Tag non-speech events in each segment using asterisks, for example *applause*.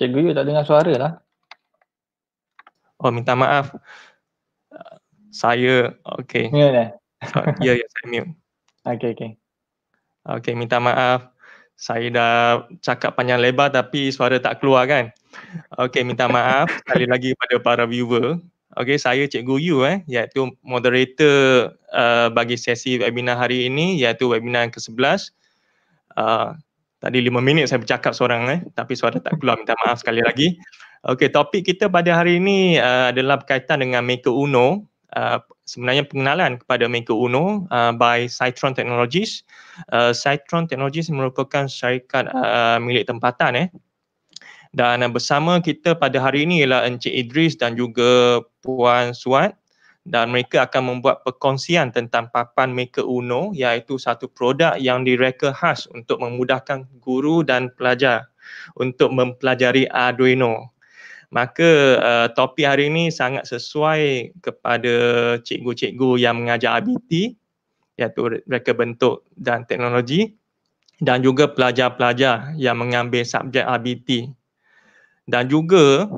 Cikgu you tak dengar suara lah. Oh minta maaf. Saya, okay. Mute eh? Ya, ya saya mute. *laughs* Okay, okay. Okay, minta maaf. Saya dah cakap panjang lebar tapi suara tak keluar kan. Okay, minta maaf *laughs* sekali lagi pada para viewer. Okay, saya Cikgu Yu eh, iaitu moderator uh, bagi sesi webinar hari ini iaitu webinar ke-11. Uh, Tadi lima minit saya bercakap seorang eh, tapi suara tak keluar. Minta maaf sekali lagi. Okey, topik kita pada hari ini uh, adalah berkaitan dengan Maker Uno. Uh, sebenarnya pengenalan kepada Maker Uno uh, by Citron Technologies. Uh, Citron Technologies merupakan syarikat uh, milik tempatan eh. Dan bersama kita pada hari ini ialah Encik Idris dan juga Puan Suat dan mereka akan membuat perkongsian tentang papan Maker Uno iaitu satu produk yang direka khas untuk memudahkan guru dan pelajar untuk mempelajari Arduino. Maka uh, eh, topik hari ini sangat sesuai kepada cikgu-cikgu yang mengajar ABT iaitu reka bentuk dan teknologi dan juga pelajar-pelajar yang mengambil subjek ABT. Dan juga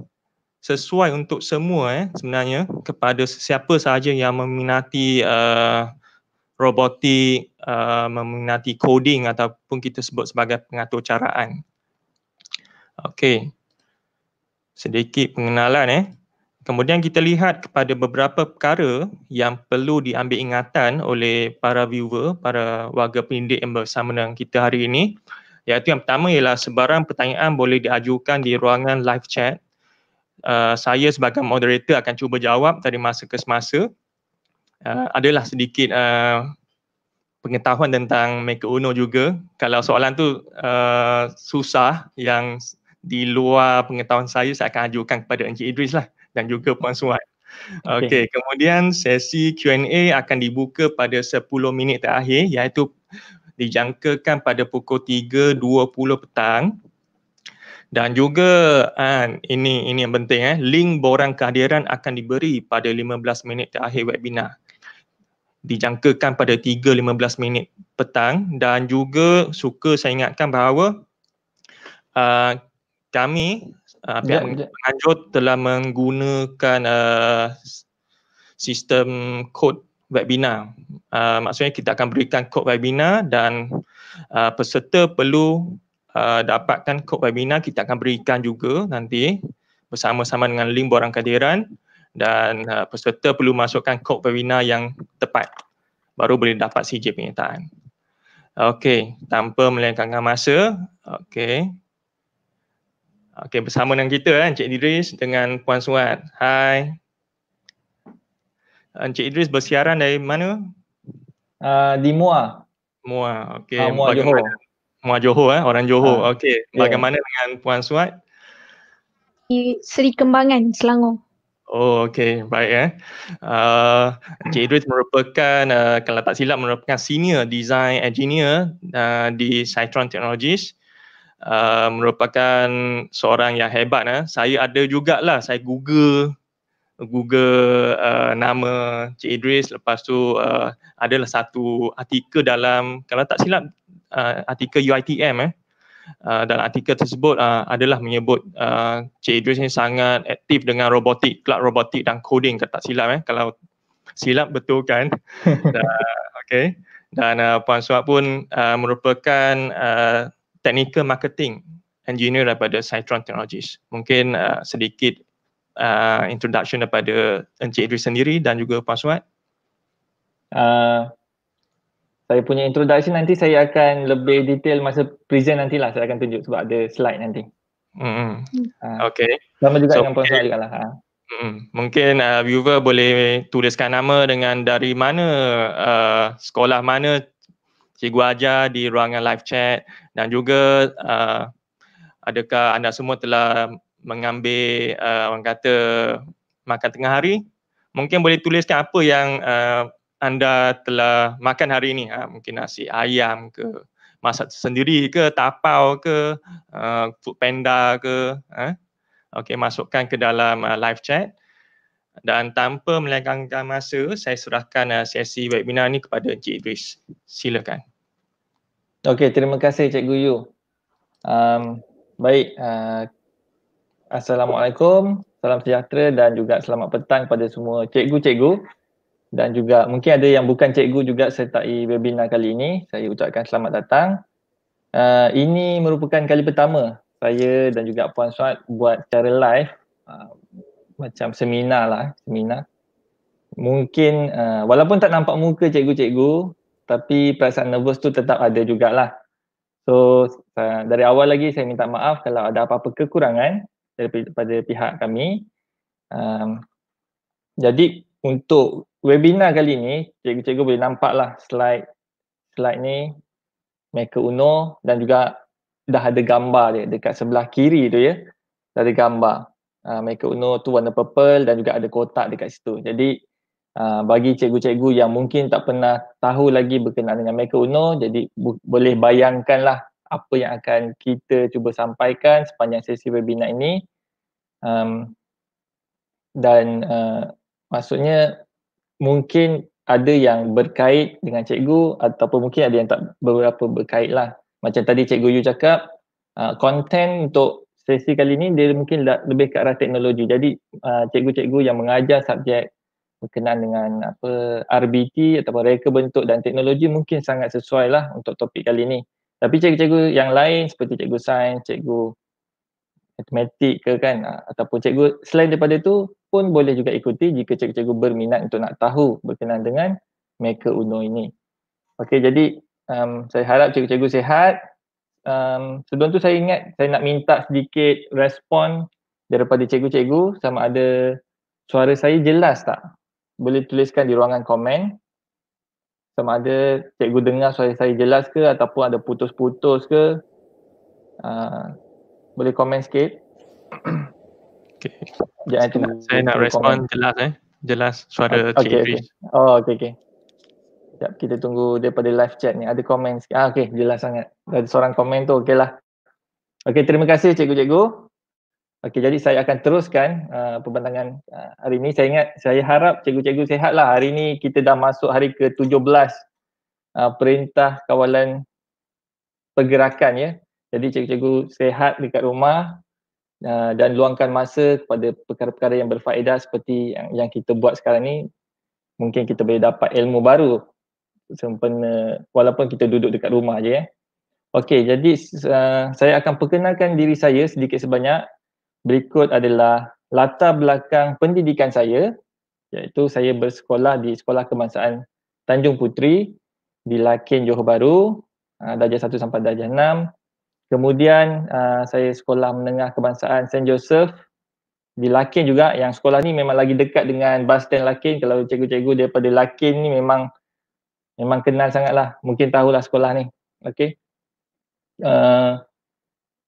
sesuai untuk semua eh sebenarnya kepada siapa sahaja yang meminati uh, robotik uh, meminati coding ataupun kita sebut sebagai pengatur caraan. Okey. Sedikit pengenalan eh. Kemudian kita lihat kepada beberapa perkara yang perlu diambil ingatan oleh para viewer, para warga pendidik yang bersama dengan kita hari ini. Iaitu yang pertama ialah sebarang pertanyaan boleh diajukan di ruangan live chat Uh, saya sebagai moderator akan cuba jawab dari masa ke semasa uh, adalah sedikit uh, pengetahuan tentang Mega Uno juga kalau soalan tu uh, susah yang di luar pengetahuan saya saya akan ajukan kepada Encik Idris lah dan juga Puan Suat Okey, okay, kemudian sesi Q&A akan dibuka pada 10 minit terakhir iaitu dijangkakan pada pukul 3.20 petang dan juga uh, ini ini yang penting eh link borang kehadiran akan diberi pada 15 minit terakhir webinar dijangkakan pada 3 15 minit petang dan juga suka saya ingatkan bahawa uh, kami uh, pihak ya, ya, penganjur telah menggunakan uh, sistem kod webinar. Uh, maksudnya kita akan berikan kod webinar dan uh, peserta perlu uh, dapatkan kod webinar kita akan berikan juga nanti bersama-sama dengan link borang kehadiran dan uh, peserta perlu masukkan kod webinar yang tepat baru boleh dapat CJ penyertaan. Okey, tanpa melengkangkan masa, okey. Okey, bersama dengan kita eh, Encik Idris dengan Puan Suat. Hai. Encik Idris bersiaran dari mana? Uh, di Muar. Muar. okey. Uh, ah, Mua Johor. Muar Johor eh, orang Johor. Ha. Okey, ya. bagaimana yeah. dengan Puan Suat? Di Seri Kembangan, Selangor. Oh, okey. Baik eh. Uh, Encik Idris merupakan, uh, kalau tak silap, merupakan Senior Design Engineer uh, di Citron Technologies. Uh, merupakan seorang yang hebat. Eh. Saya ada juga lah. saya Google Google uh, nama Cik Idris lepas tu uh, adalah satu artikel dalam kalau tak silap uh, artikel UiTM eh Uh, dalam artikel tersebut uh, adalah menyebut uh, Cik Idris ni sangat aktif dengan robotik, cloud robotik dan coding kalau tak silap eh. Kalau silap betul kan. *laughs* dan, okay. dan uh, Puan Suat pun uh, merupakan uh, technical marketing engineer daripada Citron Technologies. Mungkin uh, sedikit uh, introduction daripada Encik Idris sendiri dan juga Puan Suat. Uh, saya punya introduksi nanti saya akan lebih detail masa present nanti lah saya akan tunjuk sebab ada slide nanti. Hmm. Ha. Okay. Sama juga so, dengan Puan Salih lah. Ha. Hmm. Mungkin uh, viewer boleh tuliskan nama dengan dari mana uh, sekolah mana cikgu ajar di ruangan live chat dan juga uh, adakah anda semua telah mengambil uh, orang kata makan tengah hari? Mungkin boleh tuliskan apa yang uh, anda telah makan hari ini ha, mungkin nasi ayam ke masak sendiri ke tapau ke uh, food panda ke ha? okey masukkan ke dalam uh, live chat dan tanpa melengahkan masa saya serahkan uh, sesi webinar ini kepada Encik Idris silakan okey terima kasih cikgu Guyu um baik uh, assalamualaikum salam sejahtera dan juga selamat petang kepada semua cikgu-cikgu dan juga mungkin ada yang bukan cikgu juga sertai webinar kali ini. Saya ucapkan selamat datang. Uh, ini merupakan kali pertama saya dan juga Puan Suat buat cara live uh, macam seminar lah, seminar. Mungkin uh, walaupun tak nampak muka cikgu-cikgu tapi perasaan nervous tu tetap ada jugalah. So uh, dari awal lagi saya minta maaf kalau ada apa-apa kekurangan daripada pihak kami. Um, jadi untuk webinar kali ni, cikgu-cikgu boleh nampak lah slide slide ni Maker Uno dan juga dah ada gambar dia dekat sebelah kiri tu ya. Dah ada gambar. Uh, ah, Maker Uno tu warna purple dan juga ada kotak dekat situ. Jadi uh, bagi cikgu-cikgu yang mungkin tak pernah tahu lagi berkenaan dengan Maker Uno, jadi bu- boleh lah apa yang akan kita cuba sampaikan sepanjang sesi webinar ini. Um, dan uh, maksudnya mungkin ada yang berkait dengan cikgu ataupun mungkin ada yang tak beberapa berkait lah. Macam tadi cikgu Yu cakap, konten ah, uh, untuk sesi kali ni dia mungkin lebih ke arah teknologi. Jadi uh, cikgu-cikgu yang mengajar subjek berkenaan dengan apa RBT atau reka bentuk dan teknologi mungkin sangat sesuai lah untuk topik kali ni. Tapi cikgu-cikgu yang lain seperti cikgu sains, cikgu matematik ke kan ah, ataupun cikgu selain daripada tu pun boleh juga ikuti jika cikgu-cikgu berminat untuk nak tahu berkenaan dengan Meka Uno ini. Okey, jadi um, saya harap cikgu-cikgu sihat. Um, sebelum tu saya ingat saya nak minta sedikit respon daripada cikgu-cikgu sama ada suara saya jelas tak? Boleh tuliskan di ruangan komen. Sama ada cikgu dengar suara saya jelas ke ataupun ada putus-putus ke. Uh, boleh komen sikit. *clears throat* Okay. Ya, saya, nak, saya nak respon jelas eh. Jelas suara okay, Cik Chris. Okay. Oh, okay, okay. Sekejap, kita tunggu daripada live chat ni. Ada komen sikit. Ah, okay, jelas sangat. Ada seorang komen tu, okay lah. Okay, terima kasih cikgu-cikgu. Okay, jadi saya akan teruskan uh, perbandangan uh, hari ini. Saya ingat, saya harap cikgu-cikgu sehat lah. Hari ini kita dah masuk hari ke-17 uh, perintah kawalan pergerakan ya. Jadi cikgu-cikgu sehat dekat rumah. Ah, dan luangkan masa kepada perkara-perkara yang berfaedah seperti yang, yang kita buat sekarang ni mungkin kita boleh dapat ilmu baru sempena walaupun kita duduk dekat rumah je ya. Eh. Okey jadi uh, saya akan perkenalkan diri saya sedikit sebanyak. Berikut adalah latar belakang pendidikan saya iaitu saya bersekolah di Sekolah Kebangsaan Tanjung Puteri di Lakin Johor Bahru uh, darjah 1 sampai darjah Kemudian uh, saya sekolah menengah kebangsaan St. Joseph di Lakin juga yang sekolah ni memang lagi dekat dengan bus stand Lakin kalau cikgu-cikgu daripada Lakin ni memang memang kenal sangatlah mungkin tahulah sekolah ni okey uh,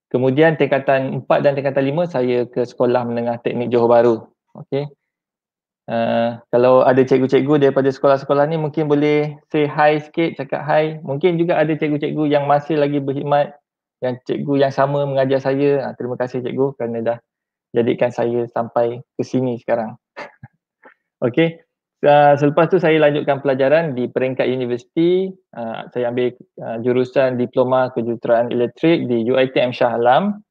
kemudian tingkatan 4 dan tingkatan 5 saya ke sekolah menengah teknik Johor Bahru okey uh, kalau ada cikgu-cikgu daripada sekolah-sekolah ni mungkin boleh say hi sikit cakap hi mungkin juga ada cikgu-cikgu yang masih lagi berkhidmat yang cikgu yang sama mengajar saya. Ah, terima kasih cikgu kerana dah jadikan saya sampai ke sini sekarang. *laughs* Okey. Uh, selepas tu saya lanjutkan pelajaran di peringkat universiti. Uh, saya ambil uh, jurusan Diploma Kejuruteraan Elektrik di UiTM Shah Alam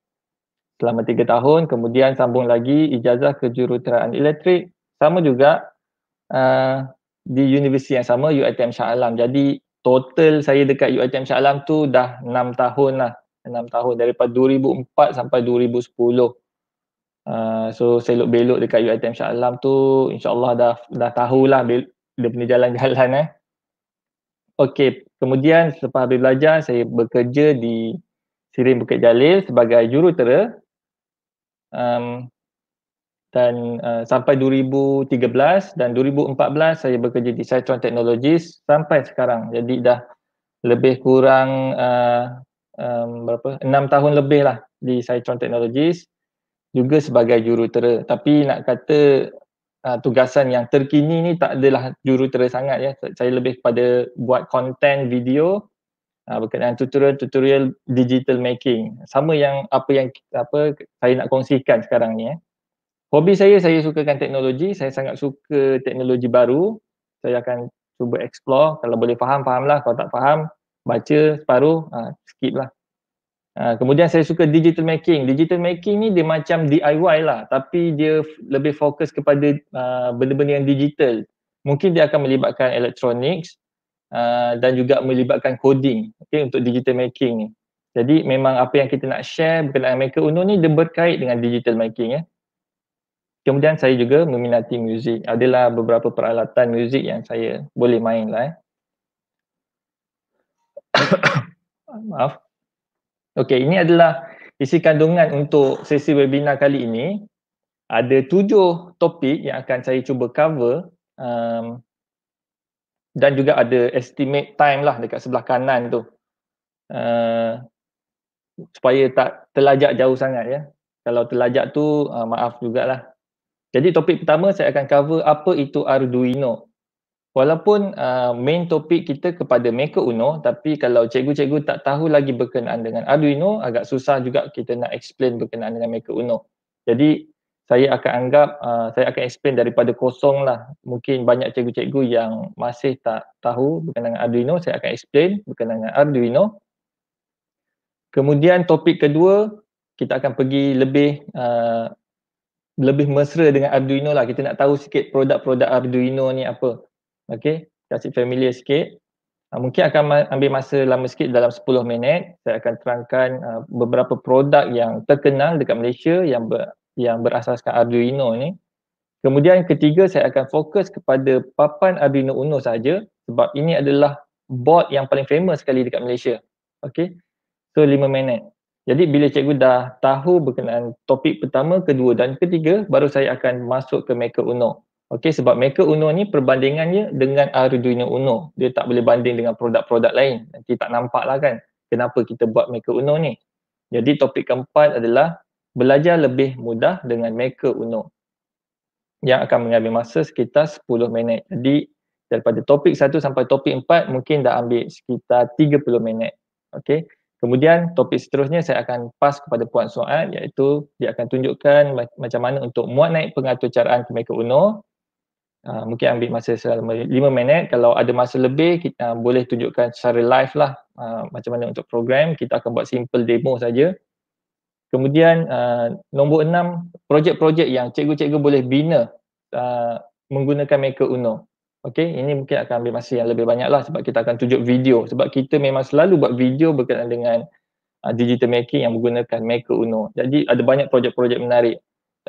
selama tiga tahun. Kemudian sambung lagi ijazah Kejuruteraan Elektrik sama juga uh, di universiti yang sama UiTM Shah Alam. Jadi total saya dekat UiTM Shah Alam tu dah enam tahun lah 6 tahun daripada 2004 sampai 2010 uh, ah, so selok belok dekat UiTM Shah Alam tu insyaAllah dah dah tahulah bel- dia punya jalan-jalan eh Okey, kemudian selepas habis belajar saya bekerja di Sirim Bukit Jalil sebagai jurutera um, dan uh, sampai 2013 dan 2014 saya bekerja di Citron Technologies sampai sekarang jadi dah lebih kurang ah, um, berapa enam tahun lebih lah di Cytron Technologies juga sebagai jurutera tapi nak kata uh, tugasan yang terkini ni tak adalah jurutera sangat ya saya lebih kepada buat konten video uh, berkenaan tutorial tutorial digital making sama yang apa yang apa saya nak kongsikan sekarang ni ya hobi saya saya sukakan teknologi saya sangat suka teknologi baru saya akan cuba explore kalau boleh faham fahamlah kalau tak faham baca separuh ha, skip lah ha, kemudian saya suka digital making digital making ni dia macam DIY lah tapi dia lebih fokus kepada ha, benda-benda yang digital mungkin dia akan melibatkan elektronik ha, dan juga melibatkan coding okay, untuk digital making ni jadi memang apa yang kita nak share berkenaan Maker Uno ni dia berkait dengan digital making ya. Kemudian saya juga meminati muzik. Adalah beberapa peralatan muzik yang saya boleh main lah. Eh. Ya. *coughs* maaf. Okey, ini adalah isi kandungan untuk sesi webinar kali ini. Ada tujuh topik yang akan saya cuba cover um, dan juga ada estimate time lah dekat sebelah kanan tu. Uh, supaya tak terlajak jauh sangat ya. Kalau terlajak tu, uh, maaf jugalah. Jadi topik pertama saya akan cover apa itu Arduino. Walaupun uh, main topik kita kepada maker Uno tapi kalau cikgu-cikgu tak tahu lagi berkenaan dengan Arduino agak susah juga kita nak explain berkenaan dengan maker Uno. Jadi saya akan anggap uh, saya akan explain daripada kosong lah. Mungkin banyak cikgu-cikgu yang masih tak tahu berkenaan dengan Arduino saya akan explain berkenaan dengan Arduino. Kemudian topik kedua kita akan pergi lebih uh, lebih mesra dengan Arduino lah. Kita nak tahu sikit produk-produk Arduino ni apa. Okey, kasih familiar sikit. Uh, mungkin akan ma- ambil masa lama sikit dalam 10 minit. Saya akan terangkan uh, beberapa produk yang terkenal dekat Malaysia yang ber- yang berasaskan Arduino ni. Kemudian ketiga saya akan fokus kepada papan Arduino Uno saja sebab ini adalah board yang paling famous sekali dekat Malaysia. Okey. So 5 minit. Jadi bila cikgu dah tahu berkenaan topik pertama, kedua dan ketiga, baru saya akan masuk ke Maker Uno. Okey sebab Maker Uno ni perbandingannya dengan Arduino Uno. Dia tak boleh banding dengan produk-produk lain. Nanti tak nampak lah kan kenapa kita buat Maker Uno ni. Jadi topik keempat adalah belajar lebih mudah dengan Maker Uno yang akan mengambil masa sekitar 10 minit. Jadi daripada topik 1 sampai topik 4 mungkin dah ambil sekitar 30 minit. Okey. Kemudian topik seterusnya saya akan pass kepada Puan Suat iaitu dia akan tunjukkan macam mana untuk muat naik pengaturcaraan ke Maker Uno Ha, mungkin ambil masa selama lima minit kalau ada masa lebih kita uh, boleh tunjukkan secara live lah uh, macam mana untuk program kita akan buat simple demo saja kemudian uh, nombor enam, projek-projek yang cikgu-cikgu boleh bina uh, menggunakan Maker Uno Okey, ini mungkin akan ambil masa yang lebih banyak lah sebab kita akan tunjuk video sebab kita memang selalu buat video berkaitan dengan uh, digital making yang menggunakan Maker Uno. Jadi ada banyak projek-projek menarik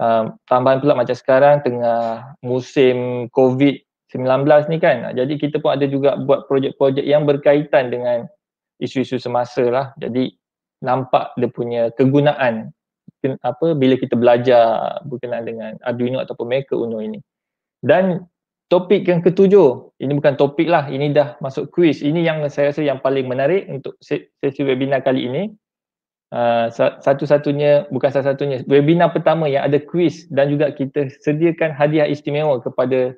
uh, tambahan pula macam sekarang tengah musim COVID-19 ni kan. Jadi kita pun ada juga buat projek-projek yang berkaitan dengan isu-isu semasa lah. Jadi nampak dia punya kegunaan apa bila kita belajar berkenaan dengan Arduino ataupun Maker Uno ini. Dan topik yang ketujuh, ini bukan topik lah, ini dah masuk kuis. Ini yang saya rasa yang paling menarik untuk sesi webinar kali ini uh, satu-satunya bukan satu-satunya webinar pertama yang ada kuis dan juga kita sediakan hadiah istimewa kepada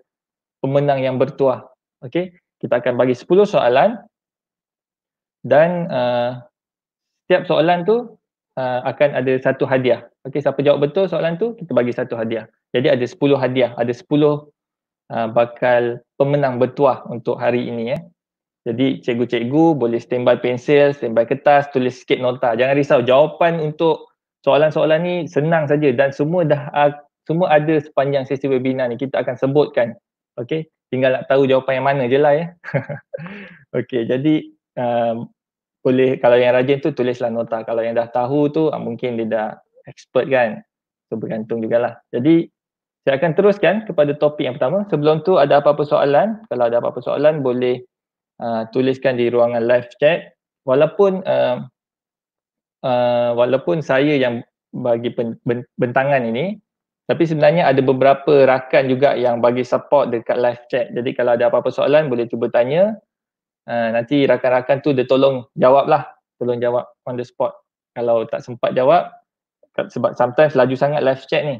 pemenang yang bertuah. Okey, kita akan bagi 10 soalan dan uh, setiap soalan tu uh, akan ada satu hadiah. Okey, siapa jawab betul soalan tu kita bagi satu hadiah. Jadi ada 10 hadiah, ada 10 uh, bakal pemenang bertuah untuk hari ini ya. Eh. Jadi cikgu-cikgu boleh standby pensel, standby kertas, tulis sikit nota. Jangan risau, jawapan untuk soalan-soalan ni senang saja dan semua dah ah, semua ada sepanjang sesi webinar ni. Kita akan sebutkan. Okey, tinggal nak tahu jawapan yang mana je lah ya. *laughs* Okey, jadi um, boleh kalau yang rajin tu tulislah nota. Kalau yang dah tahu tu ah, mungkin dia dah expert kan. So bergantung jugalah. Jadi saya akan teruskan kepada topik yang pertama. Sebelum tu ada apa-apa soalan? Kalau ada apa-apa soalan boleh Ah, tuliskan di ruangan live chat walaupun uh, uh, walaupun saya yang bagi pen, ben, bentangan ini tapi sebenarnya ada beberapa rakan juga yang bagi support dekat live chat jadi kalau ada apa-apa soalan boleh cuba tanya uh, nanti rakan-rakan tu dia tolong jawablah tolong jawab on the spot kalau tak sempat jawab sebab sometimes laju sangat live chat ni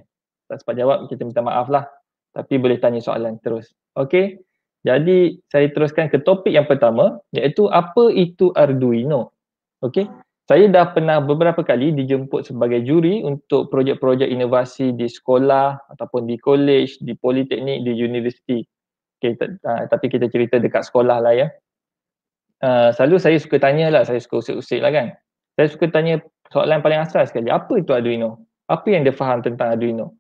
tak sempat jawab kita minta maaf lah tapi boleh tanya soalan terus Okay. Jadi saya teruskan ke topik yang pertama iaitu apa itu Arduino. Okey. Saya dah pernah beberapa kali dijemput sebagai juri untuk projek-projek inovasi di sekolah ataupun di college, di politeknik, di universiti. Okay, uh, tapi kita cerita dekat sekolah lah ya. Uh, selalu saya suka tanya lah, saya suka usik-usik lah kan. Saya suka tanya soalan paling asas. sekali, apa itu Arduino? Apa yang dia faham tentang Arduino?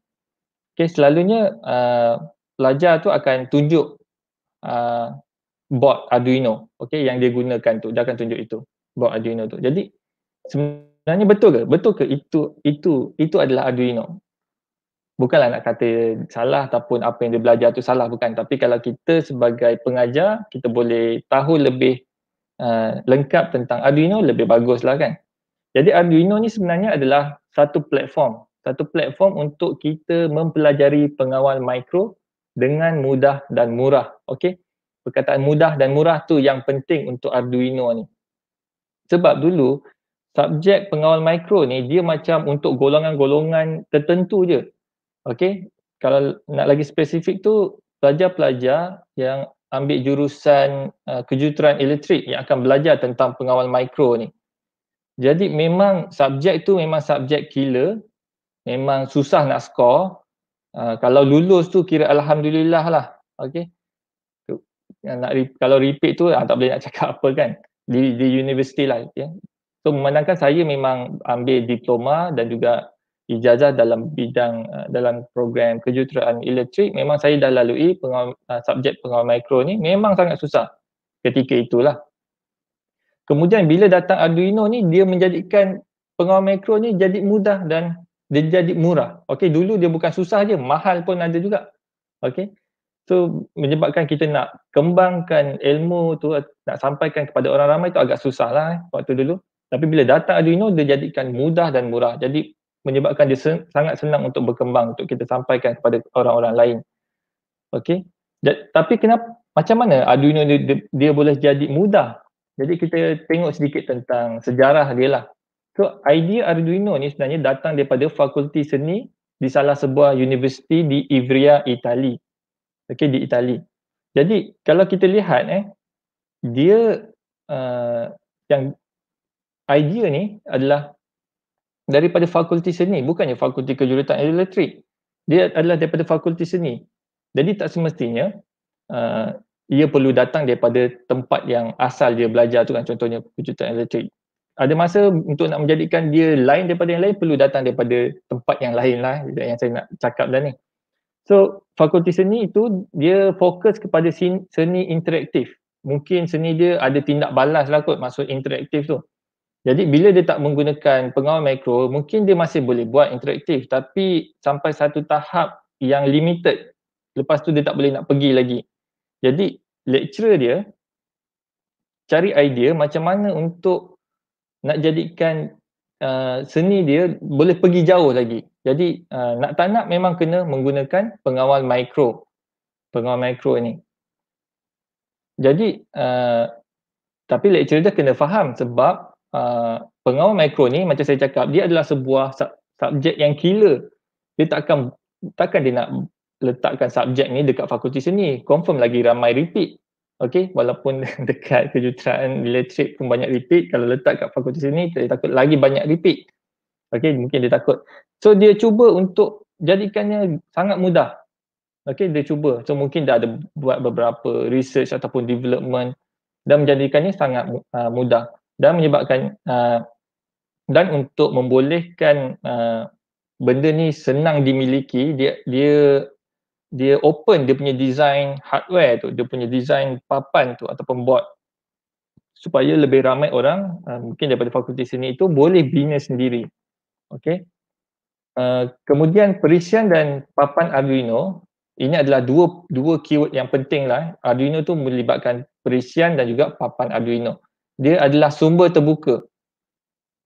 Okay, selalunya uh, pelajar tu akan tunjuk uh, bot Arduino okay yang dia gunakan tu dia akan tunjuk itu bot Arduino tu jadi sebenarnya betul ke betul ke itu itu itu adalah Arduino bukanlah nak kata salah ataupun apa yang dia belajar tu salah bukan tapi kalau kita sebagai pengajar kita boleh tahu lebih uh, lengkap tentang Arduino lebih baguslah kan jadi Arduino ni sebenarnya adalah satu platform satu platform untuk kita mempelajari pengawal mikro dengan mudah dan murah. Okey. Perkataan mudah dan murah tu yang penting untuk Arduino ni. Sebab dulu subjek pengawal mikro ni dia macam untuk golongan-golongan tertentu je. Okey. Kalau nak lagi spesifik tu pelajar-pelajar yang ambil jurusan uh, kejuruteraan elektrik yang akan belajar tentang pengawal mikro ni. Jadi memang subjek tu memang subjek killer, memang susah nak score Ah, kalau lulus tu kira alhamdulillah lah okey tu nak kalau repeat tu ah, tak boleh nak *laughs* cakap apa kan di di universiti lah ya so memandangkan saya memang ambil diploma dan juga ijazah dalam bidang uh, dalam program kejuruteraan elektrik memang saya dah lalui pengawal, uh, subjek pengawal mikro ni memang sangat susah ketika itulah kemudian bila datang Arduino ni dia menjadikan pengawal mikro ni jadi mudah dan dia jadi murah. Okey, dulu dia bukan susah je, mahal pun ada juga. Okey. So menyebabkan kita nak kembangkan ilmu tu nak sampaikan kepada orang ramai tu agak susah lah eh, waktu dulu. Tapi bila datang Arduino dia jadikan mudah dan murah. Jadi menyebabkan dia sen- sangat senang untuk berkembang untuk kita sampaikan kepada orang-orang lain. Okey. tapi kenapa macam mana Arduino dia, dia, dia boleh jadi mudah? Jadi kita tengok sedikit tentang sejarah dia lah. So idea Arduino ni sebenarnya datang daripada fakulti seni di salah sebuah universiti di Ivrea, Itali. Okey, di Itali. Jadi kalau kita lihat eh, dia uh, yang idea ni adalah daripada fakulti seni, bukannya fakulti kejuruteraan elektrik. Dia adalah daripada fakulti seni. Jadi tak semestinya uh, ia perlu datang daripada tempat yang asal dia belajar tu kan contohnya kejuruteraan elektrik ada masa untuk nak menjadikan dia lain daripada yang lain perlu datang daripada tempat yang lain lah yang saya nak cakap dah ni. So fakulti seni itu dia fokus kepada seni interaktif. Mungkin seni dia ada tindak balas lah kot maksud interaktif tu. Jadi bila dia tak menggunakan pengawal mikro, mungkin dia masih boleh buat interaktif tapi sampai satu tahap yang limited. Lepas tu dia tak boleh nak pergi lagi. Jadi lecturer dia cari idea macam mana untuk nak jadikan uh, seni dia boleh pergi jauh lagi. Jadi uh, nak tak nak memang kena menggunakan pengawal mikro. Pengawal mikro ni. Jadi uh, tapi lecturer dia kena faham sebab uh, pengawal mikro ni macam saya cakap dia adalah sebuah sub- subjek yang killer. Dia takkan takkan dia nak letakkan subjek ni dekat fakulti seni. Confirm lagi ramai repeat. Okay, walaupun *laughs* dekat kejuruteraan bila trip pun banyak repeat, kalau letak kat fakulti sini, dia takut lagi banyak repeat. Okay, mungkin dia takut. So, dia cuba untuk jadikannya sangat mudah. Okay, dia cuba. So, mungkin dah ada buat beberapa research ataupun development dan menjadikannya sangat uh, mudah dan menyebabkan uh, dan untuk membolehkan uh, benda ni senang dimiliki, dia, dia dia open dia punya design hardware tu, dia punya design papan tu ataupun board supaya lebih ramai orang uh, mungkin daripada fakulti sini itu boleh bina sendiri. Okay. Uh, kemudian perisian dan papan Arduino ini adalah dua dua keyword yang penting lah. Arduino tu melibatkan perisian dan juga papan Arduino. Dia adalah sumber terbuka.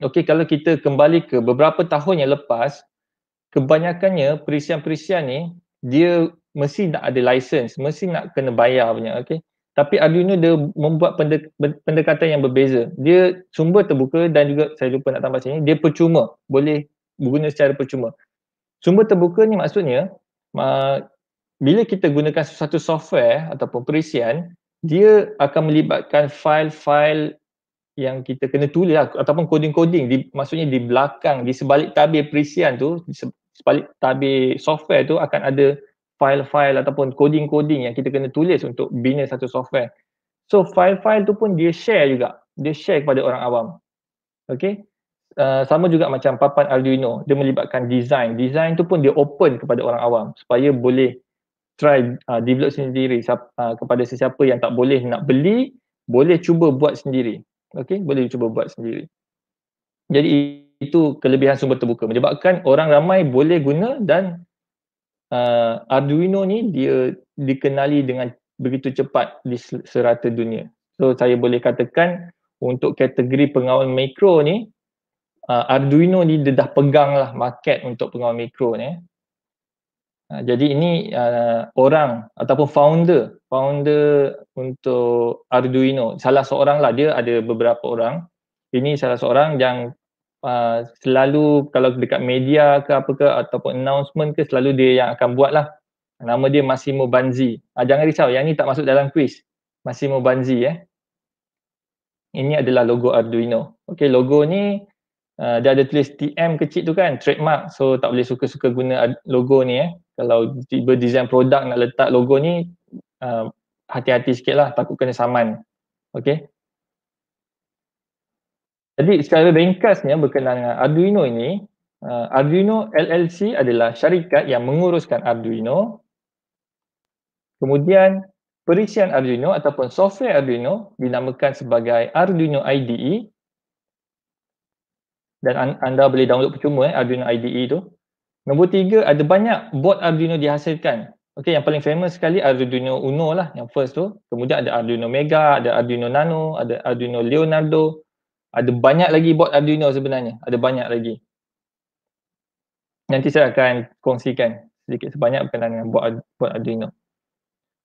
Okay, kalau kita kembali ke beberapa tahun yang lepas, kebanyakannya perisian-perisian ni dia mesti nak ada license, mesti nak kena bayar punya, okey. Tapi Arduino dia membuat pendek- pendekatan yang berbeza. Dia sumber terbuka dan juga saya lupa nak tambah sini, dia percuma. Boleh guna secara percuma. Sumber terbuka ni maksudnya uh, bila kita gunakan sesuatu software ataupun perisian, dia akan melibatkan file-file yang kita kena tulis lah, ataupun coding-coding di, maksudnya di belakang, di sebalik tabir perisian tu sebalik tabir software tu akan ada file-file ataupun coding-coding yang kita kena tulis untuk bina satu software. So file-file tu pun dia share juga. Dia share kepada orang awam. Okay. Uh, sama juga macam papan Arduino. Dia melibatkan design. Design tu pun dia open kepada orang awam supaya boleh try uh, develop sendiri uh, kepada sesiapa yang tak boleh nak beli boleh cuba buat sendiri. Okay. Boleh cuba buat sendiri. Jadi itu kelebihan sumber terbuka menyebabkan orang ramai boleh guna dan uh, Arduino ni dia dikenali dengan begitu cepat di serata dunia. So saya boleh katakan untuk kategori pengawal mikro ni uh, Arduino ni dia dah pegang lah market untuk pengawal mikro ni. Uh, jadi ini uh, orang ataupun founder founder untuk Arduino salah seorang lah dia ada beberapa orang ini salah seorang yang Ah, selalu kalau dekat media ke apa ke ataupun announcement ke selalu dia yang akan buat lah. Nama dia Massimo Banzi. Ah, jangan risau, yang ni tak masuk dalam quiz. Massimo Banzi eh. Ini adalah logo Arduino. Okay, logo ni uh, dia ada tulis TM kecil tu kan, trademark. So tak boleh suka-suka guna logo ni eh. Kalau tiba design produk nak letak logo ni, uh, hati-hati sikit lah takut kena saman. Okay, jadi secara ringkasnya berkenaan dengan Arduino ini, uh, Arduino LLC adalah syarikat yang menguruskan Arduino. Kemudian perisian Arduino ataupun software Arduino dinamakan sebagai Arduino IDE. Dan an- anda boleh download percuma eh, Arduino IDE tu. Nombor tiga, ada banyak board Arduino dihasilkan. Okay, yang paling famous sekali Arduino Uno lah yang first tu. Kemudian ada Arduino Mega, ada Arduino Nano, ada Arduino Leonardo, ada banyak lagi bot Arduino sebenarnya ada banyak lagi nanti saya akan kongsikan sedikit sebanyak berkenaan dengan bot, bot Arduino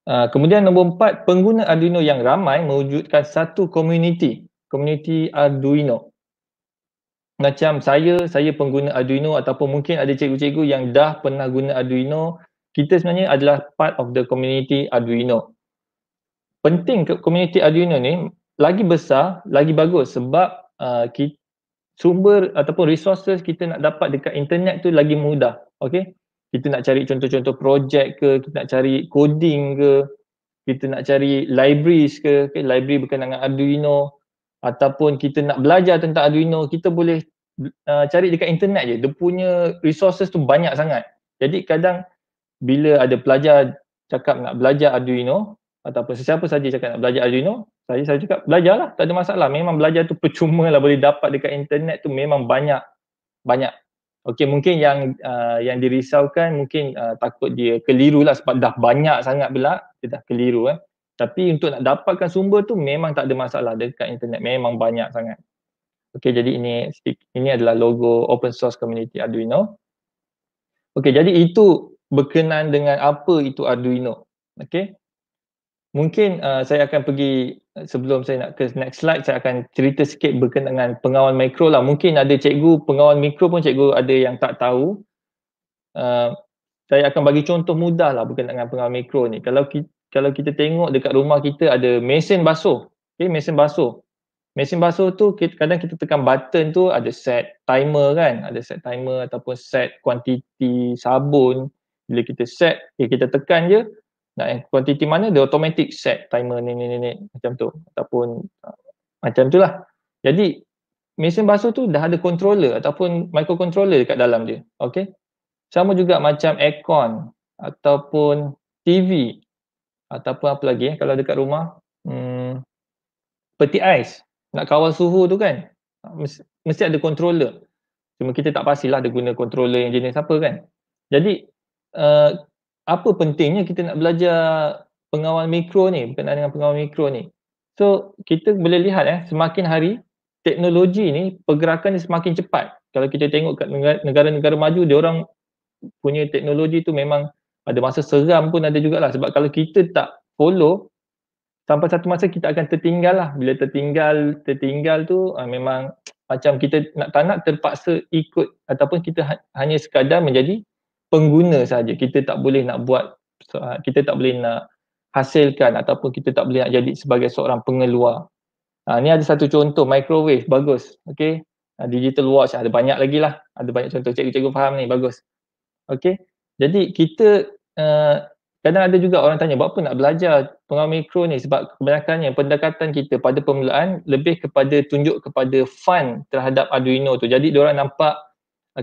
uh, ah, kemudian nombor empat pengguna Arduino yang ramai mewujudkan satu community community Arduino macam saya, saya pengguna Arduino ataupun mungkin ada cikgu-cikgu yang dah pernah guna Arduino kita sebenarnya adalah part of the community Arduino penting ke community Arduino ni lagi besar, lagi bagus sebab uh, kita, sumber ataupun resources kita nak dapat dekat internet tu lagi mudah. Okay? Kita nak cari contoh-contoh projek ke, kita nak cari coding ke, kita nak cari libraries ke, okay? library berkenaan dengan Arduino ataupun kita nak belajar tentang Arduino, kita boleh uh, cari dekat internet je. Dia punya resources tu banyak sangat. Jadi kadang bila ada pelajar cakap nak belajar Arduino ataupun sesiapa saja cakap nak belajar Arduino, saya saya cakap belajarlah tak ada masalah memang belajar tu percuma lah boleh dapat dekat internet tu memang banyak banyak okey mungkin yang uh, yang dirisaukan mungkin uh, takut dia keliru lah sebab dah banyak sangat pula dia dah keliru eh tapi untuk nak dapatkan sumber tu memang tak ada masalah dekat internet memang banyak sangat okey jadi ini ini adalah logo open source community Arduino okey jadi itu berkenaan dengan apa itu Arduino okey Mungkin uh, saya akan pergi sebelum saya nak ke next slide saya akan cerita sikit berkenaan dengan pengawal mikro lah mungkin ada cikgu pengawal mikro pun cikgu ada yang tak tahu uh, saya akan bagi contoh mudah lah berkenaan dengan pengawal mikro ni kalau kita, kalau kita tengok dekat rumah kita ada mesin basuh okay, mesin basuh mesin basuh tu kita, kadang kita tekan button tu ada set timer kan ada set timer ataupun set kuantiti sabun bila kita set okay, eh, kita tekan je nak yang eh, quantity mana dia automatic set timer ni ni ni, ni macam tu ataupun uh, macam tu lah jadi mesin basuh tu dah ada controller ataupun microcontroller dekat dalam dia okay sama juga macam aircon ataupun TV ataupun apa lagi eh, kalau dekat rumah hmm, peti ais nak kawal suhu tu kan mesti, mesti ada controller cuma kita tak pastilah dia guna controller yang jenis apa kan jadi uh, apa pentingnya kita nak belajar pengawal mikro ni berkenaan dengan pengawal mikro ni so kita boleh lihat eh semakin hari teknologi ni pergerakan ni semakin cepat kalau kita tengok kat negara-negara maju dia orang punya teknologi tu memang ada masa seram pun ada jugalah sebab kalau kita tak follow sampai satu masa kita akan tertinggal lah bila tertinggal tertinggal tu uh, memang macam kita nak tak nak terpaksa ikut ataupun kita ha- hanya sekadar menjadi pengguna saja. Kita tak boleh nak buat ah, kita tak boleh nak hasilkan ataupun kita tak boleh nak jadi sebagai seorang pengeluar. Ha, ni ada satu contoh microwave bagus. Okey. Ah, digital watch ada banyak lagi lah. Ada banyak contoh cikgu-cikgu faham ni bagus. okay Jadi kita uh, kadang ada juga orang tanya buat apa nak belajar pengawal mikro ni sebab kebanyakannya pendekatan kita pada permulaan lebih kepada tunjuk kepada fun terhadap Arduino tu. Jadi diorang nampak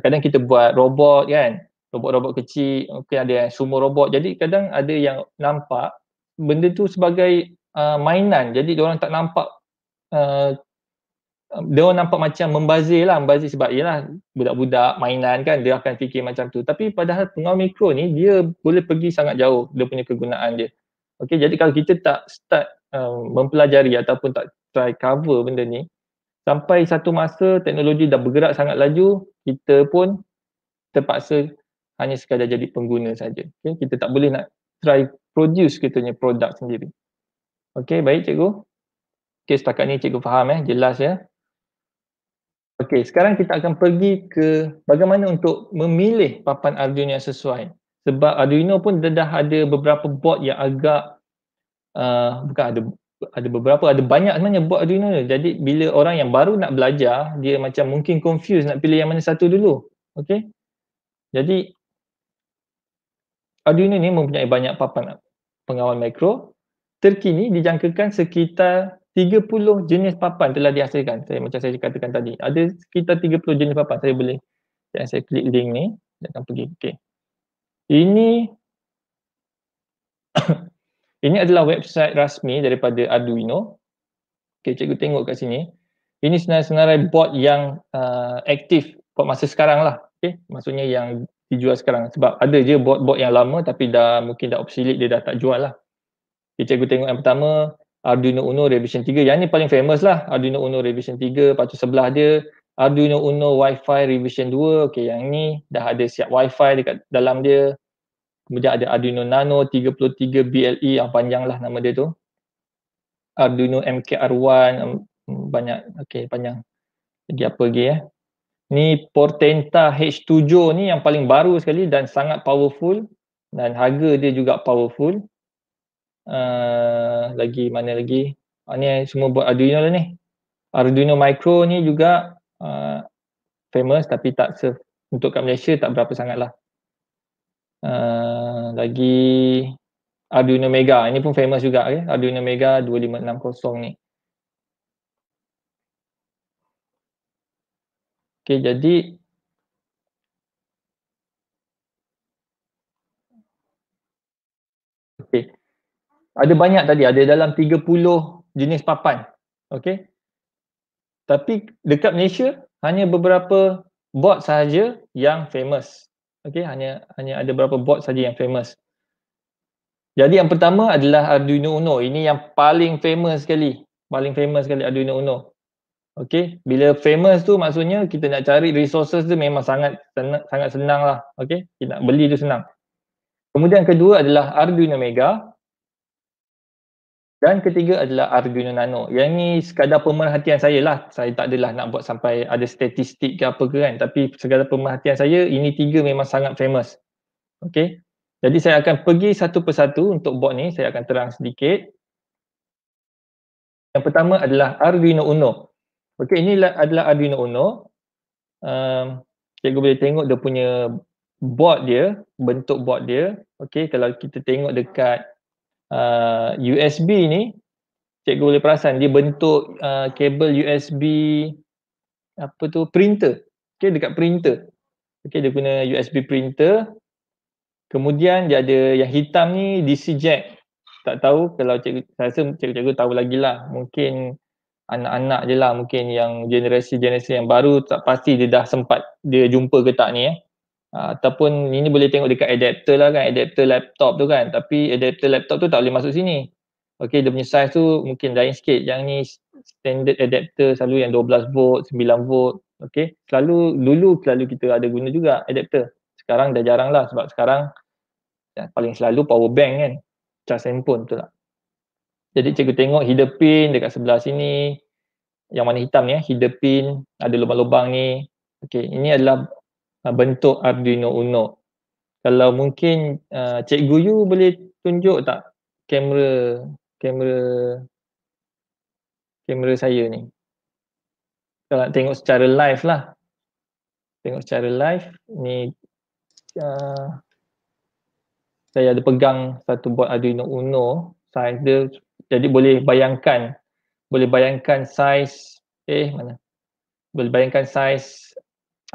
kadang kita buat robot kan robot-robot kecil, mungkin ada yang sumo robot. Jadi kadang ada yang nampak benda tu sebagai uh, mainan. Jadi dia orang tak nampak uh, dia orang nampak macam membazir lah, membazir sebab ialah budak-budak mainan kan dia akan fikir macam tu. Tapi padahal pengawal mikro ni dia boleh pergi sangat jauh dia punya kegunaan dia. Okey, jadi kalau kita tak start um, mempelajari ataupun tak try cover benda ni, sampai satu masa teknologi dah bergerak sangat laju, kita pun terpaksa hanya sekadar jadi pengguna saja. Okay? Kita tak boleh nak try produce kita punya produk sendiri. Okey, baik cikgu. Okey, setakat ni cikgu faham eh, jelas ya. Okey, sekarang kita akan pergi ke bagaimana untuk memilih papan Arduino yang sesuai. Sebab Arduino pun dah ada beberapa board yang agak uh, bukan ada ada beberapa, ada banyak sebenarnya board Arduino ni. Jadi bila orang yang baru nak belajar, dia macam mungkin confused nak pilih yang mana satu dulu. Okey. Jadi Arduino ni mempunyai banyak papan pengawal mikro. Terkini dijangkakan sekitar 30 jenis papan telah dihasilkan. Saya macam saya katakan tadi, ada sekitar 30 jenis papan. Saya boleh dan saya klik link ni dan akan pergi. Okay. Ini *coughs* ini adalah website rasmi daripada Arduino. Okey, cikgu tengok kat sini. Ini senarai-senarai bot yang uh, aktif buat masa sekarang lah. Okay. Maksudnya yang dijual sekarang sebab ada je bot-bot yang lama tapi dah mungkin dah obsolete dia dah tak jual lah okay, cikgu tengok yang pertama Arduino Uno Revision 3 yang ni paling famous lah Arduino Uno Revision 3 patut sebelah dia Arduino Uno WiFi Revision 2 okay, yang ni dah ada siap WiFi fi dekat dalam dia kemudian ada Arduino Nano 33 BLE yang panjang lah nama dia tu Arduino MKR1 um, banyak okay, panjang lagi apa lagi eh ni Portenta H7 ni yang paling baru sekali dan sangat powerful dan harga dia juga powerful uh, lagi mana lagi uh, ni semua buat Arduino lah ni Arduino Micro ni juga uh, famous tapi tak serve untuk kat Malaysia tak berapa sangat lah uh, lagi Arduino Mega ini pun famous juga eh? Arduino Mega 2560 ni Okey, jadi Okey. Ada banyak tadi, ada dalam 30 jenis papan. Okey. Tapi dekat Malaysia hanya beberapa bot sahaja yang famous. Okey, hanya hanya ada beberapa bot saja yang famous. Jadi yang pertama adalah Arduino Uno. Ini yang paling famous sekali. Paling famous sekali Arduino Uno. Okay, bila famous tu maksudnya kita nak cari resources tu memang sangat senang, sangat senang lah. Okay, kita nak beli tu senang. Kemudian kedua adalah Arduino Mega. Dan ketiga adalah Arduino Nano. Yang ni sekadar pemerhatian saya lah. Saya tak adalah nak buat sampai ada statistik ke apa ke kan. Tapi sekadar pemerhatian saya, ini tiga memang sangat famous. Okay. Jadi saya akan pergi satu persatu untuk bot ni. Saya akan terang sedikit. Yang pertama adalah Arduino Uno. Okey, ini adalah Arduino Uno. Um, cikgu boleh tengok dia punya board dia, bentuk board dia. Okey, kalau kita tengok dekat uh, USB ni, cikgu boleh perasan dia bentuk uh, kabel USB apa tu printer. Okey, dekat printer. Okey, dia punya USB printer. Kemudian dia ada yang hitam ni DC jack. Tak tahu kalau cikgu, saya rasa cikgu-cikgu tahu lagi lah. Mungkin anak-anak je lah mungkin yang generasi-generasi yang baru tak pasti dia dah sempat dia jumpa ke tak ni eh. Ah, ataupun ini boleh tengok dekat adapter lah kan, adapter laptop tu kan tapi adapter laptop tu tak boleh masuk sini Okay, dia punya size tu mungkin lain sikit. Yang ni standard adapter selalu yang 12 volt, 9 volt. Okay, selalu dulu selalu kita ada guna juga adapter. Sekarang dah jarang lah sebab sekarang ya, paling selalu power bank kan. Charge handphone tu lah. Jadi cikgu tengok header pin dekat sebelah sini yang mana hitam ni ya, eh, header pin ada lubang-lubang ni. Okey, ini adalah uh, bentuk Arduino Uno. Kalau mungkin uh, cikgu you boleh tunjuk tak kamera kamera kamera saya ni. Kalau nak tengok secara live lah. Tengok secara live ni uh, saya ada pegang satu buat Arduino Uno size dia jadi boleh bayangkan boleh bayangkan saiz eh mana boleh bayangkan saiz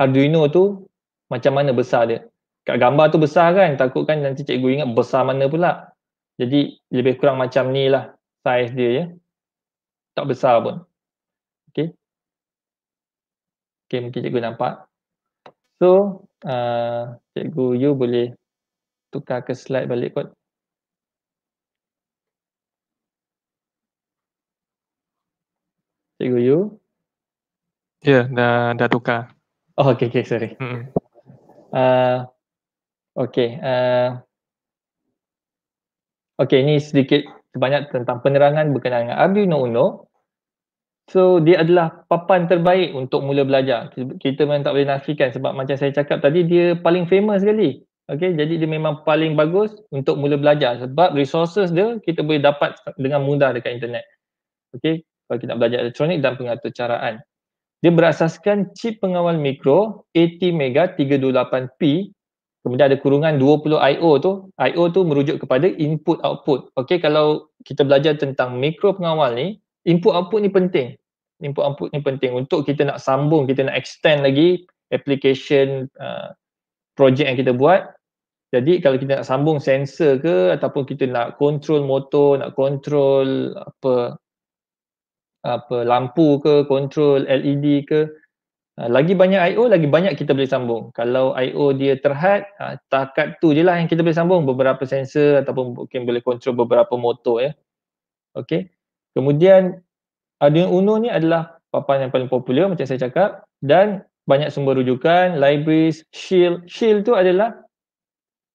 Arduino tu macam mana besar dia kat gambar tu besar kan takut kan nanti cikgu ingat besar mana pula jadi lebih kurang macam ni lah saiz dia ya tak besar pun okey okey mungkin cikgu nampak so uh, cikgu you boleh tukar ke slide balik kot Cikgu Yu. Ya, yeah, dah dah tukar. Oh, okay, okay, sorry. Hmm. Uh, okay, uh, okay, ini sedikit banyak tentang penerangan berkenaan dengan Arduino Uno. So, dia adalah papan terbaik untuk mula belajar. Kita memang tak boleh nafikan sebab macam saya cakap tadi, dia paling famous sekali. Okay, jadi dia memang paling bagus untuk mula belajar sebab resources dia kita boleh dapat dengan mudah dekat internet. Okay, kalau kita belajar elektronik dan pengatur caraan. Dia berasaskan chip pengawal mikro ATmega328P kemudian ada kurungan 20 IO tu. IO tu merujuk kepada input output. Okey kalau kita belajar tentang mikro pengawal ni, input output ni penting. Input output ni penting untuk kita nak sambung, kita nak extend lagi application uh, projek yang kita buat. Jadi kalau kita nak sambung sensor ke ataupun kita nak control motor, nak control apa apa lampu ke kontrol LED ke ah, lagi banyak IO lagi banyak kita boleh sambung kalau IO dia terhad ah, takat tu je lah yang kita boleh sambung beberapa sensor ataupun mungkin boleh kontrol beberapa motor ya okey kemudian ada yang Uno ni adalah papan yang paling popular macam saya cakap dan banyak sumber rujukan libraries shield shield tu adalah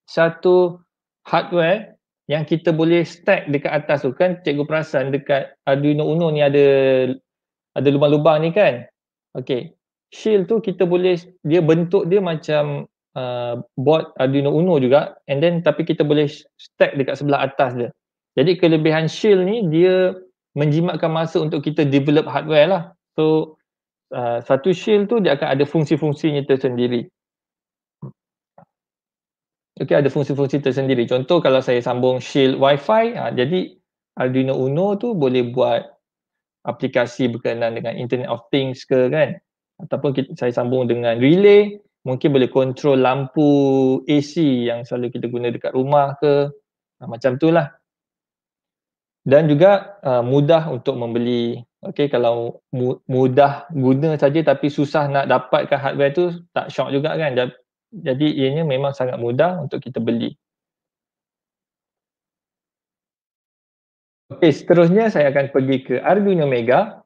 satu hardware yang kita boleh stack dekat atas tu kan cikgu perasan dekat Arduino ah, Uno ni ada ada lubang-lubang ni kan okey shield tu kita boleh dia bentuk dia macam uh, board Arduino ah, Uno juga and then tapi kita boleh stack dekat sebelah atas dia jadi kelebihan shield ni dia menjimatkan masa untuk kita develop hardware lah so uh, satu shield tu dia akan ada fungsi-fungsinya tersendiri okay, ada fungsi-fungsi tersendiri. Contoh kalau saya sambung shield wifi, ha, jadi Arduino Uno tu boleh buat aplikasi berkenaan dengan Internet of Things ke kan ataupun kita, saya sambung dengan relay mungkin boleh kontrol lampu AC yang selalu kita guna dekat rumah ke ha, macam tu lah dan juga uh, mudah untuk membeli okay, kalau mu- mudah guna saja tapi susah nak dapatkan hardware tu tak shock juga kan jadi ianya memang sangat mudah untuk kita beli. Okey, seterusnya saya akan pergi ke Arduino Mega.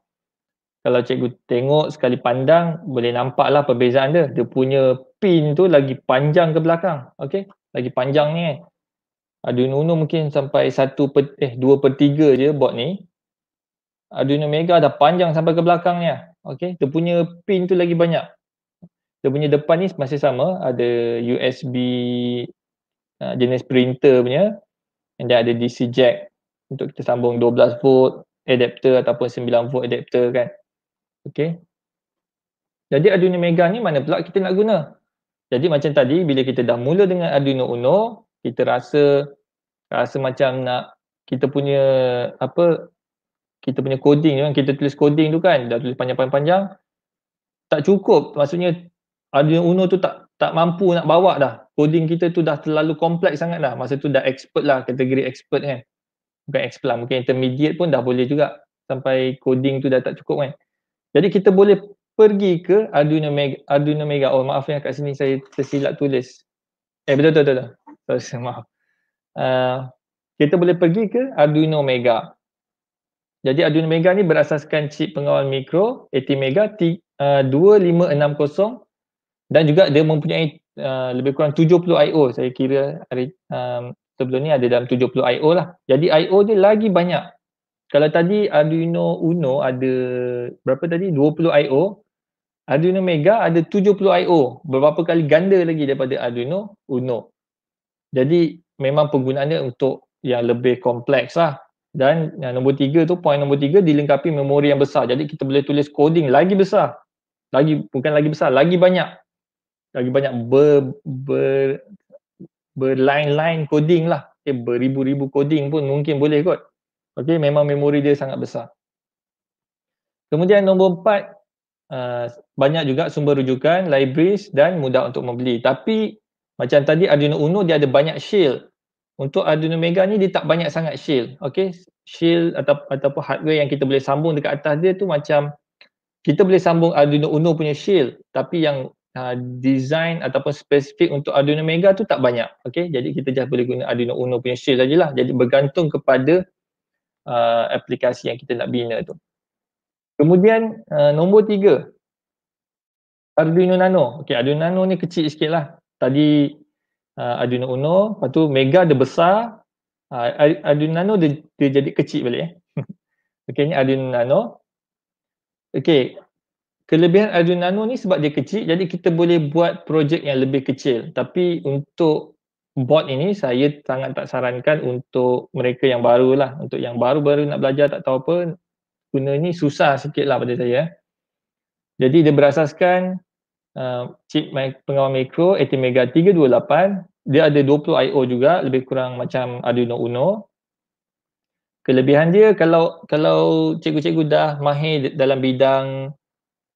Kalau cikgu tengok sekali pandang, boleh nampaklah perbezaan dia. Dia punya pin tu lagi panjang ke belakang. Okey, lagi panjang ni. Arduino Uno mungkin sampai 1 per, eh 2 per 3 je bot ni. Arduino Mega dah panjang sampai ke belakangnya. Okey, dia punya pin tu lagi banyak dia punya depan ni masih sama ada USB uh, jenis printer punya dan dia ada DC jack untuk kita sambung 12 volt adapter ataupun 9 volt adapter kan okey jadi Arduino Mega ni mana pula kita nak guna jadi macam tadi bila kita dah mula dengan Arduino Uno kita rasa rasa macam nak kita punya apa kita punya coding kan kita tulis coding tu kan dah tulis panjang-panjang tak cukup maksudnya Arduino Uno tu tak tak mampu nak bawa dah. Coding kita tu dah terlalu kompleks sangat dah. Masa tu dah expert lah, kategori expert kan. Bukan expert lah, mungkin intermediate pun dah boleh juga. Sampai coding tu dah tak cukup kan. Jadi kita boleh pergi ke Arduino Mega. Arduino Mega. Oh maaf yang kat sini saya tersilap tulis. Eh betul betul betul. betul. So, *laughs* maaf. Uh, kita boleh pergi ke Arduino Mega. Jadi Arduino Mega ni berasaskan chip pengawal mikro 80 Mega t- uh, ah, 2560 dan juga dia mempunyai uh, lebih kurang 70 IO saya kira hari um, sebelum ni ada dalam 70 IO lah jadi IO dia lagi banyak kalau tadi Arduino Uno ada berapa tadi 20 IO Arduino Mega ada 70 IO berapa kali ganda lagi daripada Arduino Uno jadi memang penggunaannya untuk yang lebih kompleks lah dan yang nombor tiga tu, poin nombor tiga dilengkapi memori yang besar. Jadi kita boleh tulis coding lagi besar. Lagi, bukan lagi besar, lagi banyak lagi banyak ber, ber, berline-line coding lah. Okay, eh, beribu-ribu coding pun mungkin boleh kot. Okay, memang memori dia sangat besar. Kemudian nombor empat, uh, banyak juga sumber rujukan, libraries dan mudah untuk membeli. Tapi macam tadi Arduino Uno dia ada banyak shield. Untuk Arduino Mega ni dia tak banyak sangat shield. Okay, shield atau, ataupun hardware yang kita boleh sambung dekat atas dia tu macam kita boleh sambung Arduino Uno punya shield tapi yang uh, design ataupun spesifik untuk Arduino Mega tu tak banyak. Okay, jadi kita just boleh guna Arduino Uno punya shell sajalah. Jadi bergantung kepada uh, aplikasi yang kita nak bina tu. Kemudian uh, nombor tiga, Arduino Nano. Okay, Arduino Nano ni kecil sikit lah. Tadi uh, Arduino Uno, lepas tu Mega dia besar, uh, Arduino Nano dia, dia jadi kecil balik eh. *laughs* okay, ni Arduino Nano. Okay, kelebihan Arduino Nano ni sebab dia kecil jadi kita boleh buat projek yang lebih kecil tapi untuk board ini saya sangat tak sarankan untuk mereka yang baru lah untuk yang baru-baru nak belajar tak tahu apa guna ni susah sikit lah pada saya jadi dia berasaskan uh, chip pengawal mikro ATmega 328 dia ada 20 IO juga lebih kurang macam Arduino Uno kelebihan dia kalau kalau cikgu-cikgu dah mahir dalam bidang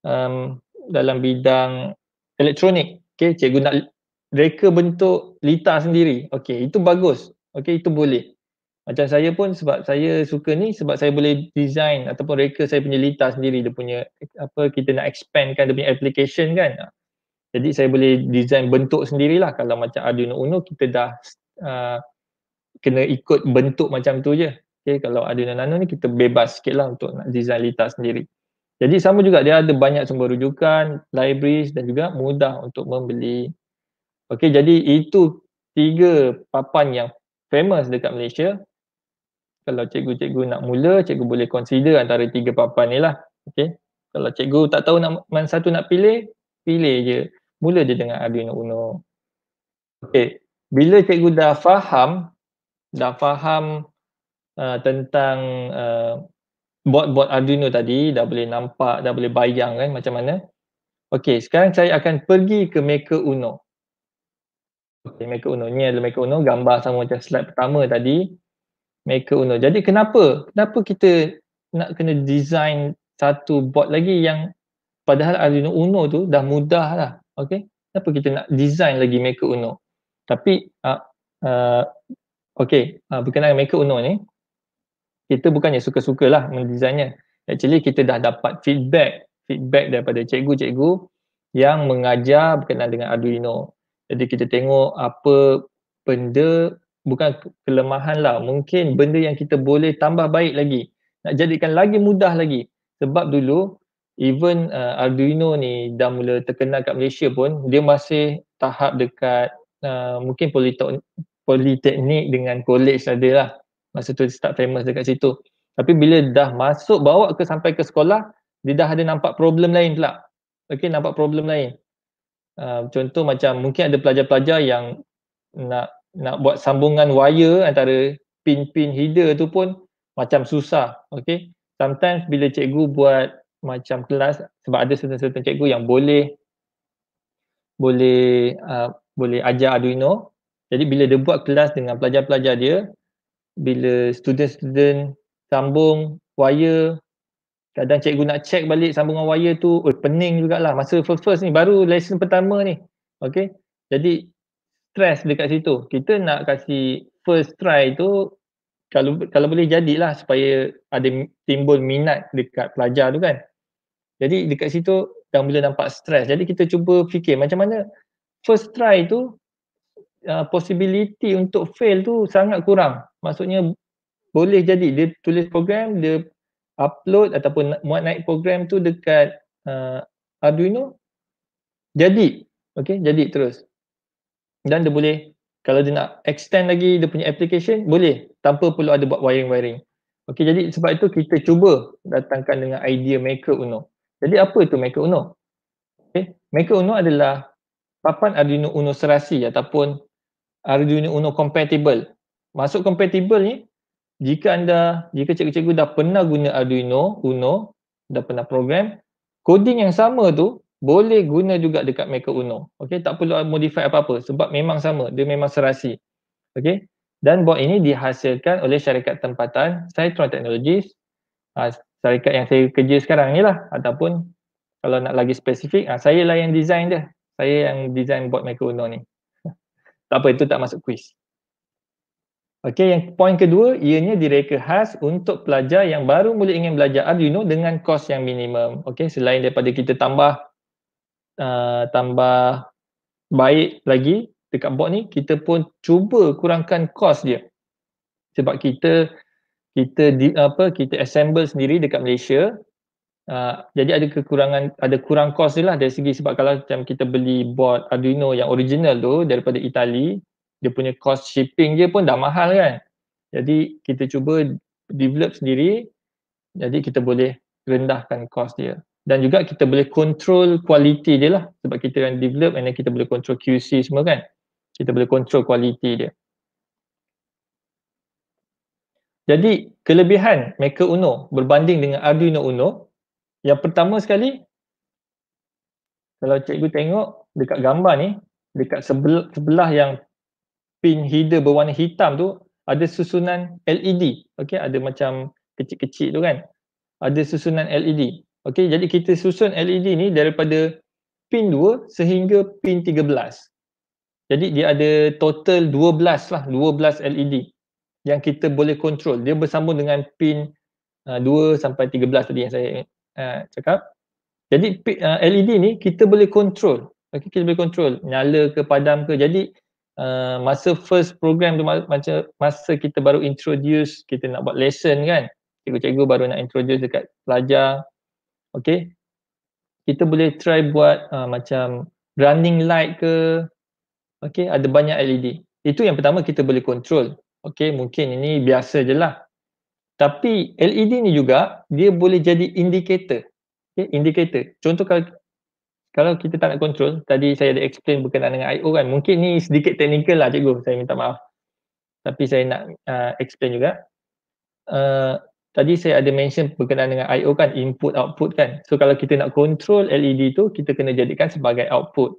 um, dalam bidang elektronik. Okay, cikgu nak reka bentuk litar sendiri. Okay, itu bagus. Okay, itu boleh. Macam saya pun sebab saya suka ni sebab saya boleh design ataupun reka saya punya litar sendiri. Dia punya apa kita nak expandkan dia punya application kan. Jadi saya boleh design bentuk sendirilah kalau macam Arduino Uno kita dah uh, kena ikut bentuk macam tu je. Okay, kalau Arduino Nano ni kita bebas sikit lah untuk nak design litar sendiri. Jadi sama juga dia ada banyak sumber rujukan, libraries dan juga mudah untuk membeli. Okey, jadi itu tiga papan yang famous dekat Malaysia. Kalau cikgu-cikgu nak mula, cikgu boleh consider antara tiga papan ni lah. Okey. Kalau cikgu tak tahu nak mana satu nak pilih, pilih je. Mula je dengan Arduino Uno. Okey. Bila cikgu dah faham, dah faham uh, tentang uh, Buat-buat Arduino tadi dah boleh nampak, dah boleh bayang kan macam mana. Okey, sekarang saya akan pergi ke Maker Uno. Okey, Maker Uno ni adalah Maker Uno gambar sama macam slide pertama tadi. Maker Uno. Jadi kenapa? Kenapa kita nak kena design satu bot lagi yang padahal Arduino Uno tu dah mudah lah. Okey. Kenapa kita nak design lagi Maker Uno? Tapi uh, uh, okey, uh, berkenaan Maker Uno ni, kita bukannya suka sukalah mendesainnya. Actually kita dah dapat feedback, feedback daripada cikgu-cikgu yang mengajar berkenaan dengan Arduino. Jadi kita tengok apa benda, bukan kelemahan lah, mungkin benda yang kita boleh tambah baik lagi. Nak jadikan lagi mudah lagi. Sebab dulu, even uh, Arduino ni dah mula terkenal kat Malaysia pun, dia masih tahap dekat uh, mungkin politeknik dengan college ada lah masa tu start famous dekat situ tapi bila dah masuk bawa ke sampai ke sekolah dia dah ada nampak problem lain pula okey nampak problem lain uh, contoh macam mungkin ada pelajar-pelajar yang nak nak buat sambungan wire antara pin-pin header tu pun macam susah okey sometimes bila cikgu buat macam kelas sebab ada certain-certain cikgu yang boleh boleh uh, boleh ajar Arduino jadi bila dia buat kelas dengan pelajar-pelajar dia bila student-student sambung wire kadang cikgu nak check balik sambungan wire tu oh, pening jugalah masa first first ni baru lesson pertama ni okey jadi stress dekat situ kita nak kasi first try tu kalau kalau boleh jadilah supaya ada timbul minat dekat pelajar tu kan jadi dekat situ dah mula nampak stress jadi kita cuba fikir macam mana first try tu uh, possibility untuk fail tu sangat kurang maksudnya boleh jadi dia tulis program dia upload ataupun muat naik program tu dekat uh, Arduino jadi okey jadi terus dan dia boleh kalau dia nak extend lagi dia punya application boleh tanpa perlu ada buat wiring-wiring okey jadi sebab itu kita cuba datangkan dengan idea Maker Uno jadi apa itu Maker Uno okey Maker Uno adalah papan Arduino Uno serasi ataupun Arduino Uno compatible Masuk compatible ni, jika anda, jika cikgu-cikgu dah pernah guna Arduino Uno, dah pernah program, coding yang sama tu boleh guna juga dekat Maker Uno. Okey, tak perlu modify apa-apa sebab memang sama, dia memang serasi. Okey. dan bot ini dihasilkan oleh syarikat tempatan Cytron Technologies, ha, syarikat yang saya kerja sekarang ni lah ataupun kalau nak lagi spesifik, ha, saya lah yang design dia. Saya yang design bot Maker Uno ni. *laughs* tak apa, itu tak masuk quiz. Okey, yang poin kedua ianya direka khas untuk pelajar yang baru mula ingin belajar Arduino dengan kos yang minimum. Okey, selain daripada kita tambah uh, tambah baik lagi dekat bot ni, kita pun cuba kurangkan kos dia. Sebab kita kita di, apa kita assemble sendiri dekat Malaysia. Uh, jadi ada kekurangan ada kurang kos lah dari segi sebab kalau macam kita beli bot Arduino yang original tu daripada Itali dia punya cost shipping dia pun dah mahal kan. Jadi kita cuba develop sendiri jadi kita boleh rendahkan cost dia dan juga kita boleh control quality dia lah sebab kita yang develop and then kita boleh control QC semua kan. Kita boleh control quality dia. Jadi kelebihan Maker Uno berbanding dengan Arduino Uno yang pertama sekali kalau cikgu tengok dekat gambar ni dekat sebelah, sebelah yang pin header berwarna hitam tu ada susunan LED. Okey, ada macam kecil-kecil tu kan. Ada susunan LED. Okey, jadi kita susun LED ni daripada pin 2 sehingga pin 13. Jadi dia ada total 12 lah, 12 LED yang kita boleh kontrol. Dia bersambung dengan pin uh, 2 sampai 13 tadi yang saya uh, cakap. Jadi uh, LED ni kita boleh kontrol. Okey, kita boleh kontrol nyala ke padam ke. Jadi Uh, masa first program tu macam masa kita baru introduce kita nak buat lesson kan cikgu-cikgu baru nak introduce dekat pelajar okay kita boleh try buat uh, macam running light ke okay ada banyak LED itu yang pertama kita boleh control okay mungkin ini biasa je lah tapi LED ni juga dia boleh jadi indicator okay indicator contoh kalau kalau kita tak nak control, tadi saya ada explain berkenaan dengan IO kan, mungkin ni sedikit technical lah cikgu, saya minta maaf. Tapi saya nak uh, explain juga. Uh, tadi saya ada mention berkenaan dengan IO kan, input output kan. So kalau kita nak control LED tu, kita kena jadikan sebagai output.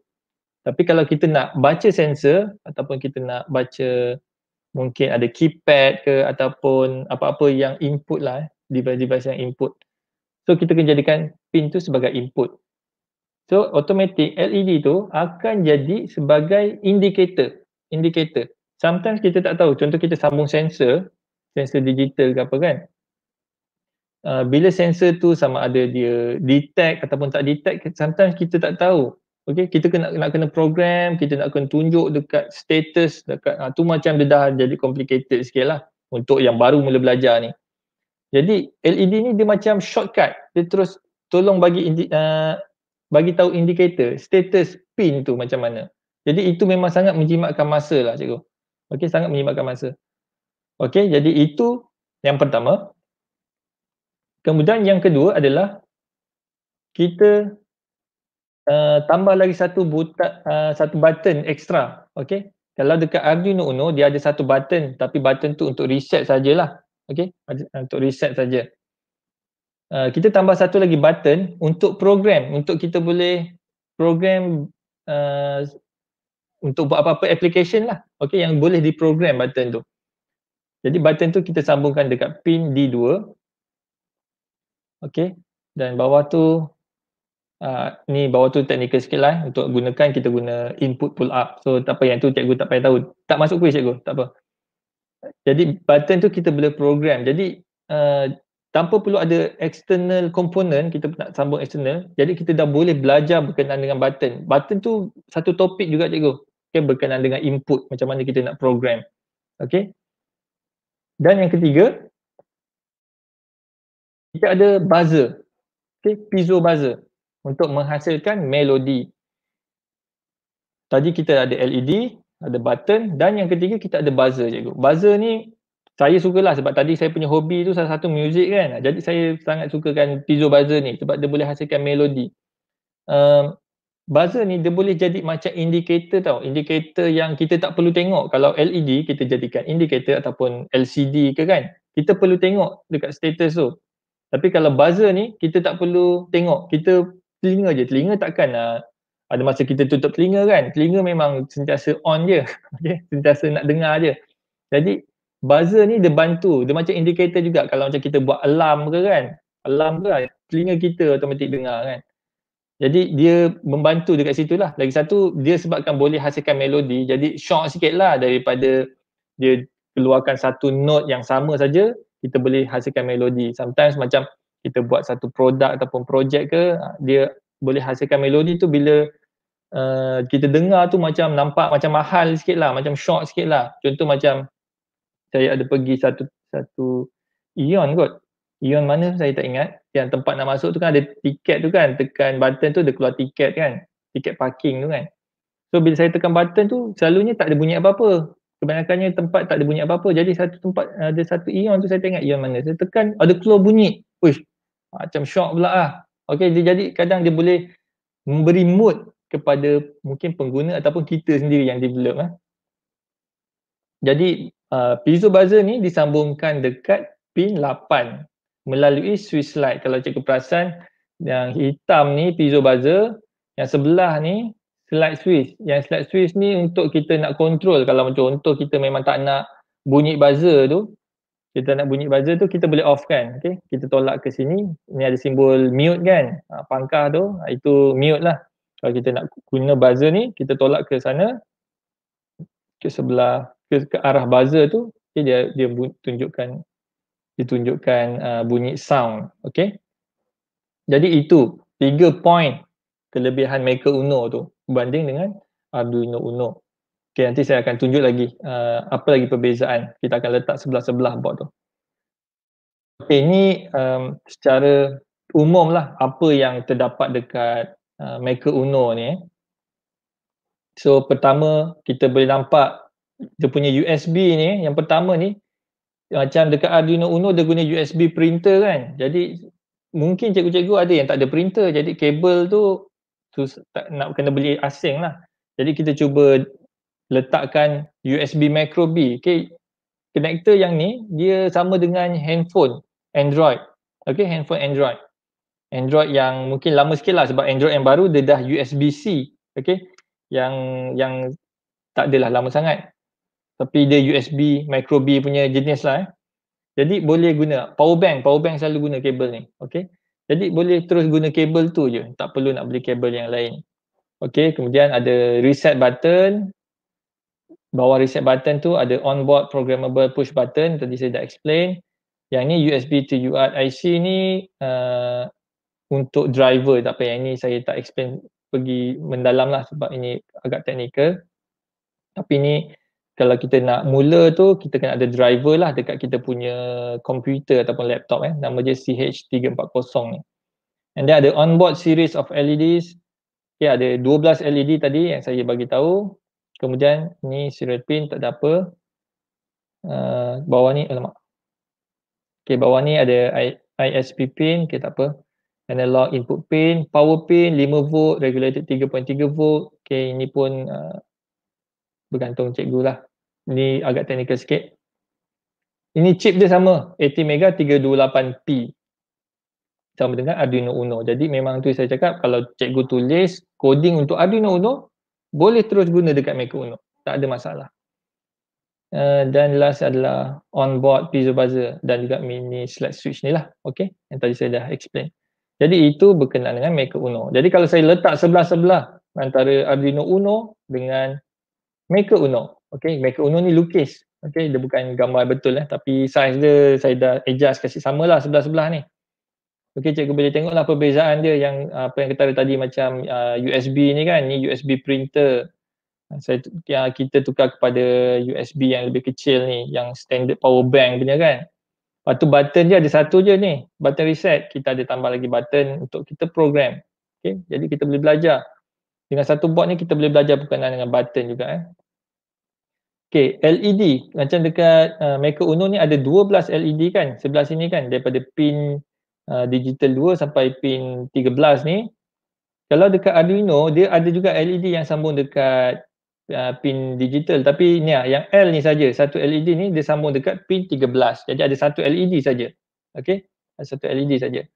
Tapi kalau kita nak baca sensor ataupun kita nak baca mungkin ada keypad ke ataupun apa-apa yang input lah, eh, device-device yang input. So kita kena jadikan pin tu sebagai input. So automatic LED tu akan jadi sebagai indicator. Indicator. Sometimes kita tak tahu. Contoh kita sambung sensor. Sensor digital ke apa kan. Uh, bila sensor tu sama ada dia detect ataupun tak detect, sometimes kita tak tahu. Okay, kita kena, nak kena program, kita nak kena tunjuk dekat status, dekat uh, tu macam dia dah jadi complicated sikit lah untuk yang baru mula belajar ni. Jadi LED ni dia macam shortcut, dia terus tolong bagi indi, uh, bagi tahu indikator status pin tu macam mana. Jadi itu memang sangat menjimatkan masa lah cikgu. Okey, sangat menjimatkan masa. Okey, jadi itu yang pertama. Kemudian yang kedua adalah kita uh, tambah lagi satu buta, uh, satu button ekstra. Okey, kalau dekat Arduino Uno dia ada satu button tapi button tu untuk reset sajalah. Okey, untuk reset saja. Uh, kita tambah satu lagi button untuk program untuk kita boleh program uh, untuk buat apa-apa application lah okay, yang boleh diprogram button tu jadi button tu kita sambungkan dekat pin D2 okay. dan bawah tu uh, ni bawah tu teknikal sikit lah untuk gunakan kita guna input pull up so tak apa yang tu cikgu tak payah tahu tak masuk kuih cikgu tak apa jadi button tu kita boleh program jadi uh, tanpa perlu ada external component kita nak sambung external jadi kita dah boleh belajar berkenaan dengan button button tu satu topik juga cikgu okay, berkenaan dengan input macam mana kita nak program okay. dan yang ketiga kita ada buzzer okay, piezo buzzer untuk menghasilkan melodi tadi kita ada LED ada button dan yang ketiga kita ada buzzer cikgu buzzer ni saya suka lah sebab tadi saya punya hobi tu salah satu muzik kan. Jadi saya sangat sukakan Tizo Buzzer ni sebab dia boleh hasilkan melodi. Um, buzzer ni dia boleh jadi macam indikator tau. Indikator yang kita tak perlu tengok. Kalau LED kita jadikan indikator ataupun LCD ke kan. Kita perlu tengok dekat status tu. Tapi kalau buzzer ni kita tak perlu tengok. Kita telinga je. Telinga takkan uh, ada masa kita tutup telinga kan. Telinga memang sentiasa on je. *laughs* Okay? Sentiasa nak dengar je. Jadi buzzer ni dia bantu dia macam indicator juga kalau macam kita buat alarm ke kan alarm ke kan telinga kita otomatik dengar kan jadi dia membantu dekat situ lah. Lagi satu, dia sebabkan boleh hasilkan melodi, jadi shock sikit lah daripada dia keluarkan satu note yang sama saja, kita boleh hasilkan melodi. Sometimes macam kita buat satu produk ataupun projek ke, dia boleh hasilkan melodi tu bila uh, kita dengar tu macam nampak macam mahal sikit lah, macam shock sikit lah. Contoh macam saya ada pergi satu satu Ion kot. Ion mana saya tak ingat. Yang tempat nak masuk tu kan ada tiket tu kan. Tekan button tu ada keluar tiket kan. Tiket parking tu kan. So bila saya tekan button tu selalunya tak ada bunyi apa-apa. Kebanyakannya tempat tak ada bunyi apa-apa. Jadi satu tempat ada satu Ion tu saya tak Ion mana. Saya tekan ada keluar bunyi. Uish. Macam shock pula lah. Okay dia jadi kadang dia boleh memberi mood kepada mungkin pengguna ataupun kita sendiri yang develop. Eh. Jadi Uh, piezo buzzer ni disambungkan dekat pin 8 melalui switch light. Kalau cikgu perasan yang hitam ni piezo buzzer, yang sebelah ni slide switch. Yang slide switch ni untuk kita nak control kalau macam contoh kita memang tak nak bunyi buzzer tu, kita nak bunyi buzzer tu kita boleh off kan. Okay? Kita tolak ke sini, ni ada simbol mute kan, ha, pangkah tu, ha, itu mute lah. Kalau kita nak guna buzzer ni, kita tolak ke sana, ke sebelah ke, ke arah buzzer tu okay, dia dia tunjukkan ditunjukkan uh, bunyi sound okey jadi itu tiga point kelebihan Maker Uno tu berbanding dengan Arduino Uno okey nanti saya akan tunjuk lagi uh, apa lagi perbezaan kita akan letak sebelah-sebelah bot tu okey ni um, secara umum lah apa yang terdapat dekat uh, Maker Uno ni eh. So pertama kita boleh nampak dia punya USB ni yang pertama ni macam dekat Arduino Uno dia guna USB printer kan jadi mungkin cikgu-cikgu ada yang tak ada printer jadi kabel tu tu tak, nak kena beli asing lah jadi kita cuba letakkan USB micro B okay. connector yang ni dia sama dengan handphone Android okay handphone Android Android yang mungkin lama sikit lah sebab Android yang baru dia dah USB-C okay yang yang tak adalah lama sangat tapi dia USB micro B punya jenis lah eh. Jadi boleh guna power bank, power bank selalu guna kabel ni. Okey. Jadi boleh terus guna kabel tu je, tak perlu nak beli kabel yang lain. Okey, kemudian ada reset button. Bawah reset button tu ada onboard programmable push button tadi saya dah explain. Yang ni USB to UART IC ni uh, untuk driver Apa yang ni saya tak explain pergi mendalam lah sebab ini agak teknikal. Tapi ni kalau kita nak mula tu kita kena ada driver lah dekat kita punya komputer ataupun laptop eh nama dia CH340 ni and then ada onboard series of LEDs okay, ada 12 LED tadi yang saya bagi tahu kemudian ni serial pin tak ada apa uh, bawah ni alamak okay, bawah ni ada ISP pin okay, tak apa analog input pin, power pin 5 volt, regulated 3.3 volt. Okay, ini pun uh, bergantung cikgu lah ni agak teknikal sikit ini chip dia sama ATmega 328P sama dengan Arduino Uno jadi memang tu saya cakap kalau cikgu tulis coding untuk Arduino Uno boleh terus guna dekat Mac Uno tak ada masalah uh, dan last adalah onboard piezo buzzer dan juga mini slide switch ni lah okay? yang tadi saya dah explain jadi itu berkenaan dengan Mac Uno jadi kalau saya letak sebelah-sebelah antara Arduino Uno dengan Mac Uno Okay, Michael oh, Uno ni lukis. Okay, dia bukan gambar betul eh. Tapi saiz dia saya dah adjust kasi sama lah sebelah-sebelah ni. Okay, cikgu boleh tengok lah perbezaan dia yang apa yang kita ada tadi macam uh, USB ni kan. Ni USB printer. Saya, ya, kita tukar kepada USB yang lebih kecil ni. Yang standard power bank punya kan. Lepas tu button dia ada satu je ni. Button reset. Kita ada tambah lagi button untuk kita program. Okay, jadi kita boleh belajar. Dengan satu board ni kita boleh belajar berkenaan dengan button juga eh. Okay, LED. Macam dekat uh, Maker Uno ni ada 12 LED kan, sebelah sini kan, daripada pin uh, digital 2 sampai pin 13 ni. Kalau dekat Arduino, dia ada juga LED yang sambung dekat uh, pin digital. Tapi ni lah, yang L ni saja, satu LED ni dia sambung dekat pin 13. Jadi ada satu LED saja. Okay, satu LED saja.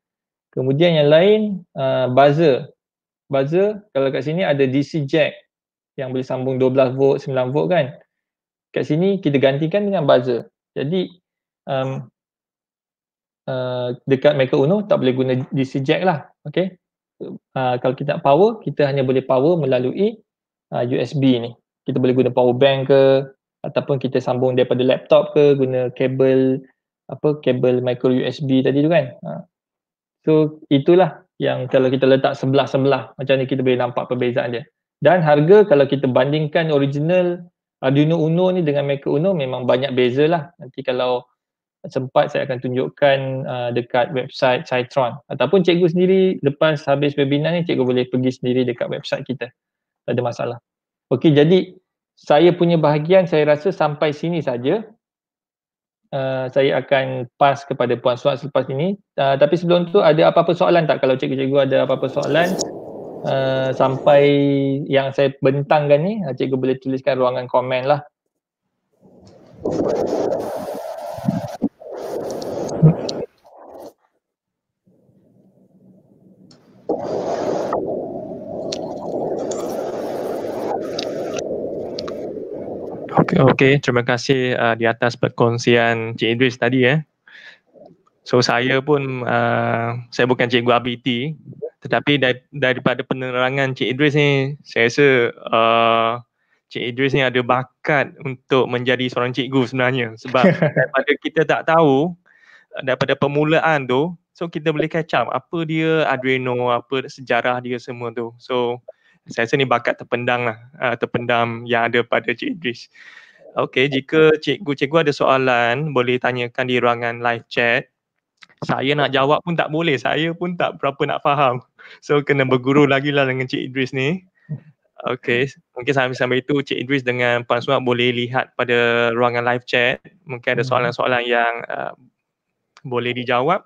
Kemudian yang lain, uh, buzzer. Buzzer, kalau kat sini ada DC jack yang boleh sambung 12 volt, 9 volt kan kat sini kita gantikan dengan buzzer. Jadi um, uh, dekat Maker Uno tak boleh guna DC jack lah. Okay. Uh, kalau kita nak power, kita hanya boleh power melalui uh, USB ni. Kita boleh guna power bank ke ataupun kita sambung daripada laptop ke guna kabel apa kabel micro USB tadi tu kan. Uh. So itulah yang kalau kita letak sebelah-sebelah macam ni kita boleh nampak perbezaan dia. Dan harga kalau kita bandingkan original Arduino Uno ni dengan Maker Uno memang banyak beza lah. Nanti kalau sempat saya akan tunjukkan uh, dekat website Citron. Ataupun cikgu sendiri lepas habis webinar ni cikgu boleh pergi sendiri dekat website kita. Tak ada masalah. Okey jadi saya punya bahagian saya rasa sampai sini saja. Uh, saya akan pass kepada Puan Suat selepas ini. Uh, tapi sebelum tu ada apa-apa soalan tak? Kalau cikgu-cikgu ada apa-apa soalan, uh, sampai yang saya bentangkan ni eh, cikgu boleh tuliskan ruangan komen lah Okay, okay. terima kasih uh, di atas perkongsian Cik Idris tadi ya. Eh. So saya pun uh, saya bukan cikgu ABT, tetapi daripada penerangan Cik Idris ni saya rasa uh, Cik Idris ni ada bakat untuk menjadi seorang cikgu sebenarnya sebab *laughs* daripada kita tak tahu daripada permulaan tu so kita boleh catch up apa dia Adreno apa sejarah dia semua tu so saya rasa ni bakat terpendam lah uh, terpendam yang ada pada Cik Idris Okay, jika cikgu-cikgu ada soalan, boleh tanyakan di ruangan live chat. Saya nak jawab pun tak boleh. Saya pun tak berapa nak faham. So kena berguru lagi lah dengan Cik Idris ni. Okay, hmm. mungkin sambil-sambil itu Cik Idris dengan Puan Suhaib boleh lihat pada ruangan live chat. Mungkin ada hmm. soalan-soalan yang uh, boleh dijawab.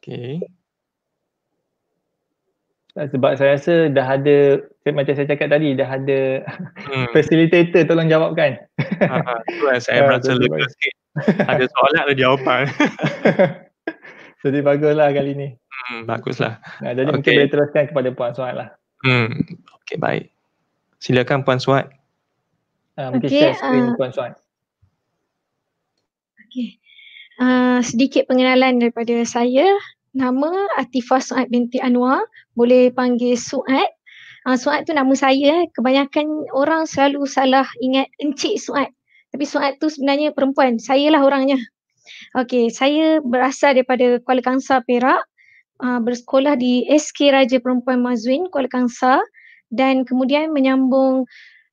Okay. Sebab saya rasa dah ada, macam saya cakap tadi, dah ada hmm. *laughs* facilitator tolong jawabkan. Ha, ha, saya ha, *laughs* ah, merasa lega sikit. Ada soalan ada jawapan. *laughs* jadi baguslah kali ni. Hmm, baguslah. Nah, jadi okay. mungkin boleh teruskan kepada Puan Suat lah. Hmm, okay, baik. Silakan Puan Suat. Uh, mungkin okay, share screen uh, Puan Suat. Okay. Uh, sedikit pengenalan daripada saya. Nama Atifah Suat binti Anwar. Boleh panggil Suat. Uh, Suat tu nama saya. Kebanyakan orang selalu salah ingat Encik Suat. Tapi Suat tu sebenarnya perempuan. Sayalah orangnya. Okey, saya berasal daripada Kuala Kangsar Perak, uh, bersekolah di SK Raja Perempuan Mazwin, Kuala Kangsar dan kemudian menyambung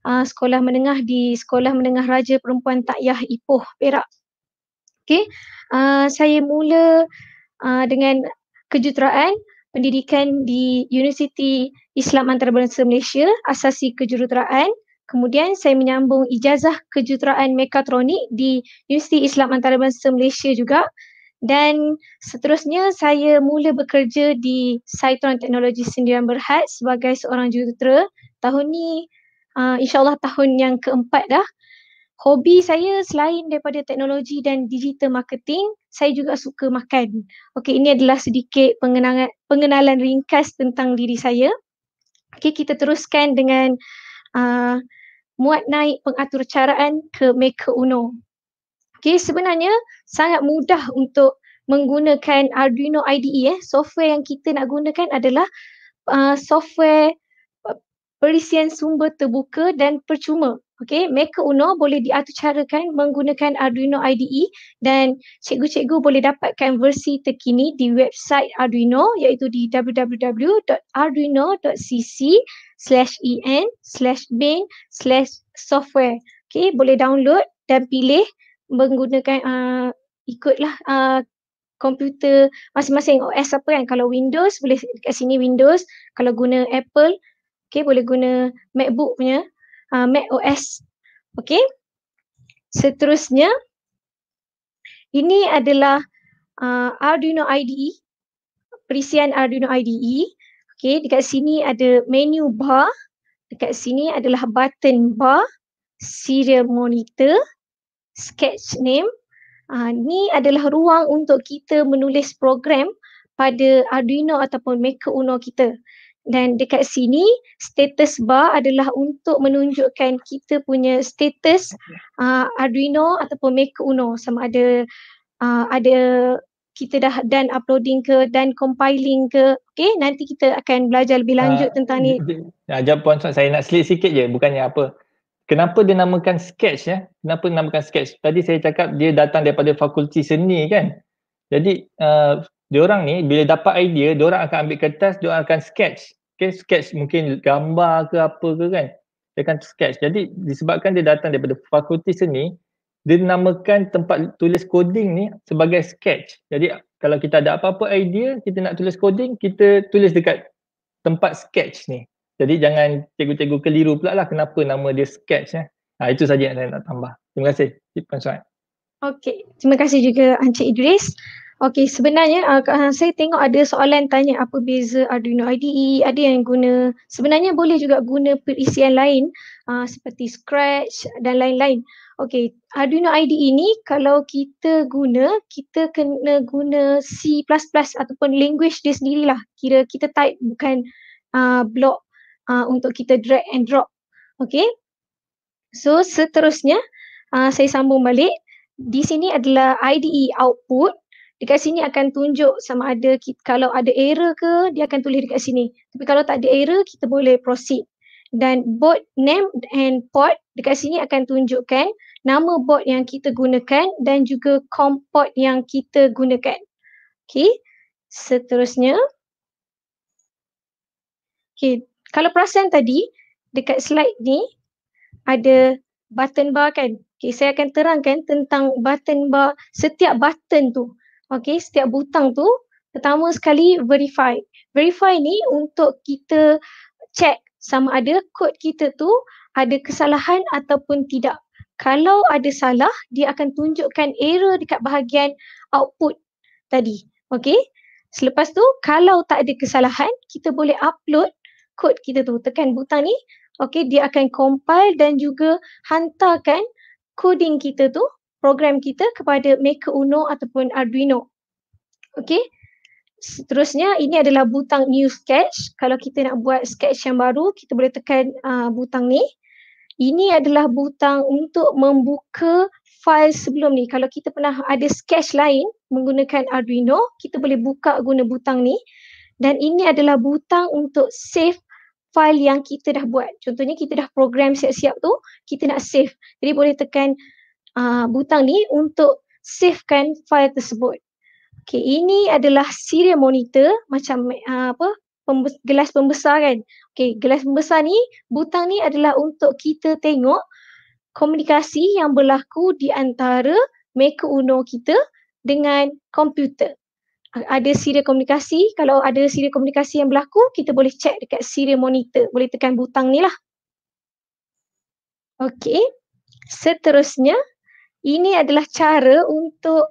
uh, sekolah menengah di Sekolah Menengah Raja Perempuan Takyah Ipoh, Perak. Okey, uh, saya mula uh, dengan kejuruteraan pendidikan di Universiti Islam Antarabangsa Malaysia, Asasi Kejuruteraan Kemudian saya menyambung ijazah kejuruteraan mekatronik di Universiti Islam Antarabangsa Malaysia juga dan seterusnya saya mula bekerja di Saitron Teknologi Sendirian Berhad sebagai seorang jurutera. Tahun ni uh, insyaAllah tahun yang keempat dah. Hobi saya selain daripada teknologi dan digital marketing, saya juga suka makan. Okey, ini adalah sedikit pengenalan, pengenalan ringkas tentang diri saya. Okey, kita teruskan dengan uh, muat naik pengaturcaraan ke Maker Uno. Okay, sebenarnya sangat mudah untuk menggunakan Arduino IDE. Eh. Software yang kita nak gunakan adalah uh, software perisian sumber terbuka dan percuma. Okay, Maker Uno boleh diatur menggunakan Arduino IDE dan cikgu-cikgu boleh dapatkan versi terkini di website Arduino iaitu di www.arduino.cc slash en slash main slash software. Okay, boleh download dan pilih menggunakan uh, ikutlah uh, komputer masing-masing OS apa kan kalau Windows boleh kat sini Windows kalau guna Apple Okay, boleh guna MacBook punya uh, Mac OS. Okay. Seterusnya, ini adalah uh, Arduino IDE, perisian Arduino IDE. Okay, dekat sini ada menu bar. Dekat sini adalah button bar, serial monitor, sketch name. Uh, ni adalah ruang untuk kita menulis program pada Arduino ataupun Maker Uno kita dan dekat sini status bar adalah untuk menunjukkan kita punya status uh, Arduino ataupun Mac Uno sama ada uh, ada kita dah done uploading ke dan compiling ke okey nanti kita akan belajar lebih lanjut uh, tentang ni ajak puan saya nak selit sikit je bukannya apa kenapa dia namakan sketch ya kenapa namakan sketch tadi saya cakap dia datang daripada fakulti seni kan jadi uh, dia orang ni bila dapat idea dia orang akan ambil kertas dia orang akan sketch mungkin sketch mungkin gambar ke apa ke kan dia akan sketch jadi disebabkan dia datang daripada fakulti seni dia namakan tempat tulis coding ni sebagai sketch jadi kalau kita ada apa-apa idea kita nak tulis coding kita tulis dekat tempat sketch ni jadi jangan cikgu-cikgu keliru pula lah kenapa nama dia sketch ya. Ha, itu saja yang saya nak tambah. Terima kasih. Cik Puan Suhaib. Terima kasih juga Encik Idris. Okey sebenarnya uh, saya tengok ada soalan tanya apa beza Arduino IDE, ada yang guna sebenarnya boleh juga guna perisian lain uh, seperti Scratch dan lain-lain. Okey Arduino IDE ni kalau kita guna kita kena guna C++ ataupun language dia sendirilah. Kira kita type bukan uh, block uh, untuk kita drag and drop. Okey. So seterusnya uh, saya sambung balik di sini adalah IDE output dekat sini akan tunjuk sama ada kalau ada error ke dia akan tulis dekat sini tapi kalau tak ada error kita boleh proceed dan bot name and port dekat sini akan tunjukkan nama bot yang kita gunakan dan juga com port yang kita gunakan okey seterusnya okey kalau perasan tadi dekat slide ni ada button bar kan okey saya akan terangkan tentang button bar setiap button tu Okay, setiap butang tu pertama sekali verify. Verify ni untuk kita check sama ada kod kita tu ada kesalahan ataupun tidak. Kalau ada salah, dia akan tunjukkan error dekat bahagian output tadi. Okay, selepas tu kalau tak ada kesalahan, kita boleh upload kod kita tu. Tekan butang ni, okay, dia akan compile dan juga hantarkan coding kita tu program kita kepada Maker Uno ataupun Arduino. Okey. Seterusnya ini adalah butang new sketch. Kalau kita nak buat sketch yang baru, kita boleh tekan uh, butang ni. Ini adalah butang untuk membuka fail sebelum ni. Kalau kita pernah ada sketch lain menggunakan Arduino, kita boleh buka guna butang ni. Dan ini adalah butang untuk save file yang kita dah buat. Contohnya kita dah program siap-siap tu, kita nak save. Jadi boleh tekan uh, butang ni untuk savekan file tersebut. Okay, ini adalah serial monitor macam uh, apa pembes- gelas pembesar kan. Okay, gelas pembesar ni, butang ni adalah untuk kita tengok komunikasi yang berlaku di antara Mac Uno kita dengan komputer. Ah, ada serial komunikasi, kalau ada serial komunikasi yang berlaku, kita boleh check dekat serial monitor. Boleh tekan butang ni lah. Okay, seterusnya ini adalah cara untuk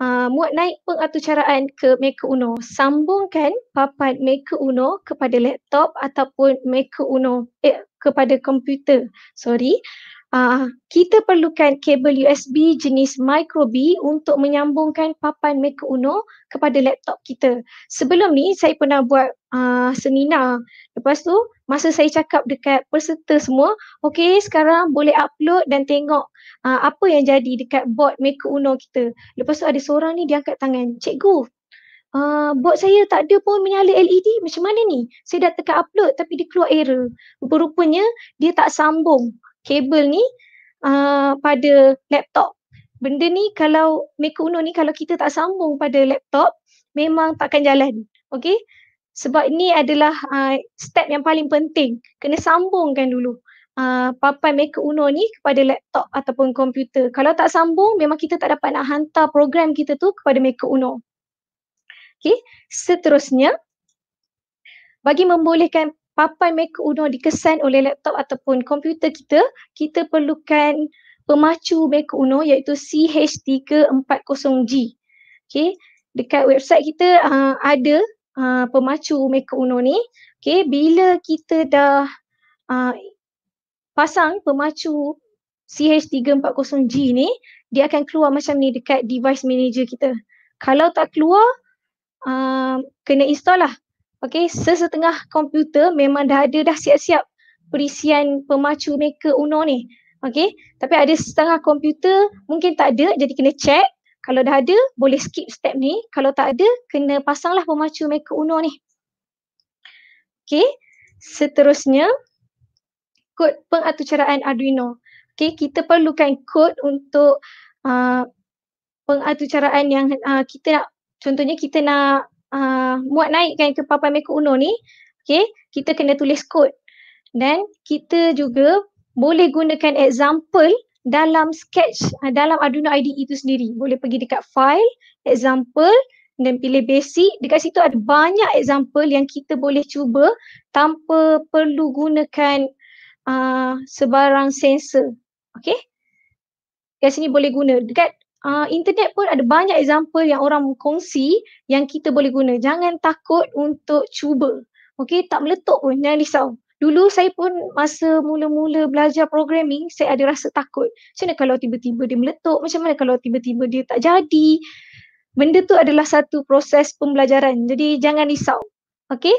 uh, muat naik pengaturcaraan ke Maker Uno. Sambungkan papan Maker Uno kepada laptop ataupun Maker Uno eh, kepada komputer. Sorry. Uh, kita perlukan kabel USB jenis micro B untuk menyambungkan papan Mega Uno kepada laptop kita. Sebelum ni saya pernah buat uh, seminar. Lepas tu masa saya cakap dekat peserta semua, okey sekarang boleh upload dan tengok uh, apa yang jadi dekat board Mega Uno kita. Lepas tu ada seorang ni dia angkat tangan, "Cikgu, uh, board saya tak ada pun menyala LED. Macam mana ni? Saya dah tekan upload tapi dia keluar error. Rupanya dia tak sambung." kabel ni uh, pada laptop. Benda ni kalau Mac Uno ni kalau kita tak sambung pada laptop memang takkan jalan. Okay. Sebab ini adalah uh, step yang paling penting. Kena sambungkan dulu uh, papan Mac Uno ni kepada laptop ataupun komputer. Kalau tak sambung memang kita tak dapat nak hantar program kita tu kepada Mac Uno. Okay. Seterusnya bagi membolehkan papan Mac Uno dikesan oleh laptop ataupun komputer kita, kita perlukan pemacu Mac Uno iaitu CH340G. Okay. Dekat website kita uh, ada uh, pemacu Mac Uno ni. Okay. Bila kita dah uh, pasang pemacu CH340G ni, dia akan keluar macam ni dekat device manager kita. Kalau tak keluar, uh, kena install lah. Okey, sesetengah komputer memang dah ada dah siap-siap perisian pemacu Maker Uno ni. Okey, tapi ada setengah komputer mungkin tak ada jadi kena check. Kalau dah ada boleh skip step ni. Kalau tak ada kena pasanglah pemacu Maker Uno ni. Okey, seterusnya kod pengaturcaraan Arduino. Okey, kita perlukan kod untuk uh, pengaturcaraan yang uh, kita nak contohnya kita nak Ah, muat naikkan ke papan Mekuk Uno ni, okay, kita kena tulis kod. Dan kita juga boleh gunakan example dalam sketch, uh, dalam Arduino IDE itu sendiri. Boleh pergi dekat file, example, dan pilih basic. Dekat situ ada banyak example yang kita boleh cuba tanpa perlu gunakan uh, sebarang sensor. Okay. Dekat sini boleh guna. Dekat uh, internet pun ada banyak example yang orang kongsi yang kita boleh guna. Jangan takut untuk cuba. Okey, tak meletup pun jangan risau. Dulu saya pun masa mula-mula belajar programming, saya ada rasa takut. Macam mana kalau tiba-tiba dia meletup? Macam mana kalau tiba-tiba dia tak jadi? Benda tu adalah satu proses pembelajaran. Jadi jangan risau. Okey?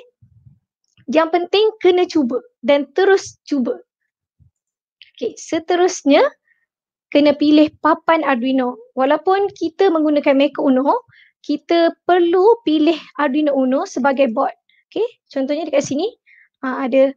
Yang penting kena cuba dan terus cuba. Okey, seterusnya kena pilih papan Arduino. Walaupun kita menggunakan Mac Uno, kita perlu pilih Arduino Uno sebagai board. Okay, contohnya dekat sini uh, ada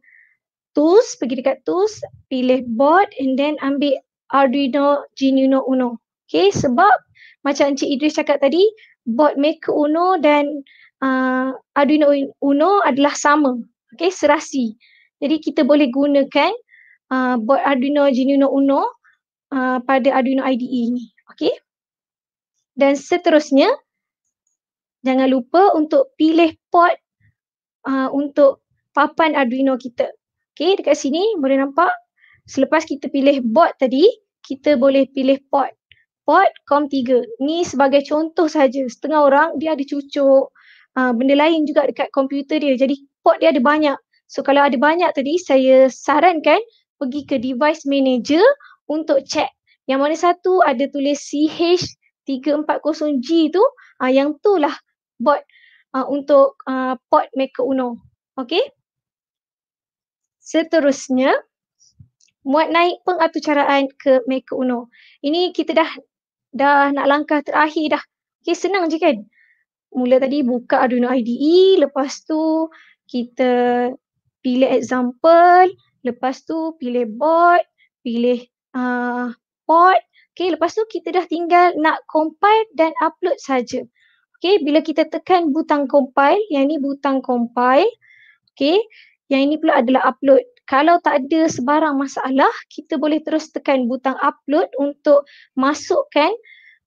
tools, pergi dekat tools, pilih board and then ambil Arduino Genuino Uno. Okay, sebab macam Encik Idris cakap tadi, board Mac Uno dan uh, Arduino Uno adalah sama. Okay, serasi. Jadi kita boleh gunakan uh, board Arduino Genuino Uno uh, pada Arduino IDE ini. Okey. Dan seterusnya, jangan lupa untuk pilih port uh, untuk papan Arduino kita. Okey, dekat sini boleh nampak selepas kita pilih board tadi, kita boleh pilih port. Port COM3. Ni sebagai contoh saja. Setengah orang dia ada cucuk, uh, benda lain juga dekat komputer dia. Jadi port dia ada banyak. So kalau ada banyak tadi, saya sarankan pergi ke device manager untuk check yang mana satu ada tulis CH340G tu uh, yang tu lah bot uh, untuk uh, ah, port Maker Uno. Okay. Seterusnya, muat naik pengaturcaraan ke Maker Uno. Ini kita dah dah nak langkah terakhir dah. Okay, senang je kan? Mula tadi buka Arduino IDE, lepas tu kita pilih example, lepas tu pilih bot, pilih uh, port. Okay, lepas tu kita dah tinggal nak compile dan upload saja. Okay, bila kita tekan butang compile, yang ni butang compile. Okay, yang ini pula adalah upload. Kalau tak ada sebarang masalah, kita boleh terus tekan butang upload untuk masukkan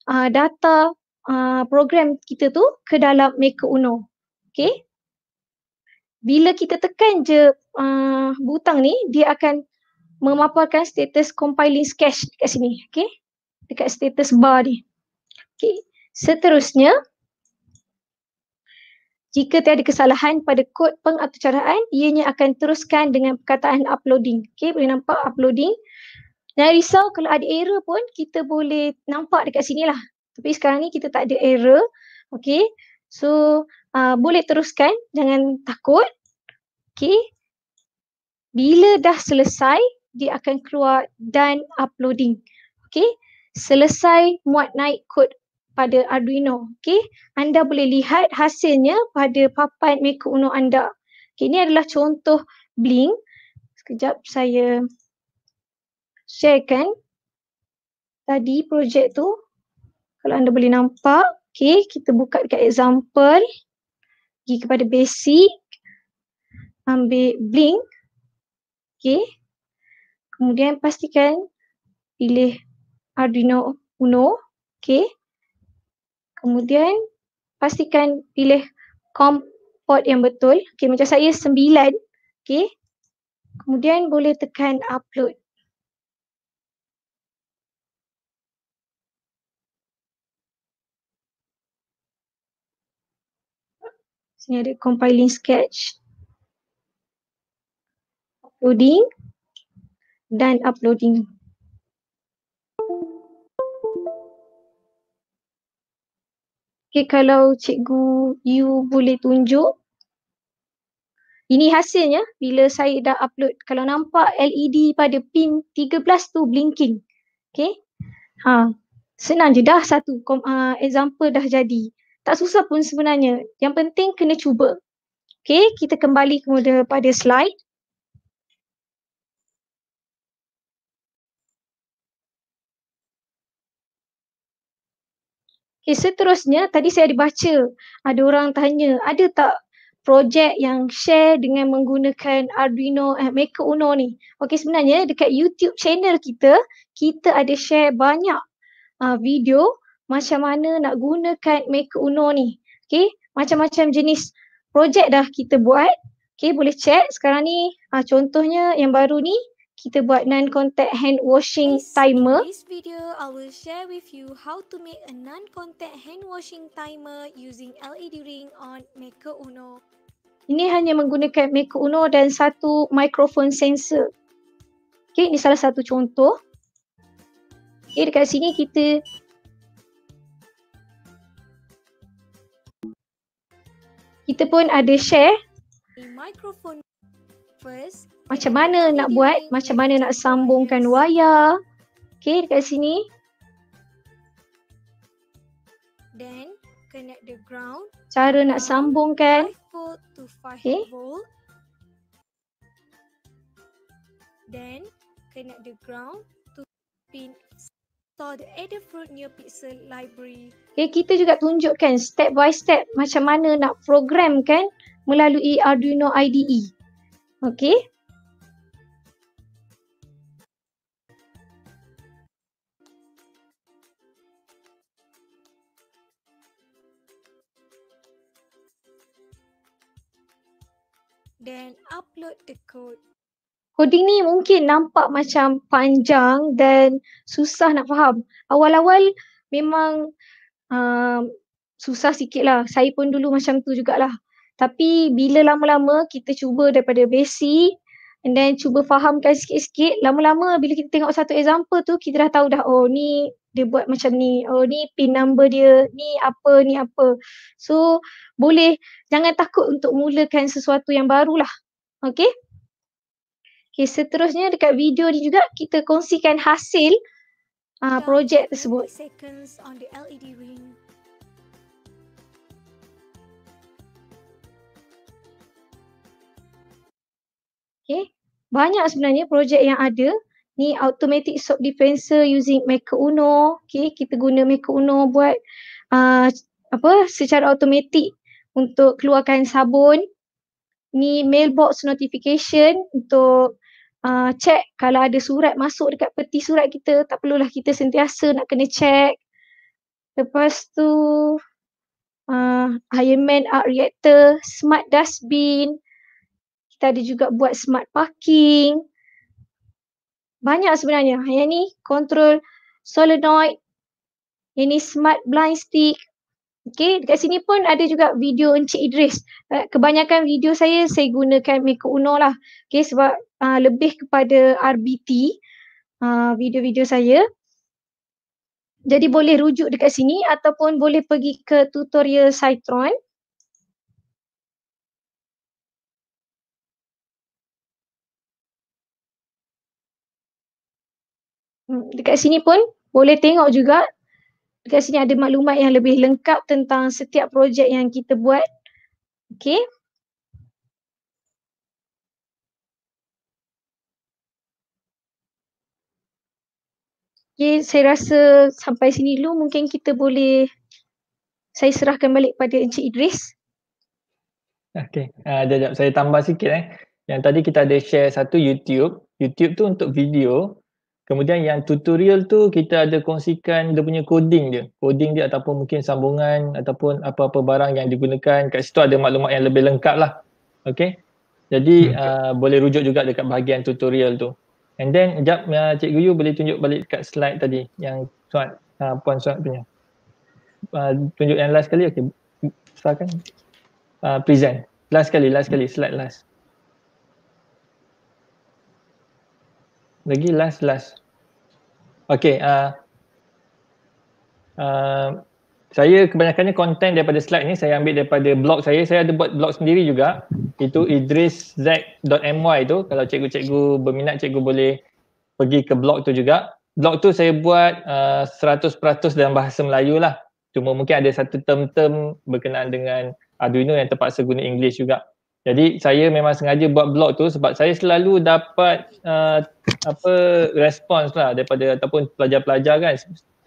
uh, data uh, program kita tu ke dalam Maker Uno. Okay. Bila kita tekan je uh, butang ni, dia akan memaparkan status compiling sketch dekat sini. Okay. Dekat status bar ni. Okay. Seterusnya, jika tiada kesalahan pada kod pengaturcaraan, ianya akan teruskan dengan perkataan uploading. Okay, boleh nampak uploading. Jangan risau kalau ada error pun, kita boleh nampak dekat sini lah. Tapi sekarang ni kita tak ada error. Okay, so uh, boleh teruskan. Jangan takut. Okay, bila dah selesai, dia akan keluar dan uploading. Okay, selesai muat naik kod pada Arduino. Okay, anda boleh lihat hasilnya pada papan Mac Uno anda. Okay, ini adalah contoh Blink. Sekejap saya sharekan tadi projek tu. Kalau anda boleh nampak, okay, kita buka dekat example. Pergi kepada basic, ambil Blink. Okay, Kemudian pastikan pilih Arduino Uno. Okey. Kemudian pastikan pilih COM port yang betul. Okey macam saya sembilan, Okey. Kemudian boleh tekan upload. Sini ada compiling sketch. loading dan uploading. Okay, kalau cikgu you boleh tunjuk. Ini hasilnya bila saya dah upload. Kalau nampak LED pada pin 13 tu blinking. Okay. Ha. Senang je dah satu uh, example dah jadi. Tak susah pun sebenarnya. Yang penting kena cuba. Okay, kita kembali kepada pada slide. Okay, seterusnya tadi saya ada baca ada orang tanya ada tak projek yang share dengan menggunakan Arduino eh, Maker Uno ni. Okey sebenarnya dekat YouTube channel kita kita ada share banyak uh, video macam mana nak gunakan Maker Uno ni. Okey macam-macam jenis projek dah kita buat. Okey boleh check sekarang ni uh, contohnya yang baru ni kita buat non-contact hand washing timer. In this video, I will share with you how to make a non-contact hand washing timer using LED ring on Maker Uno. Ini hanya menggunakan Maker Uno dan satu microphone sensor. Okay, ini salah satu contoh. Okay, dekat sini kita... Kita pun ada share. Microphone first, macam mana nak buat, macam mana nak sambungkan waya. Okay, dekat sini. Then, connect the ground. Cara nak sambungkan. Okay. Then, connect the ground to pin store the Adafruit NeoPixel library. Okay, kita juga tunjukkan step by step macam mana nak programkan melalui Arduino IDE. Okay. then upload the code. Coding ni mungkin nampak macam panjang dan susah nak faham. Awal-awal memang uh, susah sikit lah. Saya pun dulu macam tu jugalah. Tapi bila lama-lama kita cuba daripada basic and then cuba fahamkan sikit-sikit, lama-lama bila kita tengok satu example tu, kita dah tahu dah oh ni dia buat macam ni oh ni pin number dia ni apa ni apa so boleh jangan takut untuk mulakan sesuatu yang baru lah okay okey seterusnya dekat video ni juga kita kongsikan hasil uh, projek tersebut e okey banyak sebenarnya projek yang ada ni automatic soap dispenser using Maker Uno. Okay, kita guna Maker Uno buat uh, apa secara automatic untuk keluarkan sabun. Ni mailbox notification untuk uh, check kalau ada surat masuk dekat peti surat kita tak perlulah kita sentiasa nak kena check. Lepas tu uh, Iron Man Art Reactor, Smart Dustbin. Kita ada juga buat smart parking banyak sebenarnya. Yang ni control solenoid. Yang ni smart blind stick. Okay, dekat sini pun ada juga video Encik Idris. Eh, kebanyakan video saya, saya gunakan Mika Uno lah. Okay, sebab uh, lebih kepada RBT uh, ah, video-video saya. Jadi boleh rujuk dekat sini ataupun boleh pergi ke tutorial Cytron. Mm, dekat sini pun boleh tengok juga dekat sini ada maklumat yang lebih lengkap tentang setiap projek yang kita buat. Okay. Okay, saya rasa sampai sini dulu mungkin kita boleh saya serahkan balik pada Encik Idris. Okay, uh, ah, jap, jap saya tambah sikit eh. Yang tadi kita ada share satu YouTube. YouTube tu untuk video Kemudian yang tutorial tu kita ada kongsikan dia punya coding dia. Coding dia ataupun mungkin sambungan ataupun apa-apa barang yang digunakan. Kat situ ada maklumat yang lebih lengkap lah. Okay. Jadi hmm, okay. Uh, boleh rujuk juga dekat bahagian tutorial tu. And then sekejap uh, Cikgu Yu boleh tunjuk balik dekat slide tadi yang suat, uh, Puan Suat punya. Uh, tunjuk yang last sekali. Okay. Silakan. Uh, present. Last sekali, last sekali. Slide last. lagi last last okay uh, uh, saya kebanyakannya konten daripada slide ni saya ambil daripada blog saya saya ada buat blog sendiri juga itu idriszak.my tu kalau cikgu-cikgu berminat cikgu boleh pergi ke blog tu juga blog tu saya buat uh, 100% dalam bahasa Melayu lah cuma mungkin ada satu term-term berkenaan dengan Arduino yang terpaksa guna English juga jadi saya memang sengaja buat blog tu sebab saya selalu dapat uh, apa respons lah daripada ataupun pelajar-pelajar kan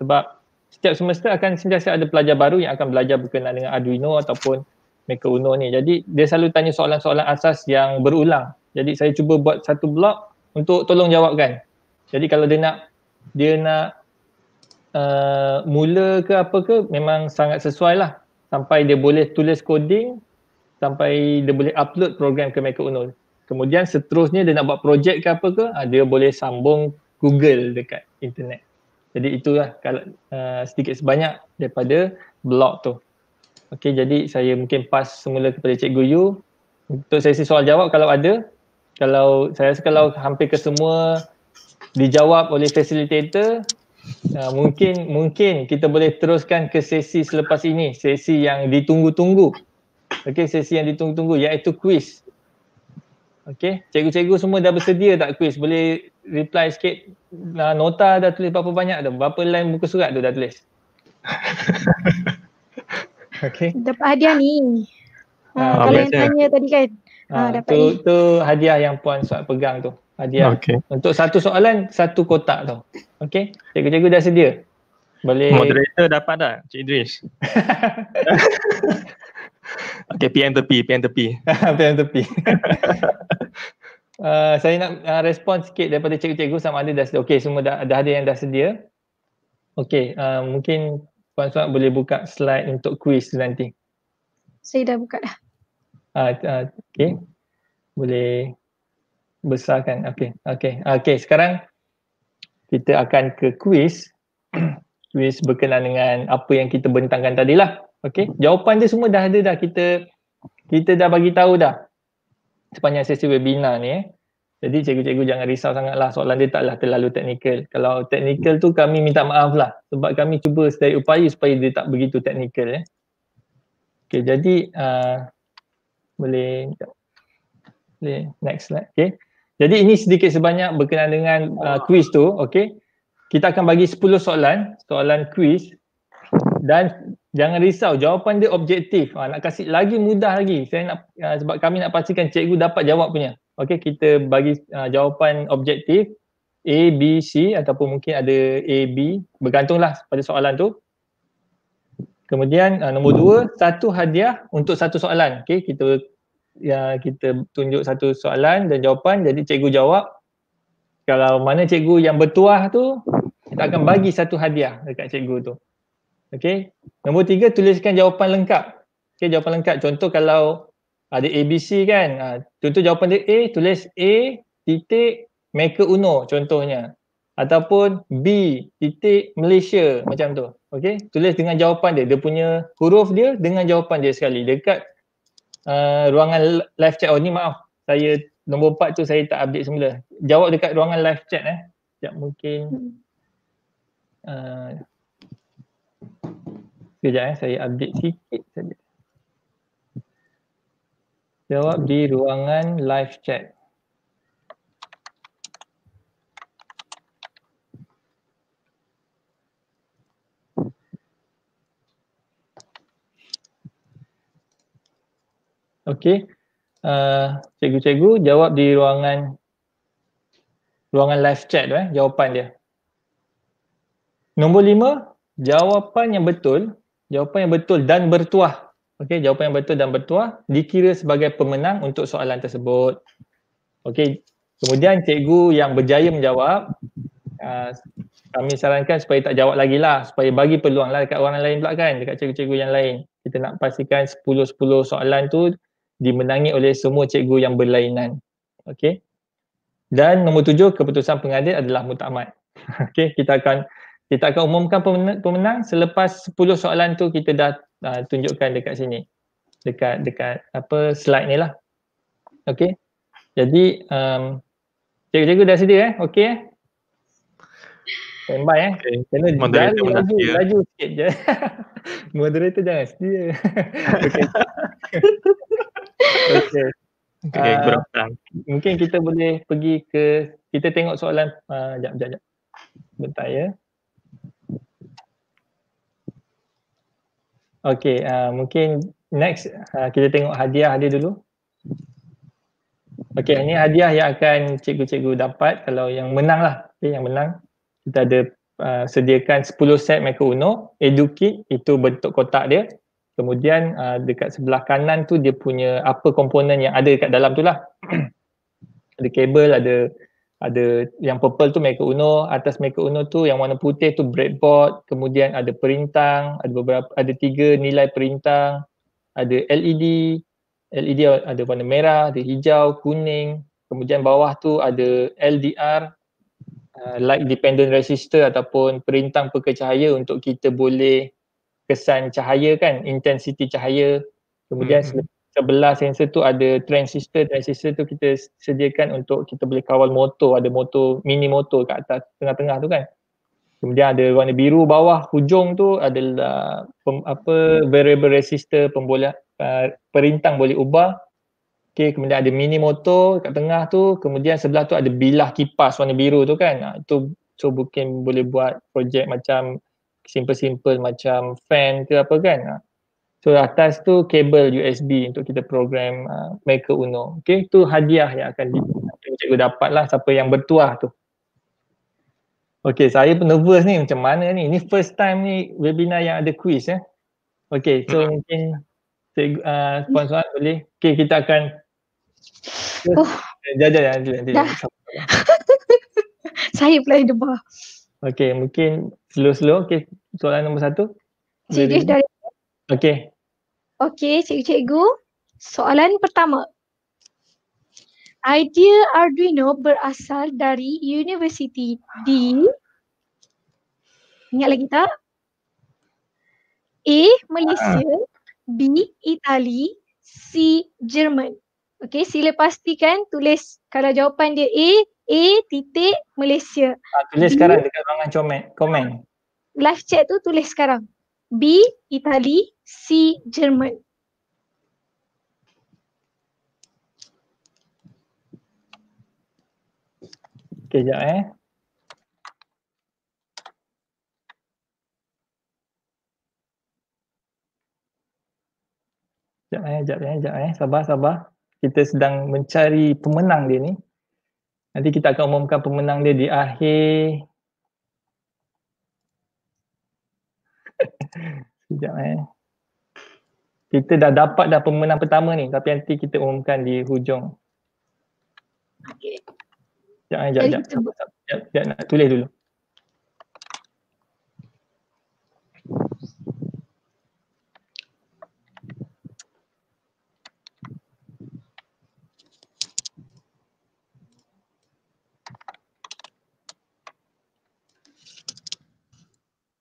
sebab setiap semester akan sentiasa ada pelajar baru yang akan belajar berkenaan dengan Arduino ataupun Maker Uno ni. Jadi dia selalu tanya soalan-soalan asas yang berulang. Jadi saya cuba buat satu blog untuk tolong jawabkan. Jadi kalau dia nak dia nak uh, mula ke apa ke memang sangat sesuai lah sampai dia boleh tulis coding sampai dia boleh upload program ke Maker Unknown. Kemudian seterusnya dia nak buat projek ke apa ke, ah, dia boleh sambung Google dekat internet. Jadi itulah kalau uh, sedikit sebanyak daripada blog tu. Okey, jadi saya mungkin pas semula kepada Cikgu Yu untuk sesi soal jawab kalau ada. Kalau saya rasa kalau hampir ke semua dijawab oleh facilitator, uh, mungkin mungkin kita boleh teruskan ke sesi selepas ini, sesi yang ditunggu-tunggu. Okey, sesi yang ditunggu-tunggu iaitu kuis. Okey, cikgu-cikgu semua dah bersedia tak kuis? Boleh reply sikit. Nah, nota dah tulis berapa banyak dah? Berapa line muka surat tu dah tulis? *laughs* Okey. Dapat hadiah ni. Ah, ah, kalau yang tanya tadi kan. Ah, ah tu, tu hadiah yang puan suat pegang tu. Hadiah. Okay. Untuk satu soalan, satu kotak tu. Okey, cikgu-cikgu dah sedia. Boleh. Moderator dapat dah, Cik Idris. *laughs* Okay, PM tepi, PM tepi. *laughs* PM tepi. *laughs* uh, saya nak uh, respon sikit daripada cikgu-cikgu sama ada dah sedia. Okay, semua dah, dah ada yang dah sedia. Okay, uh, mungkin Puan Suat boleh buka slide untuk kuis nanti. Saya dah buka dah. Uh, uh, okay, boleh besarkan. Okay, okay. Ah, okay, sekarang kita akan ke kuis. *clears throat* Kuis berkenaan dengan apa yang kita bentangkan tadilah. lah. Okey, jawapan dia semua dah ada dah kita kita dah bagi tahu dah sepanjang sesi webinar ni. Eh. Jadi cikgu-cikgu jangan risau sangatlah soalan dia taklah terlalu teknikal. Kalau teknikal tu kami minta maaf lah sebab kami cuba sedaya upaya supaya dia tak begitu teknikal. Eh. Okey, jadi uh, boleh, boleh next lah. Okey, jadi ini sedikit sebanyak berkenaan dengan uh, quiz tu. Okey, kita akan bagi 10 soalan, soalan quiz dan Jangan risau, jawapan dia objektif. Ha, nak kasih lagi mudah lagi. Saya nak uh, sebab kami nak pastikan cikgu dapat jawab punya. Okey, kita bagi uh, jawapan objektif A B C ataupun mungkin ada A B, bergantunglah pada soalan tu. Kemudian uh, nombor dua, satu hadiah untuk satu soalan. Okey, kita ya kita tunjuk satu soalan dan jawapan jadi cikgu jawab. Kalau mana cikgu yang bertuah tu, kita akan bagi satu hadiah dekat cikgu tu. Okey. Nombor tiga, tuliskan jawapan lengkap. Okey, jawapan lengkap. Contoh kalau ada A, B, C, kan. Ha, contoh jawapan dia A, tulis A titik Maker Uno contohnya. Ataupun B titik Malaysia macam tu. Okey, tulis dengan jawapan dia. Dia punya huruf dia dengan jawapan dia sekali. Dekat uh, ruangan live chat. Oh ni maaf. Saya nombor empat tu saya tak update semula. Jawab dekat ruangan live chat eh. Sekejap mungkin. Hmm. Uh, Sekejap eh, saya update sikit saja. Jawab di ruangan live chat. Okey. Uh, cikgu-cikgu jawab di ruangan ruangan live chat tu eh, jawapan dia. Nombor lima, jawapan yang betul Jawapan yang betul dan bertuah. Okey, jawapan yang betul dan bertuah dikira sebagai pemenang untuk soalan tersebut. Okey, kemudian cikgu yang berjaya menjawab uh, kami sarankan supaya tak jawab lagi lah supaya bagi peluang lah dekat orang lain pula kan dekat cikgu-cikgu yang lain kita nak pastikan 10-10 soalan tu dimenangi oleh semua cikgu yang berlainan okey dan nombor tujuh keputusan pengadil adalah mutamat *laughs* okey kita akan kita akan umumkan pemenang selepas 10 soalan tu kita dah uh, tunjukkan dekat sini dekat dekat apa slide ni lah okey jadi um, cikgu-cikgu dah sedia eh okey eh Tembak eh. Kena okay. jari laju, laju sikit je. *laughs* Moderator jangan sedia. okay. okay. Okay, uh, good mungkin kita boleh pergi ke kita tengok soalan uh, jap jap jap. Bentar ya. Yeah. Okay, uh, mungkin next uh, kita tengok hadiah dia dulu. Okay, ini hadiah yang akan cikgu-cikgu dapat kalau yang menang lah. Okay, yang menang. Kita ada uh, sediakan 10 set Michael Uno. Educate, itu bentuk kotak dia. Kemudian uh, dekat sebelah kanan tu dia punya apa komponen yang ada dekat dalam tu lah. *clears throat* ada kabel, ada ada yang purple tu Maker Uno, atas Maker Uno tu yang warna putih tu breadboard, kemudian ada perintang, ada beberapa ada tiga nilai perintang, ada LED, LED ada warna merah, ada hijau, kuning, kemudian bawah tu ada LDR uh, light dependent resistor ataupun perintang peka cahaya untuk kita boleh kesan cahaya kan, intensiti cahaya. Kemudian hmm sebelah sensor tu ada transistor transistor tu kita sediakan untuk kita boleh kawal motor ada motor mini motor kat atas tengah-tengah tu kan kemudian ada warna biru bawah hujung tu adalah pem, apa variable resistor pemboleh uh, perintang boleh ubah okey kemudian ada mini motor kat tengah tu kemudian sebelah tu ada bilah kipas warna biru tu kan ha, itu so mungkin boleh buat projek macam simple-simple macam fan ke apa kan ha. So atas tu kabel USB untuk kita program uh, Mereka Uno. Okey, tu hadiah yang akan di cikgu dapat lah siapa yang bertuah tu. Okey, saya pun nervous ni macam mana ni. Ini first time ni webinar yang ada quiz eh. Okey, so hmm. mungkin cikgu, uh, Puan Suat boleh. Okey, kita akan Oh. Jajah, jajah, jajah, *laughs* saya pula yang debar. Okey, mungkin slow-slow. Okey, soalan nombor satu. Cik dari Okey. Okey, cikgu-cikgu, soalan pertama. Idea Arduino berasal dari universiti di Ingat lagi tak? A Malaysia, uh. B Itali, C Jerman. Okey, sila pastikan tulis kalau jawapan dia A, A titik Malaysia. Uh, tulis B, sekarang dekat ruangan comment, komen. Live chat tu tulis sekarang. B. Itali. C. Jerman. Kejap eh. Sekejap eh, sekejap eh, sekejap eh. Sabar, sabar. Kita sedang mencari pemenang dia ni. Nanti kita akan umumkan pemenang dia di akhir Sekejap eh. Kita dah dapat dah pemenang pertama ni tapi nanti kita umumkan di hujung. Okey. Jangan jangan jangan. Jangan nak tulis dulu.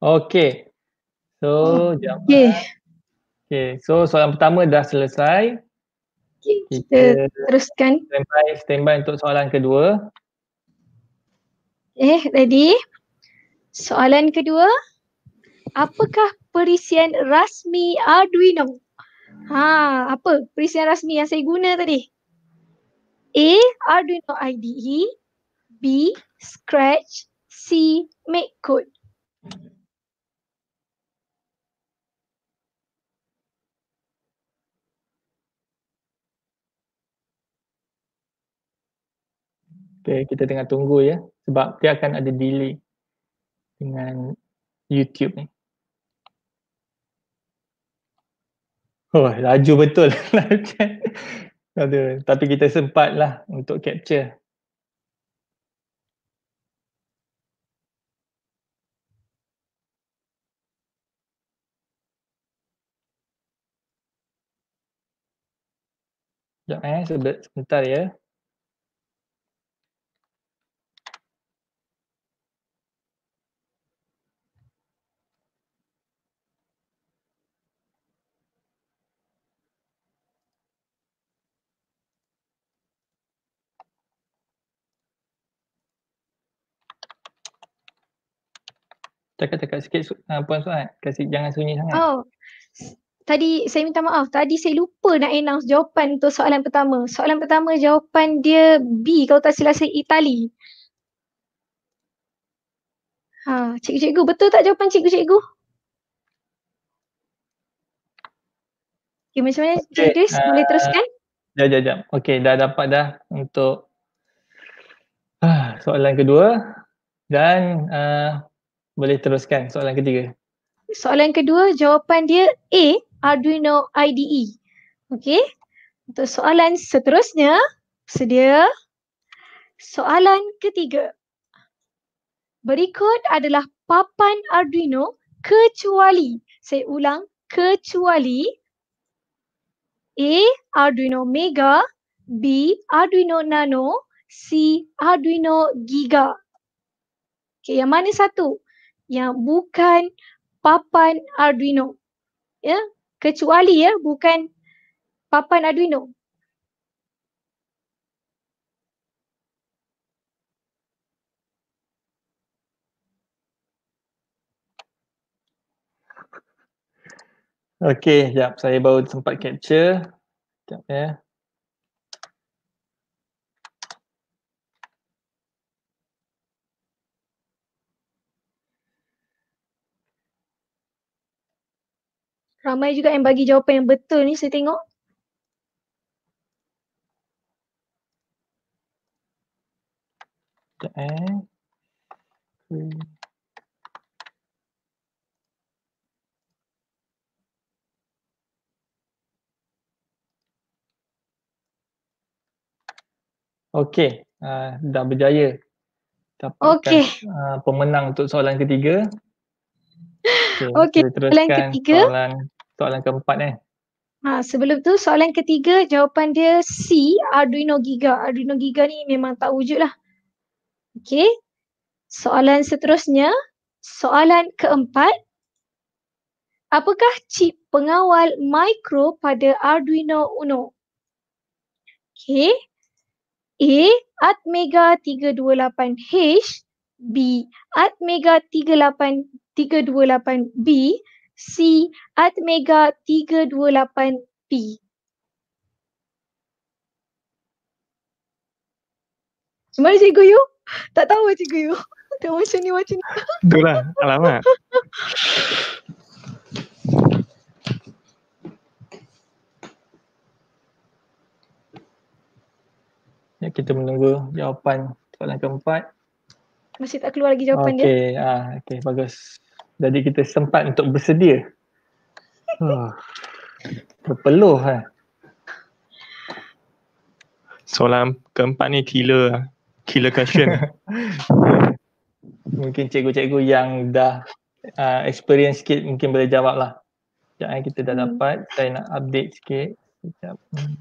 Okey, So, oh. jom. Okay. okay. So, soalan pertama dah selesai. kita, teruskan. Standby, standby untuk soalan kedua. Eh, ready? Soalan kedua. Apakah perisian rasmi Arduino? Ha, apa perisian rasmi yang saya guna tadi? A. Arduino IDE B. Scratch C. Make code Okay, kita tengah tunggu ya sebab dia akan ada delay dengan YouTube ni. Oh, laju betul. *laughs* Aduh, tapi kita sempatlah untuk capture. Sekejap eh, sebentar ya. cakap-cakap sikit uh, Puan Suat, kasih jangan sunyi sangat. Oh, tadi saya minta maaf. Tadi saya lupa nak announce jawapan untuk soalan pertama. Soalan pertama jawapan dia B kalau tak silap saya Itali. Ha, cikgu-cikgu betul tak jawapan cikgu-cikgu? Okay, macam mana okay, Cik Idris? Uh, boleh teruskan? Jom, jom, jom. Okay, dah dapat dah untuk uh, soalan kedua. Dan uh, boleh teruskan soalan ketiga. Soalan kedua jawapan dia A Arduino IDE. Okey. Untuk soalan seterusnya, sedia. Soalan ketiga. Berikut adalah papan Arduino kecuali, saya ulang, kecuali A. Arduino Mega, B. Arduino Nano, C. Arduino Giga. Okey, yang mana satu? yang bukan papan Arduino. Ya, kecuali ya bukan papan Arduino. Okey, jap saya baru sempat capture. Jap ya. Yeah. Ramai juga yang bagi jawapan yang betul ni saya tengok. Sekejap eh. Okey, uh, dah berjaya dapatkan okay. uh, ah, pemenang untuk soalan ketiga. Okey, okay. soalan ketiga. Soalan, soalan keempat eh. Ha, sebelum tu soalan ketiga jawapan dia C Arduino Giga. Arduino Giga ni memang tak wujud lah. Okey. Soalan seterusnya. Soalan keempat. Apakah chip pengawal mikro pada Arduino Uno? Okey. A. Atmega 328H. B. Atmega 328B, C at Atmega 328P. Macam mana cikgu you? Tak tahu eh cikgu you. *laughs* Tengok macam ni macam ni. Itulah, alamat. Ya, kita menunggu jawapan soalan keempat masih tak keluar lagi jawapan okay. dia. Okey, ah, okey bagus. Jadi kita sempat untuk bersedia. Ha. Ah, Terpeluh kan. Eh. Soalan keempat ni killer Killer question. *laughs* mungkin cikgu-cikgu yang dah uh, experience sikit mungkin boleh jawab lah. Sekejap eh, kita dah hmm. dapat. Saya nak update sikit. Sekejap. Hmm.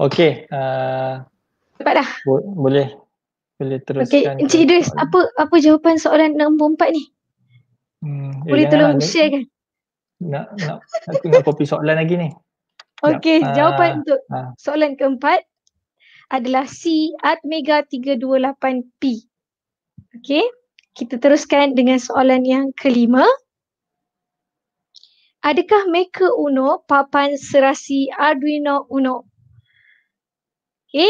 Okey. Uh, Cepat dah. Bo- boleh. Boleh teruskan. Okey, Encik Idris, apa apa jawapan soalan nombor empat ni? Hmm, eh, boleh ya, tolong lah, share kan? Nak, nak, aku nak copy soalan lagi ni. Okey, ya, jawapan uh, untuk uh. soalan keempat adalah C at mega 328P. Okey, kita teruskan dengan soalan yang kelima. Adakah Maker Uno papan serasi Arduino Uno A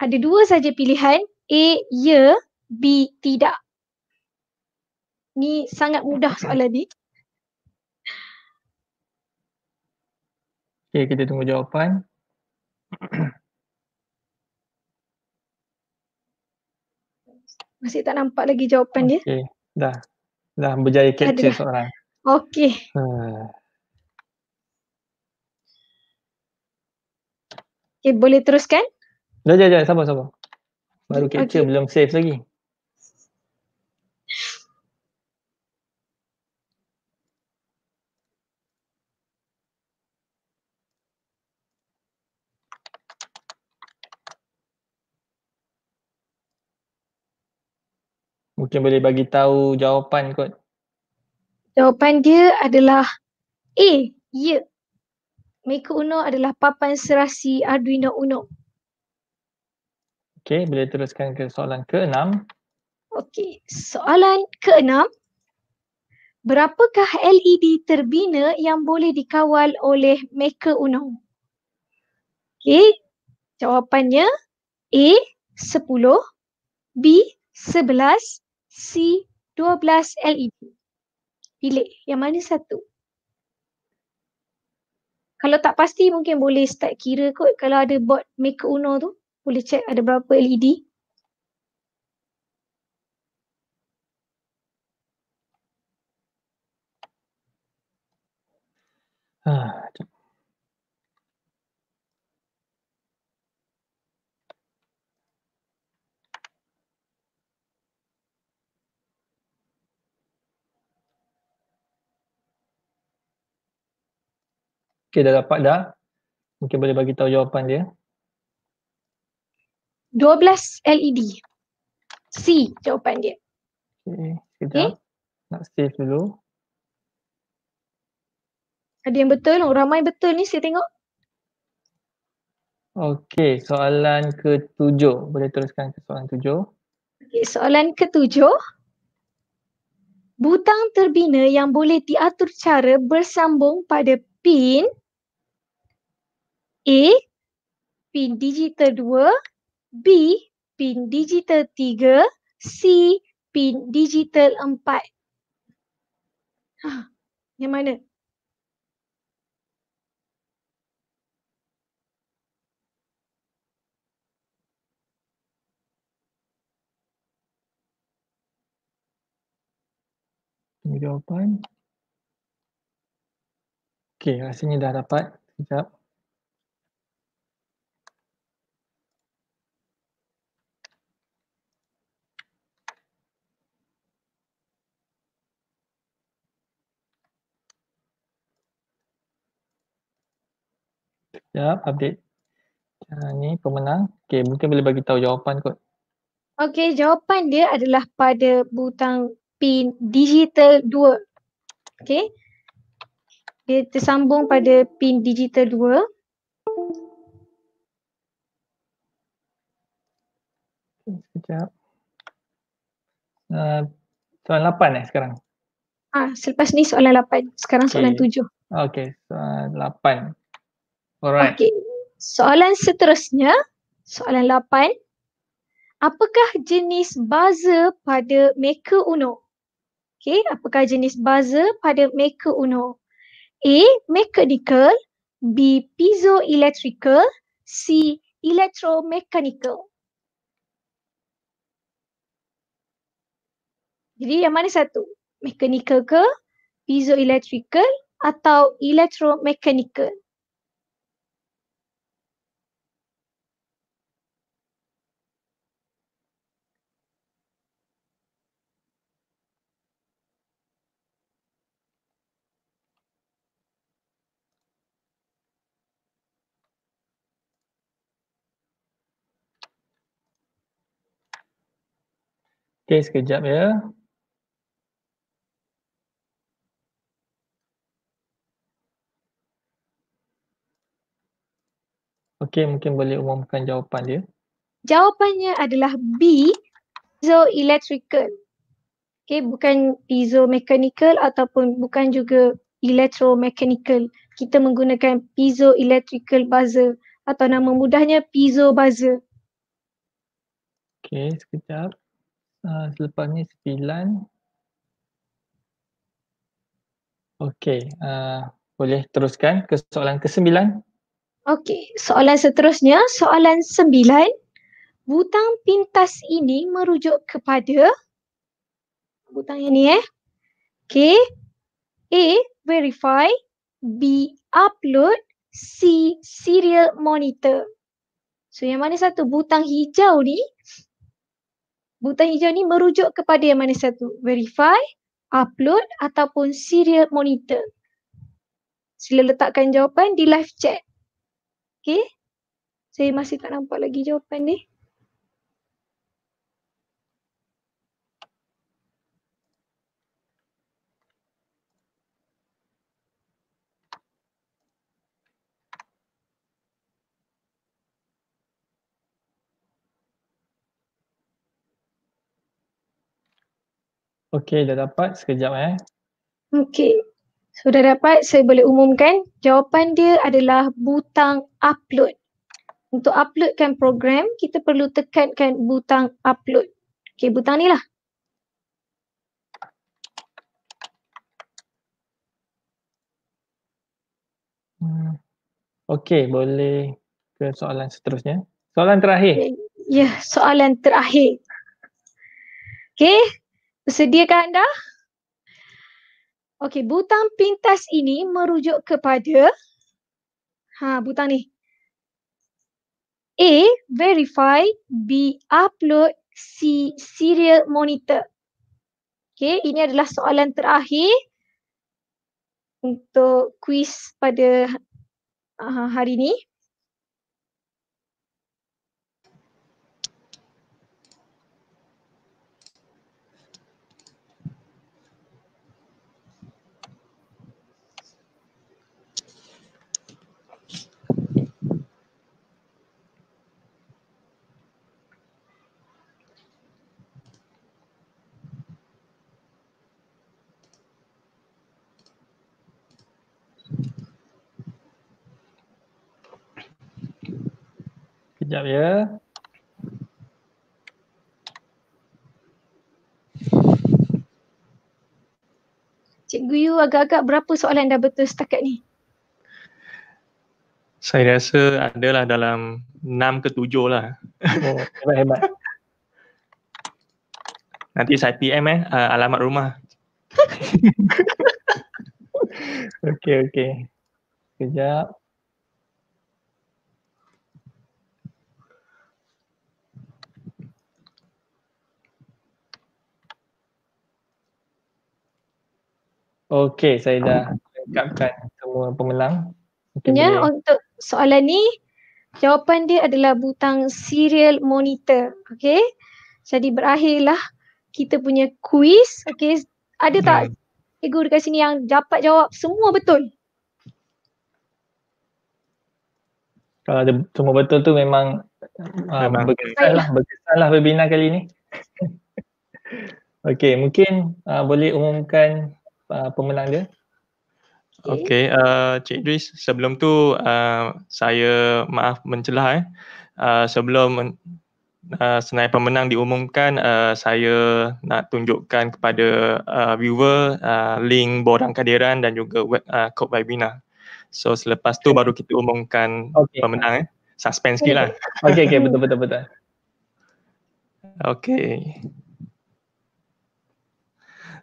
ada dua saja pilihan A ya, B tidak. Ni sangat mudah soalan ni. Okay, kita tunggu jawapan. *clears throat* Masih tak nampak lagi jawapan okay. dia. Okey, dah. Dah berjaya capture Adalah. seorang. Okay, Hmm. Ha. Okey, boleh teruskan? Dah jap jap sabar sabar. Baru capture okay. belum save lagi. Mungkin boleh bagi tahu jawapan kot. Jawapan dia adalah A. Ya. Meka Uno adalah papan serasi Arduino Uno. Okey, boleh teruskan ke soalan ke-6. Okey, soalan ke-6. Berapakah LED terbina yang boleh dikawal oleh Maker Uno? Okey, jawapannya A 10, B 11, C 12 LED. Pilih yang mana satu. Kalau tak pasti mungkin boleh start kira kot kalau ada bot Maker Uno tu boleh check ada berapa LED. Ah, okay dah dapat dah. Mungkin boleh bagi tahu jawapan dia. 12 LED. C jawapan dia. Okay, sekejap. Okay. Nak save dulu. Ada yang betul? Orang oh, ramai betul ni saya tengok. Okey, soalan ketujuh. Boleh teruskan ke soalan tujuh. Okey, soalan ketujuh. Butang terbina yang boleh diatur cara bersambung pada pin A, pin digital B pin digital 3, C pin digital 4. Ha, yang mana? Tunggu jawapan. Okey, rasanya dah dapat. Sekejap. Ya, update. Uh, ni pemenang. Okey, mungkin boleh bagi tahu jawapan kot. Okey, jawapan dia adalah pada butang pin digital 2. Okey. Dia tersambung pada pin digital 2. Sekejap. Uh, soalan lapan eh sekarang? Ah, selepas ni soalan lapan. Sekarang soalan tujuh. Okay. okay, soalan lapan. Alright. Okay. Soalan seterusnya, soalan lapan. Apakah jenis baza pada Meka Uno? Okay, apakah jenis baza pada Meka Uno? A. Mechanical B. Piezoelectrical C. Electromechanical Jadi yang mana satu? Mechanical ke? Piezoelectrical atau electromechanical? Okay, sekejap ya. Okay, mungkin boleh umumkan jawapan dia. Jawapannya adalah B, piezoelectrical. Okay, bukan piezomechanical ataupun bukan juga electromechanical. Kita menggunakan piezoelectrical buzzer atau nama mudahnya piezo buzzer. Okay, sekejap. Ah, selepas ni 9. Okey, uh, boleh teruskan ke soalan ke-9. Okey, soalan seterusnya, soalan sembilan. Butang pintas ini merujuk kepada butang yang ni eh. Okey. A verify, B upload, C serial monitor. So yang mana satu butang hijau ni butang hijau ni merujuk kepada yang mana satu verify, upload ataupun serial monitor. Sila letakkan jawapan di live chat. Okay. Saya masih tak nampak lagi jawapan ni. Okey, dah dapat. Sekejap eh. Okey. Sudah dapat, saya boleh umumkan jawapan dia adalah butang upload. Untuk uploadkan program, kita perlu tekankan butang upload. Okey, butang ni lah. Hmm. Okey, boleh ke soalan seterusnya. Soalan terakhir. Ya, soalan terakhir. Okey, Sediakah anda? Okey, butang pintas ini merujuk kepada ha butang ni. A verify, B upload, C serial monitor. Okey, ini adalah soalan terakhir untuk kuis pada uh, hari ini. sekejap ya. Cikgu Yu agak-agak berapa soalan dah betul setakat ni? Saya rasa adalah dalam enam ke tujuh lah. hebat-hebat. Oh, *laughs* Nanti saya PM eh uh, alamat rumah. *laughs* okay, okay. Sekejap. Okey, saya dah ucapkan semua pemenang. Okay, ya, boleh. untuk soalan ni jawapan dia adalah butang serial monitor. Okey. Jadi berakhirlah kita punya kuis. Okey, ada tak hmm. cikgu dekat sini yang dapat jawab semua betul? Kalau ada semua betul tu memang ah, berkesanlah uh, lah, webinar kali ni. *laughs* Okey, mungkin uh, boleh umumkan uh, pemenang dia. Okey, okay, uh, Cik Idris, sebelum tu uh, saya maaf mencelah eh. Uh, sebelum uh, senai pemenang diumumkan, uh, saya nak tunjukkan kepada uh, viewer uh, link borang kaderan dan juga web uh, kod webinar. So selepas tu baru kita umumkan okay. pemenang eh. Suspense sikit lah. Okey, okay, betul-betul. Okey. Betul, betul. okay.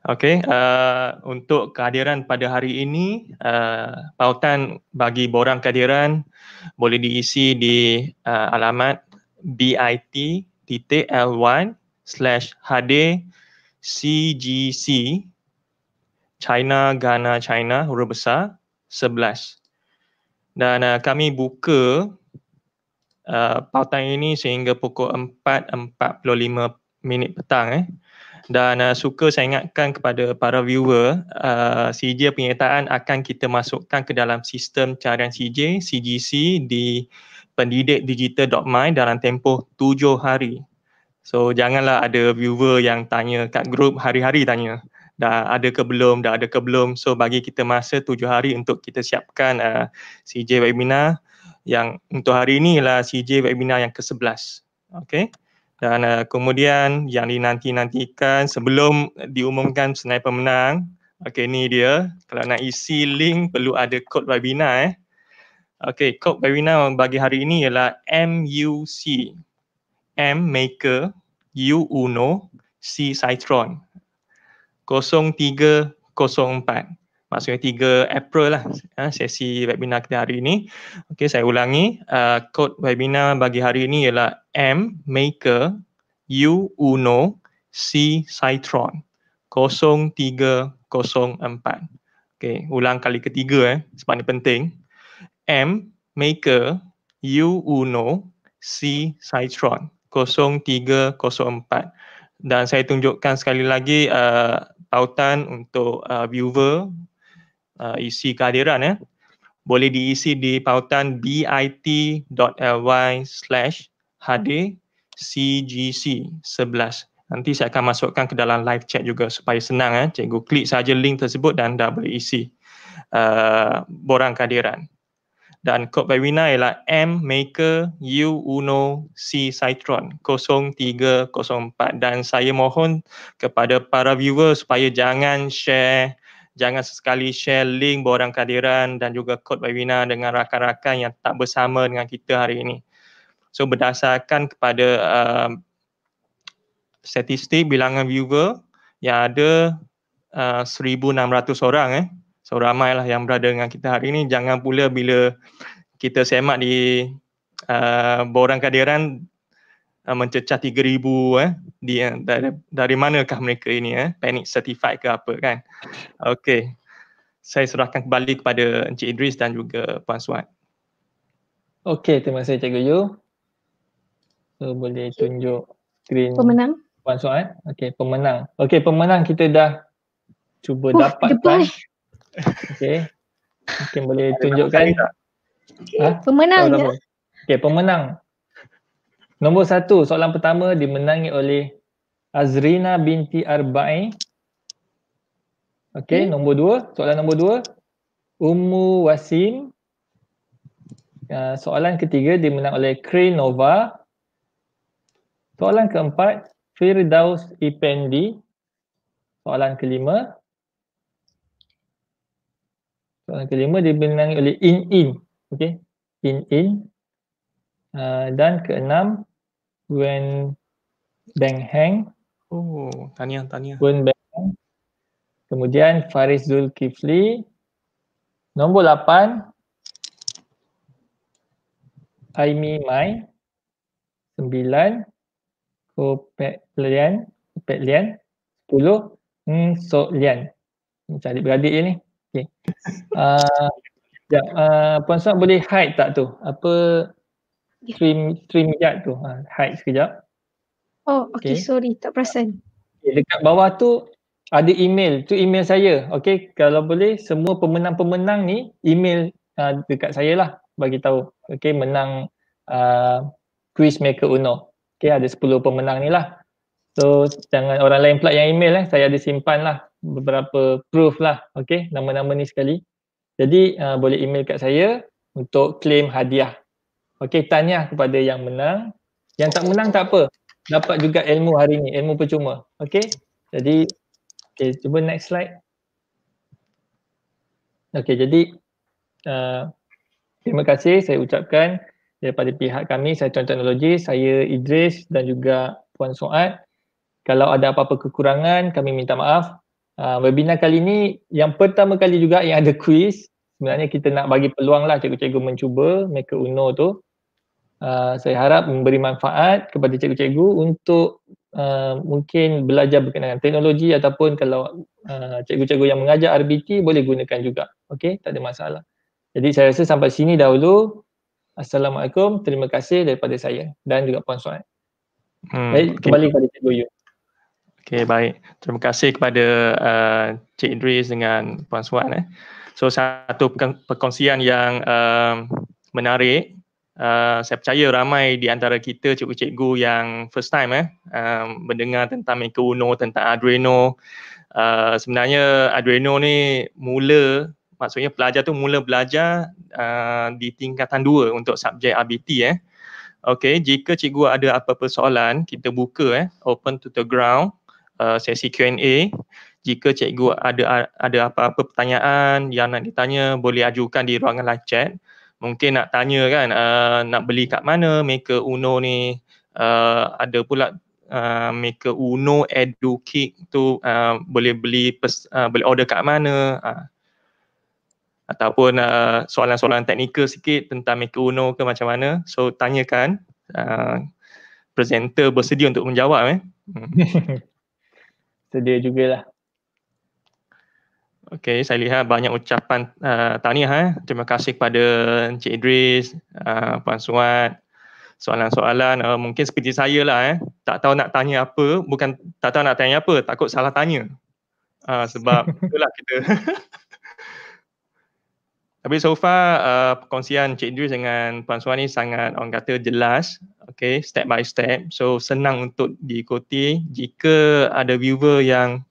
Okey, uh, untuk kehadiran pada hari ini, uh, pautan bagi borang kehadiran boleh diisi di uh, alamat bit.ly slash hdcgc China Ghana China huruf besar 11 dan uh, kami buka uh, pautan ini sehingga pukul 4.45 minit petang eh dan uh, suka saya ingatkan kepada para viewer uh, CJ penyertaan akan kita masukkan ke dalam sistem carian CJ CGC di pendidikdigital.my dalam tempoh tujuh hari. So janganlah ada viewer yang tanya kat grup hari-hari tanya dah ada ke belum, dah ada ke belum. So bagi kita masa tujuh hari untuk kita siapkan uh, CJ webinar yang untuk hari ini ialah CJ webinar yang ke-11. Okay dan uh, kemudian yang dinanti-nantikan sebelum diumumkan senai pemenang okey ni dia kalau nak isi link perlu ada kod webinar eh okey kod webinar bagi hari ini ialah MUC M maker U Uno C Citron 0304 maksudnya 3 April lah ha, sesi webinar kita hari ini. Okey saya ulangi, uh, webinar bagi hari ini ialah M Maker U Uno C Citron 0304. Okey, ulang kali ketiga eh sebab ni penting. M Maker U Uno C Citron 0304 dan saya tunjukkan sekali lagi uh, tautan untuk uh, viewer uh, isi kehadiran ya. Boleh diisi di pautan bit.ly slash hdcgc11. Nanti saya akan masukkan ke dalam live chat juga supaya senang ya. Cikgu klik saja link tersebut dan dah boleh isi uh, borang kehadiran. Dan kod webinar ialah M Maker U Uno C Citron 0304 dan saya mohon kepada para viewer supaya jangan share jangan sesekali share link borang kehadiran dan juga kod webinar dengan rakan-rakan yang tak bersama dengan kita hari ini. So berdasarkan kepada uh, statistik bilangan viewer yang ada uh, 1,600 orang eh. So ramailah yang berada dengan kita hari ini. Jangan pula bila kita semak di uh, borang kehadiran uh, mencecah 3000 eh di eh, dari, dari manakah mereka ini eh panic certified ke apa kan okey saya serahkan kembali kepada Encik Idris dan juga Puan Suat. Okey, terima kasih Cikgu Yu. So, boleh tunjuk screen pemenang. Puan Suat. Eh? Okey, pemenang. Okey, pemenang kita dah cuba oh, dapat kan. Eh. Okey. Mungkin boleh tunjukkan. Okay. Ha? Pemenang. Oh, Okey, pemenang. Nombor satu, soalan pertama dimenangi oleh Azrina binti Arba'i. Okey, hmm. nombor dua, soalan nombor dua. Ummu Wasim. Uh, soalan ketiga dimenang oleh Krenova. Soalan keempat, Firdaus Ipendi. Soalan kelima. Soalan kelima dimenangi oleh In In. Okey, In In. Uh, ah, dan keenam, Wen Beng Heng. Oh, tanya tanya. Wen Beng Heng. Kemudian Faris Zulkifli. Nombor lapan, Aimi Mai. sembilan, Ko Pek Lian, Ko Pek Lian. 10 Ng So Lian. cari beradik je ni. Okey. Uh, Ya, uh, Puan Suat boleh hide tak tu? Apa Trim, trim yard tu ha, hide sekejap oh okay, okay. sorry tak perasan okay, dekat bawah tu ada email tu email saya okay kalau boleh semua pemenang-pemenang ni email uh, dekat saya lah bagi tahu okay menang uh, ha, quiz maker uno okay ada 10 pemenang ni lah so jangan orang lain pula yang email eh saya ada simpan lah beberapa proof lah okay nama-nama ni sekali jadi uh, boleh email kat saya untuk claim hadiah Okey, tanya kepada yang menang. Yang tak menang tak apa. Dapat juga ilmu hari ini, ilmu percuma. Okey. Jadi okey, cuba next slide. Okey, jadi uh, terima kasih saya ucapkan daripada pihak kami, saya Tuan Teknologi, saya Idris dan juga Puan Soat. Kalau ada apa-apa kekurangan, kami minta maaf. Uh, webinar kali ini yang pertama kali juga yang ada *laughs* quiz. Sebenarnya kita nak bagi peluang lah cikgu-cikgu mencuba Maker Uno tu. Uh, saya harap memberi manfaat kepada cikgu-cikgu untuk uh, mungkin belajar berkenaan teknologi ataupun kalau uh, cikgu-cikgu yang mengajar RBT boleh gunakan juga. Okey, tak ada masalah. Jadi saya rasa sampai sini dahulu. Assalamualaikum, terima kasih daripada saya dan juga Puan Suhaib. Hmm, baik, okay. kembali kepada Cikgu Yu. Okey, baik. Terima kasih kepada uh, Cik Idris dengan Puan Suhaib. Eh. So, satu perkongsian yang um, menarik Uh, saya percaya ramai di antara kita cikgu-cikgu yang first time eh um, mendengar tentang Maker Uno, tentang Arduino. Uh, eh, sebenarnya Arduino ni mula, maksudnya pelajar tu mula belajar uh, di tingkatan dua untuk subjek RBT eh. Okay, jika cikgu ada apa-apa soalan, kita buka eh, open to the ground, uh, sesi Q&A. Jika cikgu ada ada apa-apa pertanyaan yang nak ditanya, boleh ajukan di ruangan live chat mungkin nak tanya kan uh, nak beli kat mana Maker Uno ni uh, ada pula uh, Maker Uno Edukit tu uh, boleh beli pers- uh, boleh order kat mana uh. ataupun uh, soalan-soalan teknikal sikit tentang Maker Uno ke macam mana so tanyakan uh, presenter bersedia untuk menjawab eh hmm. *laughs* sedia jugalah Okay, saya lihat banyak ucapan uh, tahniah. Eh. Terima kasih kepada Encik Idris, uh, Puan Suat, soalan-soalan. Uh, mungkin seperti saya lah. Eh. Tak tahu nak tanya apa, bukan tak tahu nak tanya apa, takut salah tanya. Uh, sebab *laughs* itulah kita. *laughs* Tapi so far, uh, perkongsian Encik Idris dengan Puan Suat ni sangat orang kata jelas. Okay, step by step. So senang untuk diikuti jika ada viewer yang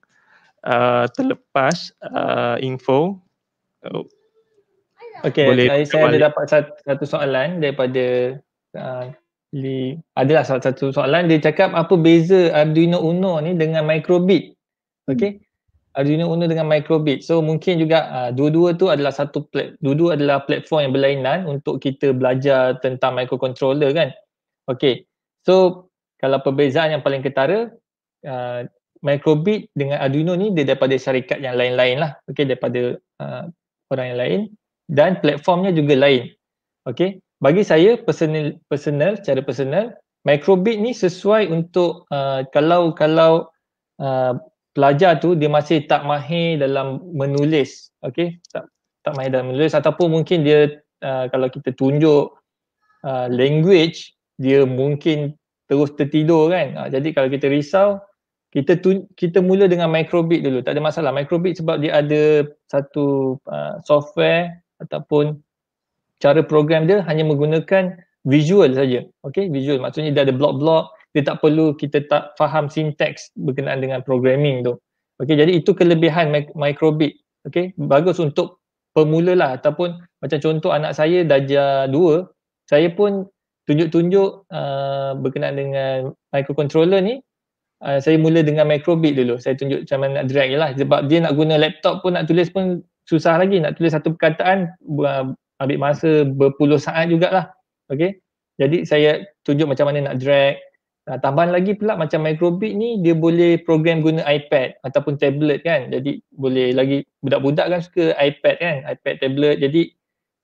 Uh, terlepas uh, info. Oh. Okay, Boleh saya, saya ada dapat satu soalan daripada uh, Li. adalah satu soalan dia cakap apa beza Arduino Uno ni dengan Microbit? Okay. Hmm. Arduino Uno dengan Microbit. So mungkin juga uh, dua-dua tu adalah satu plat- dua-dua adalah platform yang berlainan untuk kita belajar tentang microcontroller kan. Okay. So kalau perbezaan yang paling ketara uh, Microbit dengan Arduino ni dia daripada syarikat yang lain-lain lah okay, daripada uh, orang yang lain dan platformnya juga lain okay. bagi saya personal, personal cara personal Microbit ni sesuai untuk uh, kalau kalau uh, pelajar tu dia masih tak mahir dalam menulis okay? tak, tak mahir dalam menulis ataupun mungkin dia uh, kalau kita tunjuk uh, language dia mungkin terus tertidur kan uh, jadi kalau kita risau kita tu, kita mula dengan microbit dulu tak ada masalah microbit sebab dia ada satu uh, software ataupun cara program dia hanya menggunakan visual saja okey visual maksudnya dia ada blok-blok dia tak perlu kita tak faham sintaks berkenaan dengan programming tu okey jadi itu kelebihan microbit okey bagus untuk pemula lah ataupun macam contoh anak saya darjah 2 saya pun tunjuk-tunjuk uh, berkenaan dengan microcontroller ni Ah, saya mula dengan microbit dulu. Saya tunjuk macam mana nak drag je lah. Sebab dia nak guna laptop pun nak tulis pun susah lagi. Nak tulis satu perkataan uh, ambil masa berpuluh saat jugalah. Okay. Jadi saya tunjuk macam mana nak drag. Uh, tambahan lagi pula macam microbit ni dia boleh program guna iPad ataupun tablet kan. Jadi boleh lagi budak-budak kan suka iPad kan. iPad, tablet. Jadi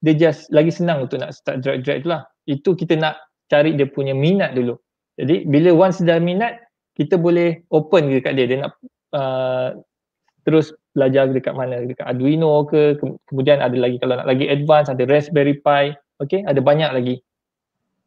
dia just lagi senang untuk nak start drag-drag tu lah. Itu kita nak cari dia punya minat dulu. Jadi bila once dah minat, kita boleh open ke dekat dia dia nak uh, terus belajar dekat mana dekat Arduino ke kemudian ada lagi kalau nak lagi advance ada Raspberry Pi okay ada banyak lagi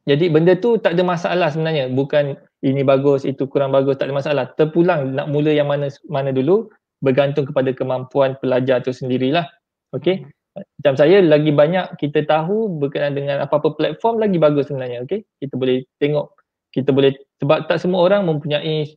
jadi benda tu tak ada masalah sebenarnya bukan ini bagus itu kurang bagus tak ada masalah terpulang nak mula yang mana mana dulu bergantung kepada kemampuan pelajar tu sendirilah okey macam saya lagi banyak kita tahu berkenaan dengan apa-apa platform lagi bagus sebenarnya okey kita boleh tengok kita boleh sebab tak semua orang mempunyai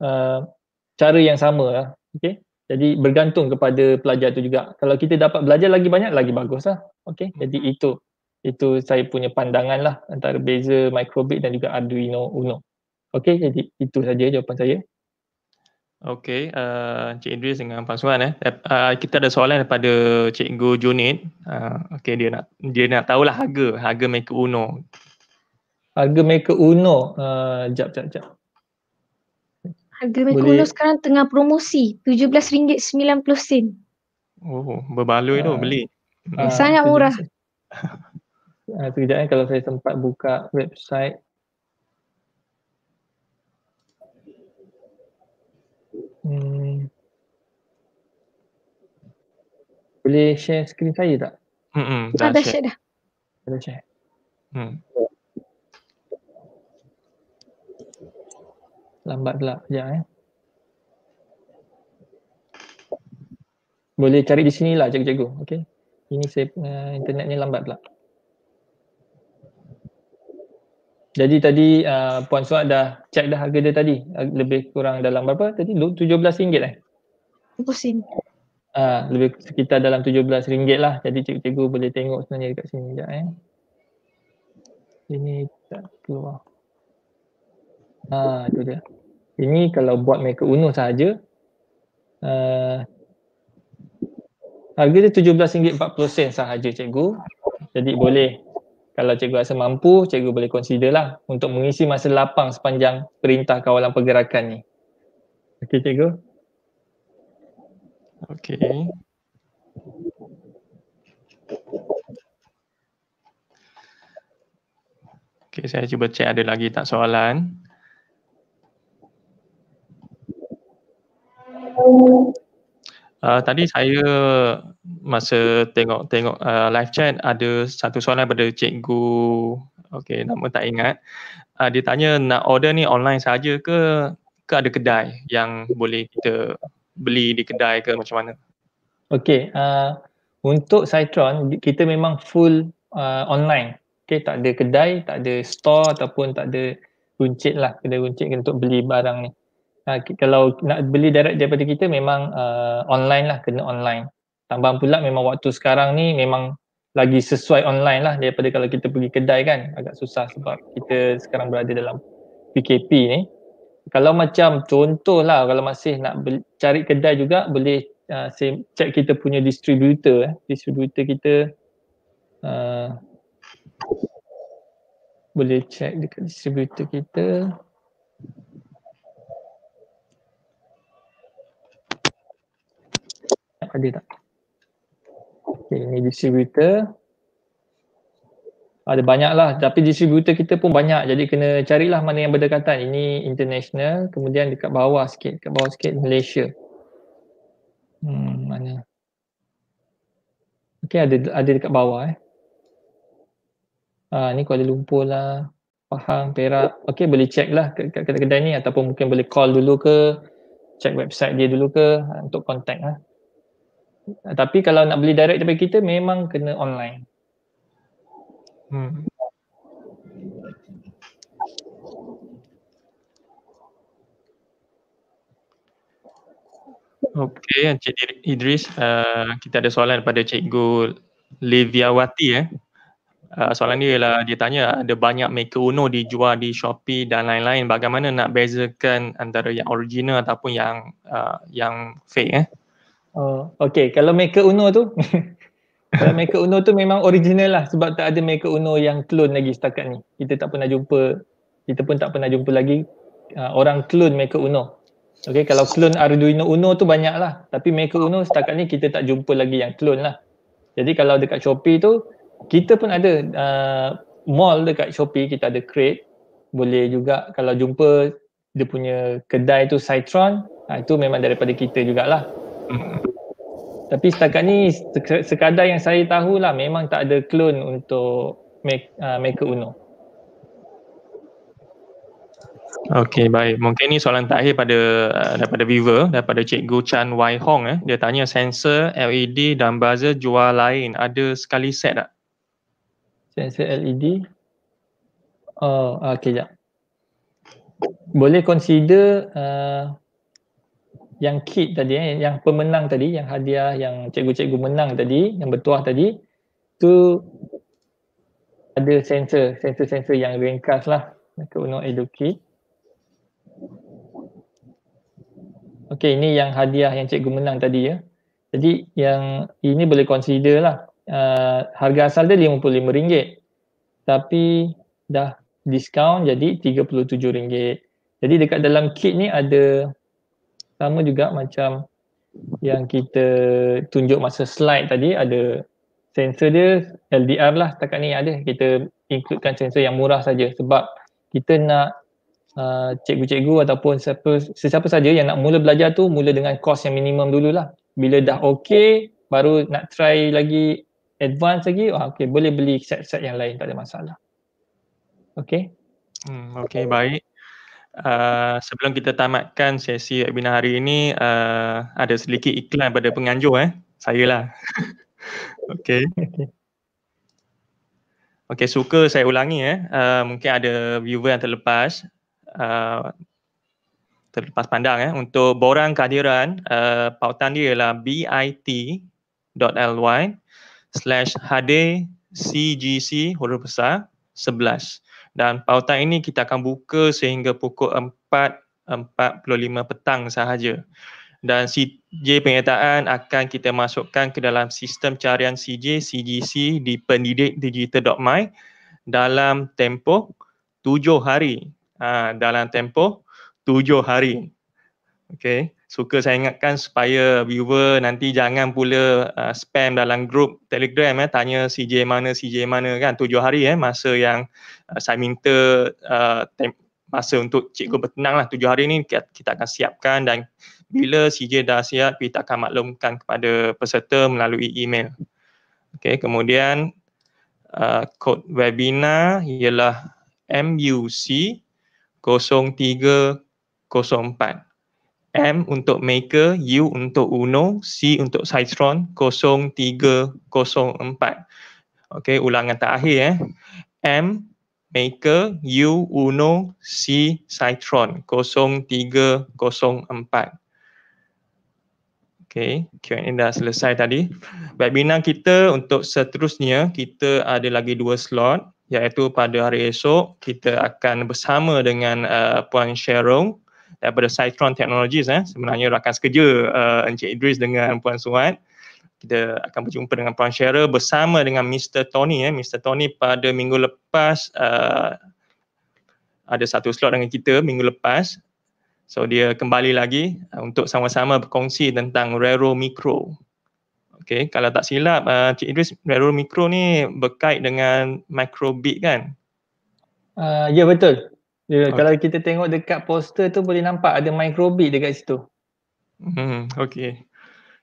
uh, cara yang sama lah. Okay? Jadi bergantung kepada pelajar tu juga. Kalau kita dapat belajar lagi banyak, lagi bagus lah. Okay? Hmm. Jadi itu itu saya punya pandangan lah antara beza microbit dan juga Arduino Uno. Okay, jadi itu saja jawapan saya. Okay, uh, Encik Idris dengan Pak Suan. Eh. Uh, kita ada soalan daripada Cikgu Junid. Uh, okay, dia nak dia nak tahulah harga, harga Mac Uno harga mereka uno uh, jap jap jap harga mereka uno sekarang tengah promosi RM17.90 oh berbaloi uh, tu ah. beli uh, sangat murah uh, *laughs* sekejap eh, kalau saya tempat buka website Hmm. Boleh share screen saya tak? Hmm, dah, dah share. share dah. Dah share. Hmm. Oh. lambat pula sekejap eh. Boleh cari di sini lah cikgu-cikgu. Okay. Ini saya, uh, internetnya lambat pula. Jadi tadi uh, Puan Suat dah check dah harga dia tadi. Uh, lebih kurang dalam berapa tadi? RM17 eh? RM17. Uh, ah, lebih sekitar dalam RM17 lah. Jadi cikgu-cikgu boleh tengok sebenarnya dekat sini sekejap eh. Ini tak keluar. Ah, itu dia ini kalau buat mereka uno sahaja uh, eh, harga dia RM17.40 sahaja cikgu jadi boleh kalau cikgu rasa mampu cikgu boleh consider lah untuk mengisi masa lapang sepanjang perintah kawalan pergerakan ni ok cikgu ok ok saya cuba check ada lagi tak soalan Uh, tadi saya masa tengok-tengok uh, live chat ada satu soalan daripada cikgu okey nama tak ingat uh, dia tanya nak order ni online saja ke ke ada kedai yang boleh kita beli di kedai ke macam mana okey uh, untuk Citron kita memang full uh, online okey tak ada kedai tak ada store ataupun tak ada runcit lah kedai runcit untuk beli barang ni Ha, kalau nak beli direct daripada kita memang uh, online lah kena online tambahan pula memang waktu sekarang ni memang lagi sesuai online lah daripada kalau kita pergi kedai kan agak susah sebab kita sekarang berada dalam PKP ni kalau macam contoh lah kalau masih nak beli, cari kedai juga boleh uh, check kita punya distributor eh. distributor kita uh, boleh check dekat distributor kita ada tak? Okay, ini distributor. Ada banyak lah, tapi distributor kita pun banyak. Jadi kena carilah mana yang berdekatan. Ini international, kemudian dekat bawah sikit, dekat bawah sikit Malaysia. Hmm, mana? Okay, ada ada dekat bawah eh. Ah, ni Kuala Lumpur lah, Pahang, Perak. Okay, boleh check lah kat kedai-kedai ni ataupun mungkin boleh call dulu ke, check website dia dulu ke untuk contact lah tapi kalau nak beli direct daripada kita memang kena online. Hmm. Okey, Encik Idris, uh, kita ada soalan daripada Cikgu Leviawati eh. Uh, soalan dia ialah dia tanya ada banyak Maker Uno dijual di Shopee dan lain-lain bagaimana nak bezakan antara yang original ataupun yang uh, yang fake eh. Oh, okay. Kalau Maker Uno tu, *laughs* kalau Maker Uno tu memang original lah sebab tak ada Maker Uno yang clone lagi setakat ni. Kita tak pernah jumpa, kita pun tak pernah jumpa lagi uh, orang clone Maker Uno. Okay, kalau clone Arduino Uno tu banyak lah. Tapi Maker Uno setakat ni kita tak jumpa lagi yang clone lah. Jadi kalau dekat Shopee tu, kita pun ada uh, mall dekat Shopee, kita ada crate. Boleh juga kalau jumpa dia punya kedai tu Citron, uh, itu memang daripada kita jugalah. Tapi setakat ni sekadar yang saya tahu lah, memang tak ada clone untuk make, uh, Maker Uno. Okay, baik. Mungkin ni soalan terakhir pada uh, daripada viewer daripada Cikgu Chan Wai Hong eh. Dia tanya sensor LED dan buzzer jual lain ada sekali set tak? Sensor LED. Oh, okay jap. Boleh consider uh, yang kit tadi eh, yang pemenang tadi yang hadiah yang cikgu-cikgu menang tadi yang bertuah tadi tu ada sensor sensor-sensor yang ringkas lah ke Uno Educate Okey, ini yang hadiah yang cikgu menang tadi ya. Jadi yang ini boleh consider lah. Uh, harga asal dia RM55. Tapi dah discount jadi RM37. Jadi dekat dalam kit ni ada sama juga macam yang kita tunjuk masa slide tadi ada sensor dia LDR lah setakat ni ada kita includekan sensor yang murah saja sebab kita nak uh, cikgu-cikgu ataupun siapa sesiapa saja yang nak mula belajar tu mula dengan kos yang minimum dulu lah. bila dah okey baru nak try lagi advance lagi ah, okey boleh beli set-set yang lain tak ada masalah okey hmm okey baik Uh, sebelum kita tamatkan sesi webinar hari ini, uh, ada sedikit iklan pada penganjur eh. Saya lah. *laughs* okay. Okay, suka saya ulangi eh. Uh, mungkin ada viewer yang terlepas. Uh, terlepas pandang eh. Untuk borang kehadiran, uh, pautan dia ialah bit.ly slash hdcgc huruf besar 11 dan pautan ini kita akan buka sehingga pukul 4.45 petang sahaja dan CJ penyertaan akan kita masukkan ke dalam sistem carian CJ CGC di pendidikdigital.my dalam tempoh tujuh hari ha, dalam tempoh tujuh hari okay suka saya ingatkan supaya viewer nanti jangan pula uh, spam dalam grup telegram eh, tanya CJ mana, CJ mana kan tujuh hari eh, masa yang uh, saya minta uh, masa untuk cikgu bertenang lah tujuh hari ni kita akan siapkan dan bila CJ dah siap kita akan maklumkan kepada peserta melalui email. Okay, kemudian uh, kod webinar ialah MUC 0304. M untuk Maker, U untuk Uno, C untuk Citron, 0304. Okey, ulangan terakhir eh. M Maker, U Uno, C Citron, 0304. Okay, Q&A dah selesai tadi. Webinar kita untuk seterusnya, kita ada lagi dua slot iaitu pada hari esok kita akan bersama dengan uh, Puan Sharon daripada Cytron Technologies eh sebenarnya rakan sekerja uh, Encik Idris dengan Puan Suat kita akan berjumpa dengan Puan Cheryl bersama dengan Mr Tony eh Mr Tony pada minggu lepas uh, ada satu slot dengan kita minggu lepas so dia kembali lagi eh, untuk sama-sama berkongsi tentang Rero Micro Okay, kalau tak silap, uh, Idris, Rero Micro ni berkait dengan Microbit kan? Uh, ya, yeah, betul. Ya, okay. kalau kita tengok dekat poster tu boleh nampak ada microbit dekat situ. Hmm, okay.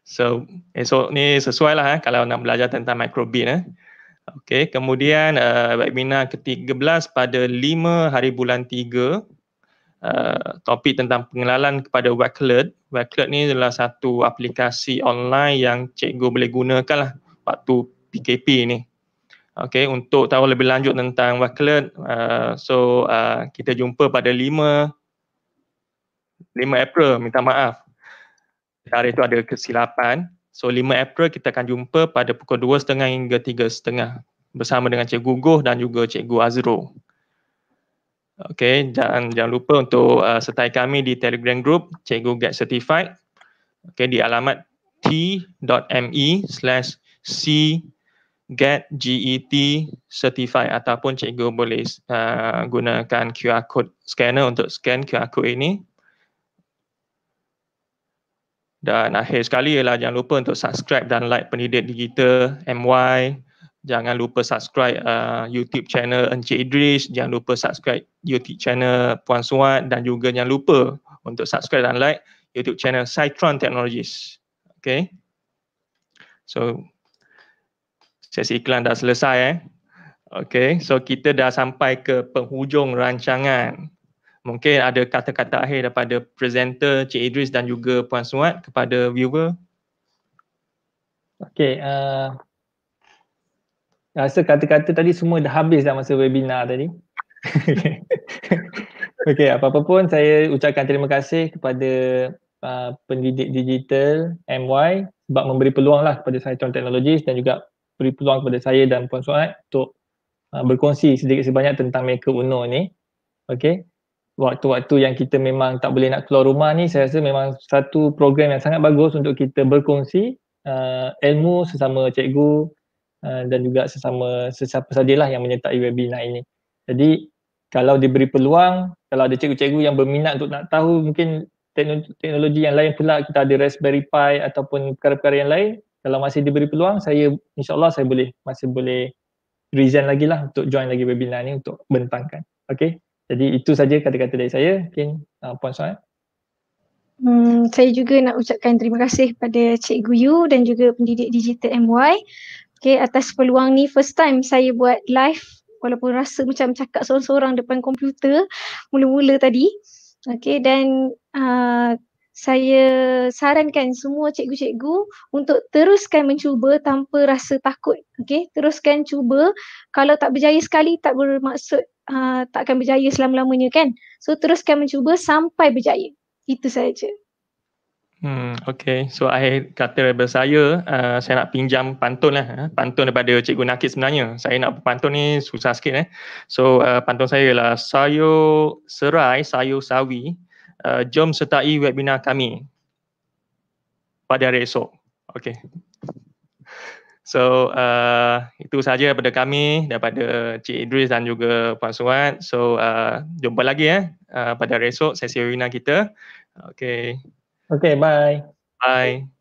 So, esok ni sesuai lah eh, kalau nak belajar tentang microbit. Eh. Okay, kemudian uh, webinar ke-13 pada 5 hari bulan 3. Uh, eh, topik tentang pengenalan kepada Wacklet. Wacklet ni adalah satu aplikasi online yang cikgu boleh gunakan lah waktu PKP ni. Okay, untuk tahu lebih lanjut tentang Wakilat, uh, so uh, kita jumpa pada 5 5 April, minta maaf. Hari itu ada kesilapan. So 5 April kita akan jumpa pada pukul 2.30 hingga 3.30 bersama dengan Cikgu Goh dan juga Cikgu Azrul. Okay, jangan jangan lupa untuk uh, sertai kami di Telegram group Cikgu Get Certified. Okay, di alamat t.me slash c get GET certified ataupun cikgu boleh uh, gunakan QR code scanner untuk scan QR code ini. Dan akhir sekali ialah jangan lupa untuk subscribe dan like pendidik digital MY. Jangan lupa subscribe uh, YouTube channel Encik Idris. Jangan lupa subscribe YouTube channel Puan Suat. Dan juga jangan lupa untuk subscribe dan like YouTube channel Citron Technologies. Okay. So, sesi iklan dah selesai eh. Okay, so kita dah sampai ke penghujung rancangan. Mungkin ada kata-kata akhir daripada presenter Cik Idris dan juga Puan Suat kepada viewer. Okay, uh, rasa kata-kata tadi semua dah habis dah masa webinar tadi. *laughs* okay, apa-apa pun saya ucapkan terima kasih kepada uh, pendidik digital MY sebab memberi peluanglah kepada saya Tuan Teknologis dan juga beri peluang kepada saya dan Puan Suat untuk uh, berkongsi sedikit sebanyak tentang Maker Uno ni. Okay. Waktu-waktu yang kita memang tak boleh nak keluar rumah ni saya rasa memang satu program yang sangat bagus untuk kita berkongsi uh, ilmu sesama cikgu uh, dan juga sesama sesiapa sajalah yang menyertai webinar ini. Jadi kalau diberi peluang, kalau ada cikgu-cikgu yang berminat untuk nak tahu mungkin teknologi yang lain pula kita ada Raspberry Pi ataupun perkara-perkara yang lain kalau masih diberi peluang saya insyaallah saya boleh masih boleh present lagi lah untuk join lagi webinar ni untuk bentangkan. Okay. Jadi itu saja kata-kata dari saya. Okay. Uh, Puan Soal. Eh? Hmm, saya juga nak ucapkan terima kasih kepada Cikgu Yu dan juga pendidik digital MY okay, atas peluang ni first time saya buat live walaupun rasa macam cakap seorang-seorang depan komputer mula-mula tadi okay, dan uh, saya sarankan semua cikgu-cikgu untuk teruskan mencuba tanpa rasa takut. Okey, teruskan cuba. Kalau tak berjaya sekali tak bermaksud uh, tak akan berjaya selama-lamanya kan. So teruskan mencuba sampai berjaya. Itu saja. Hmm, okay. So, I kata daripada saya, uh, saya nak pinjam pantun lah. Eh? Pantun daripada Cikgu nakis sebenarnya. Saya nak pantun ni susah sikit eh. So, uh, pantun saya ialah sayur serai, sayur sawi uh, jom sertai webinar kami pada hari esok. Okay. So uh, itu sahaja daripada kami, daripada Cik Idris dan juga Puan Suat. So uh, jumpa lagi eh, uh, pada hari esok sesi webinar kita. Okay. Okay, bye. Bye.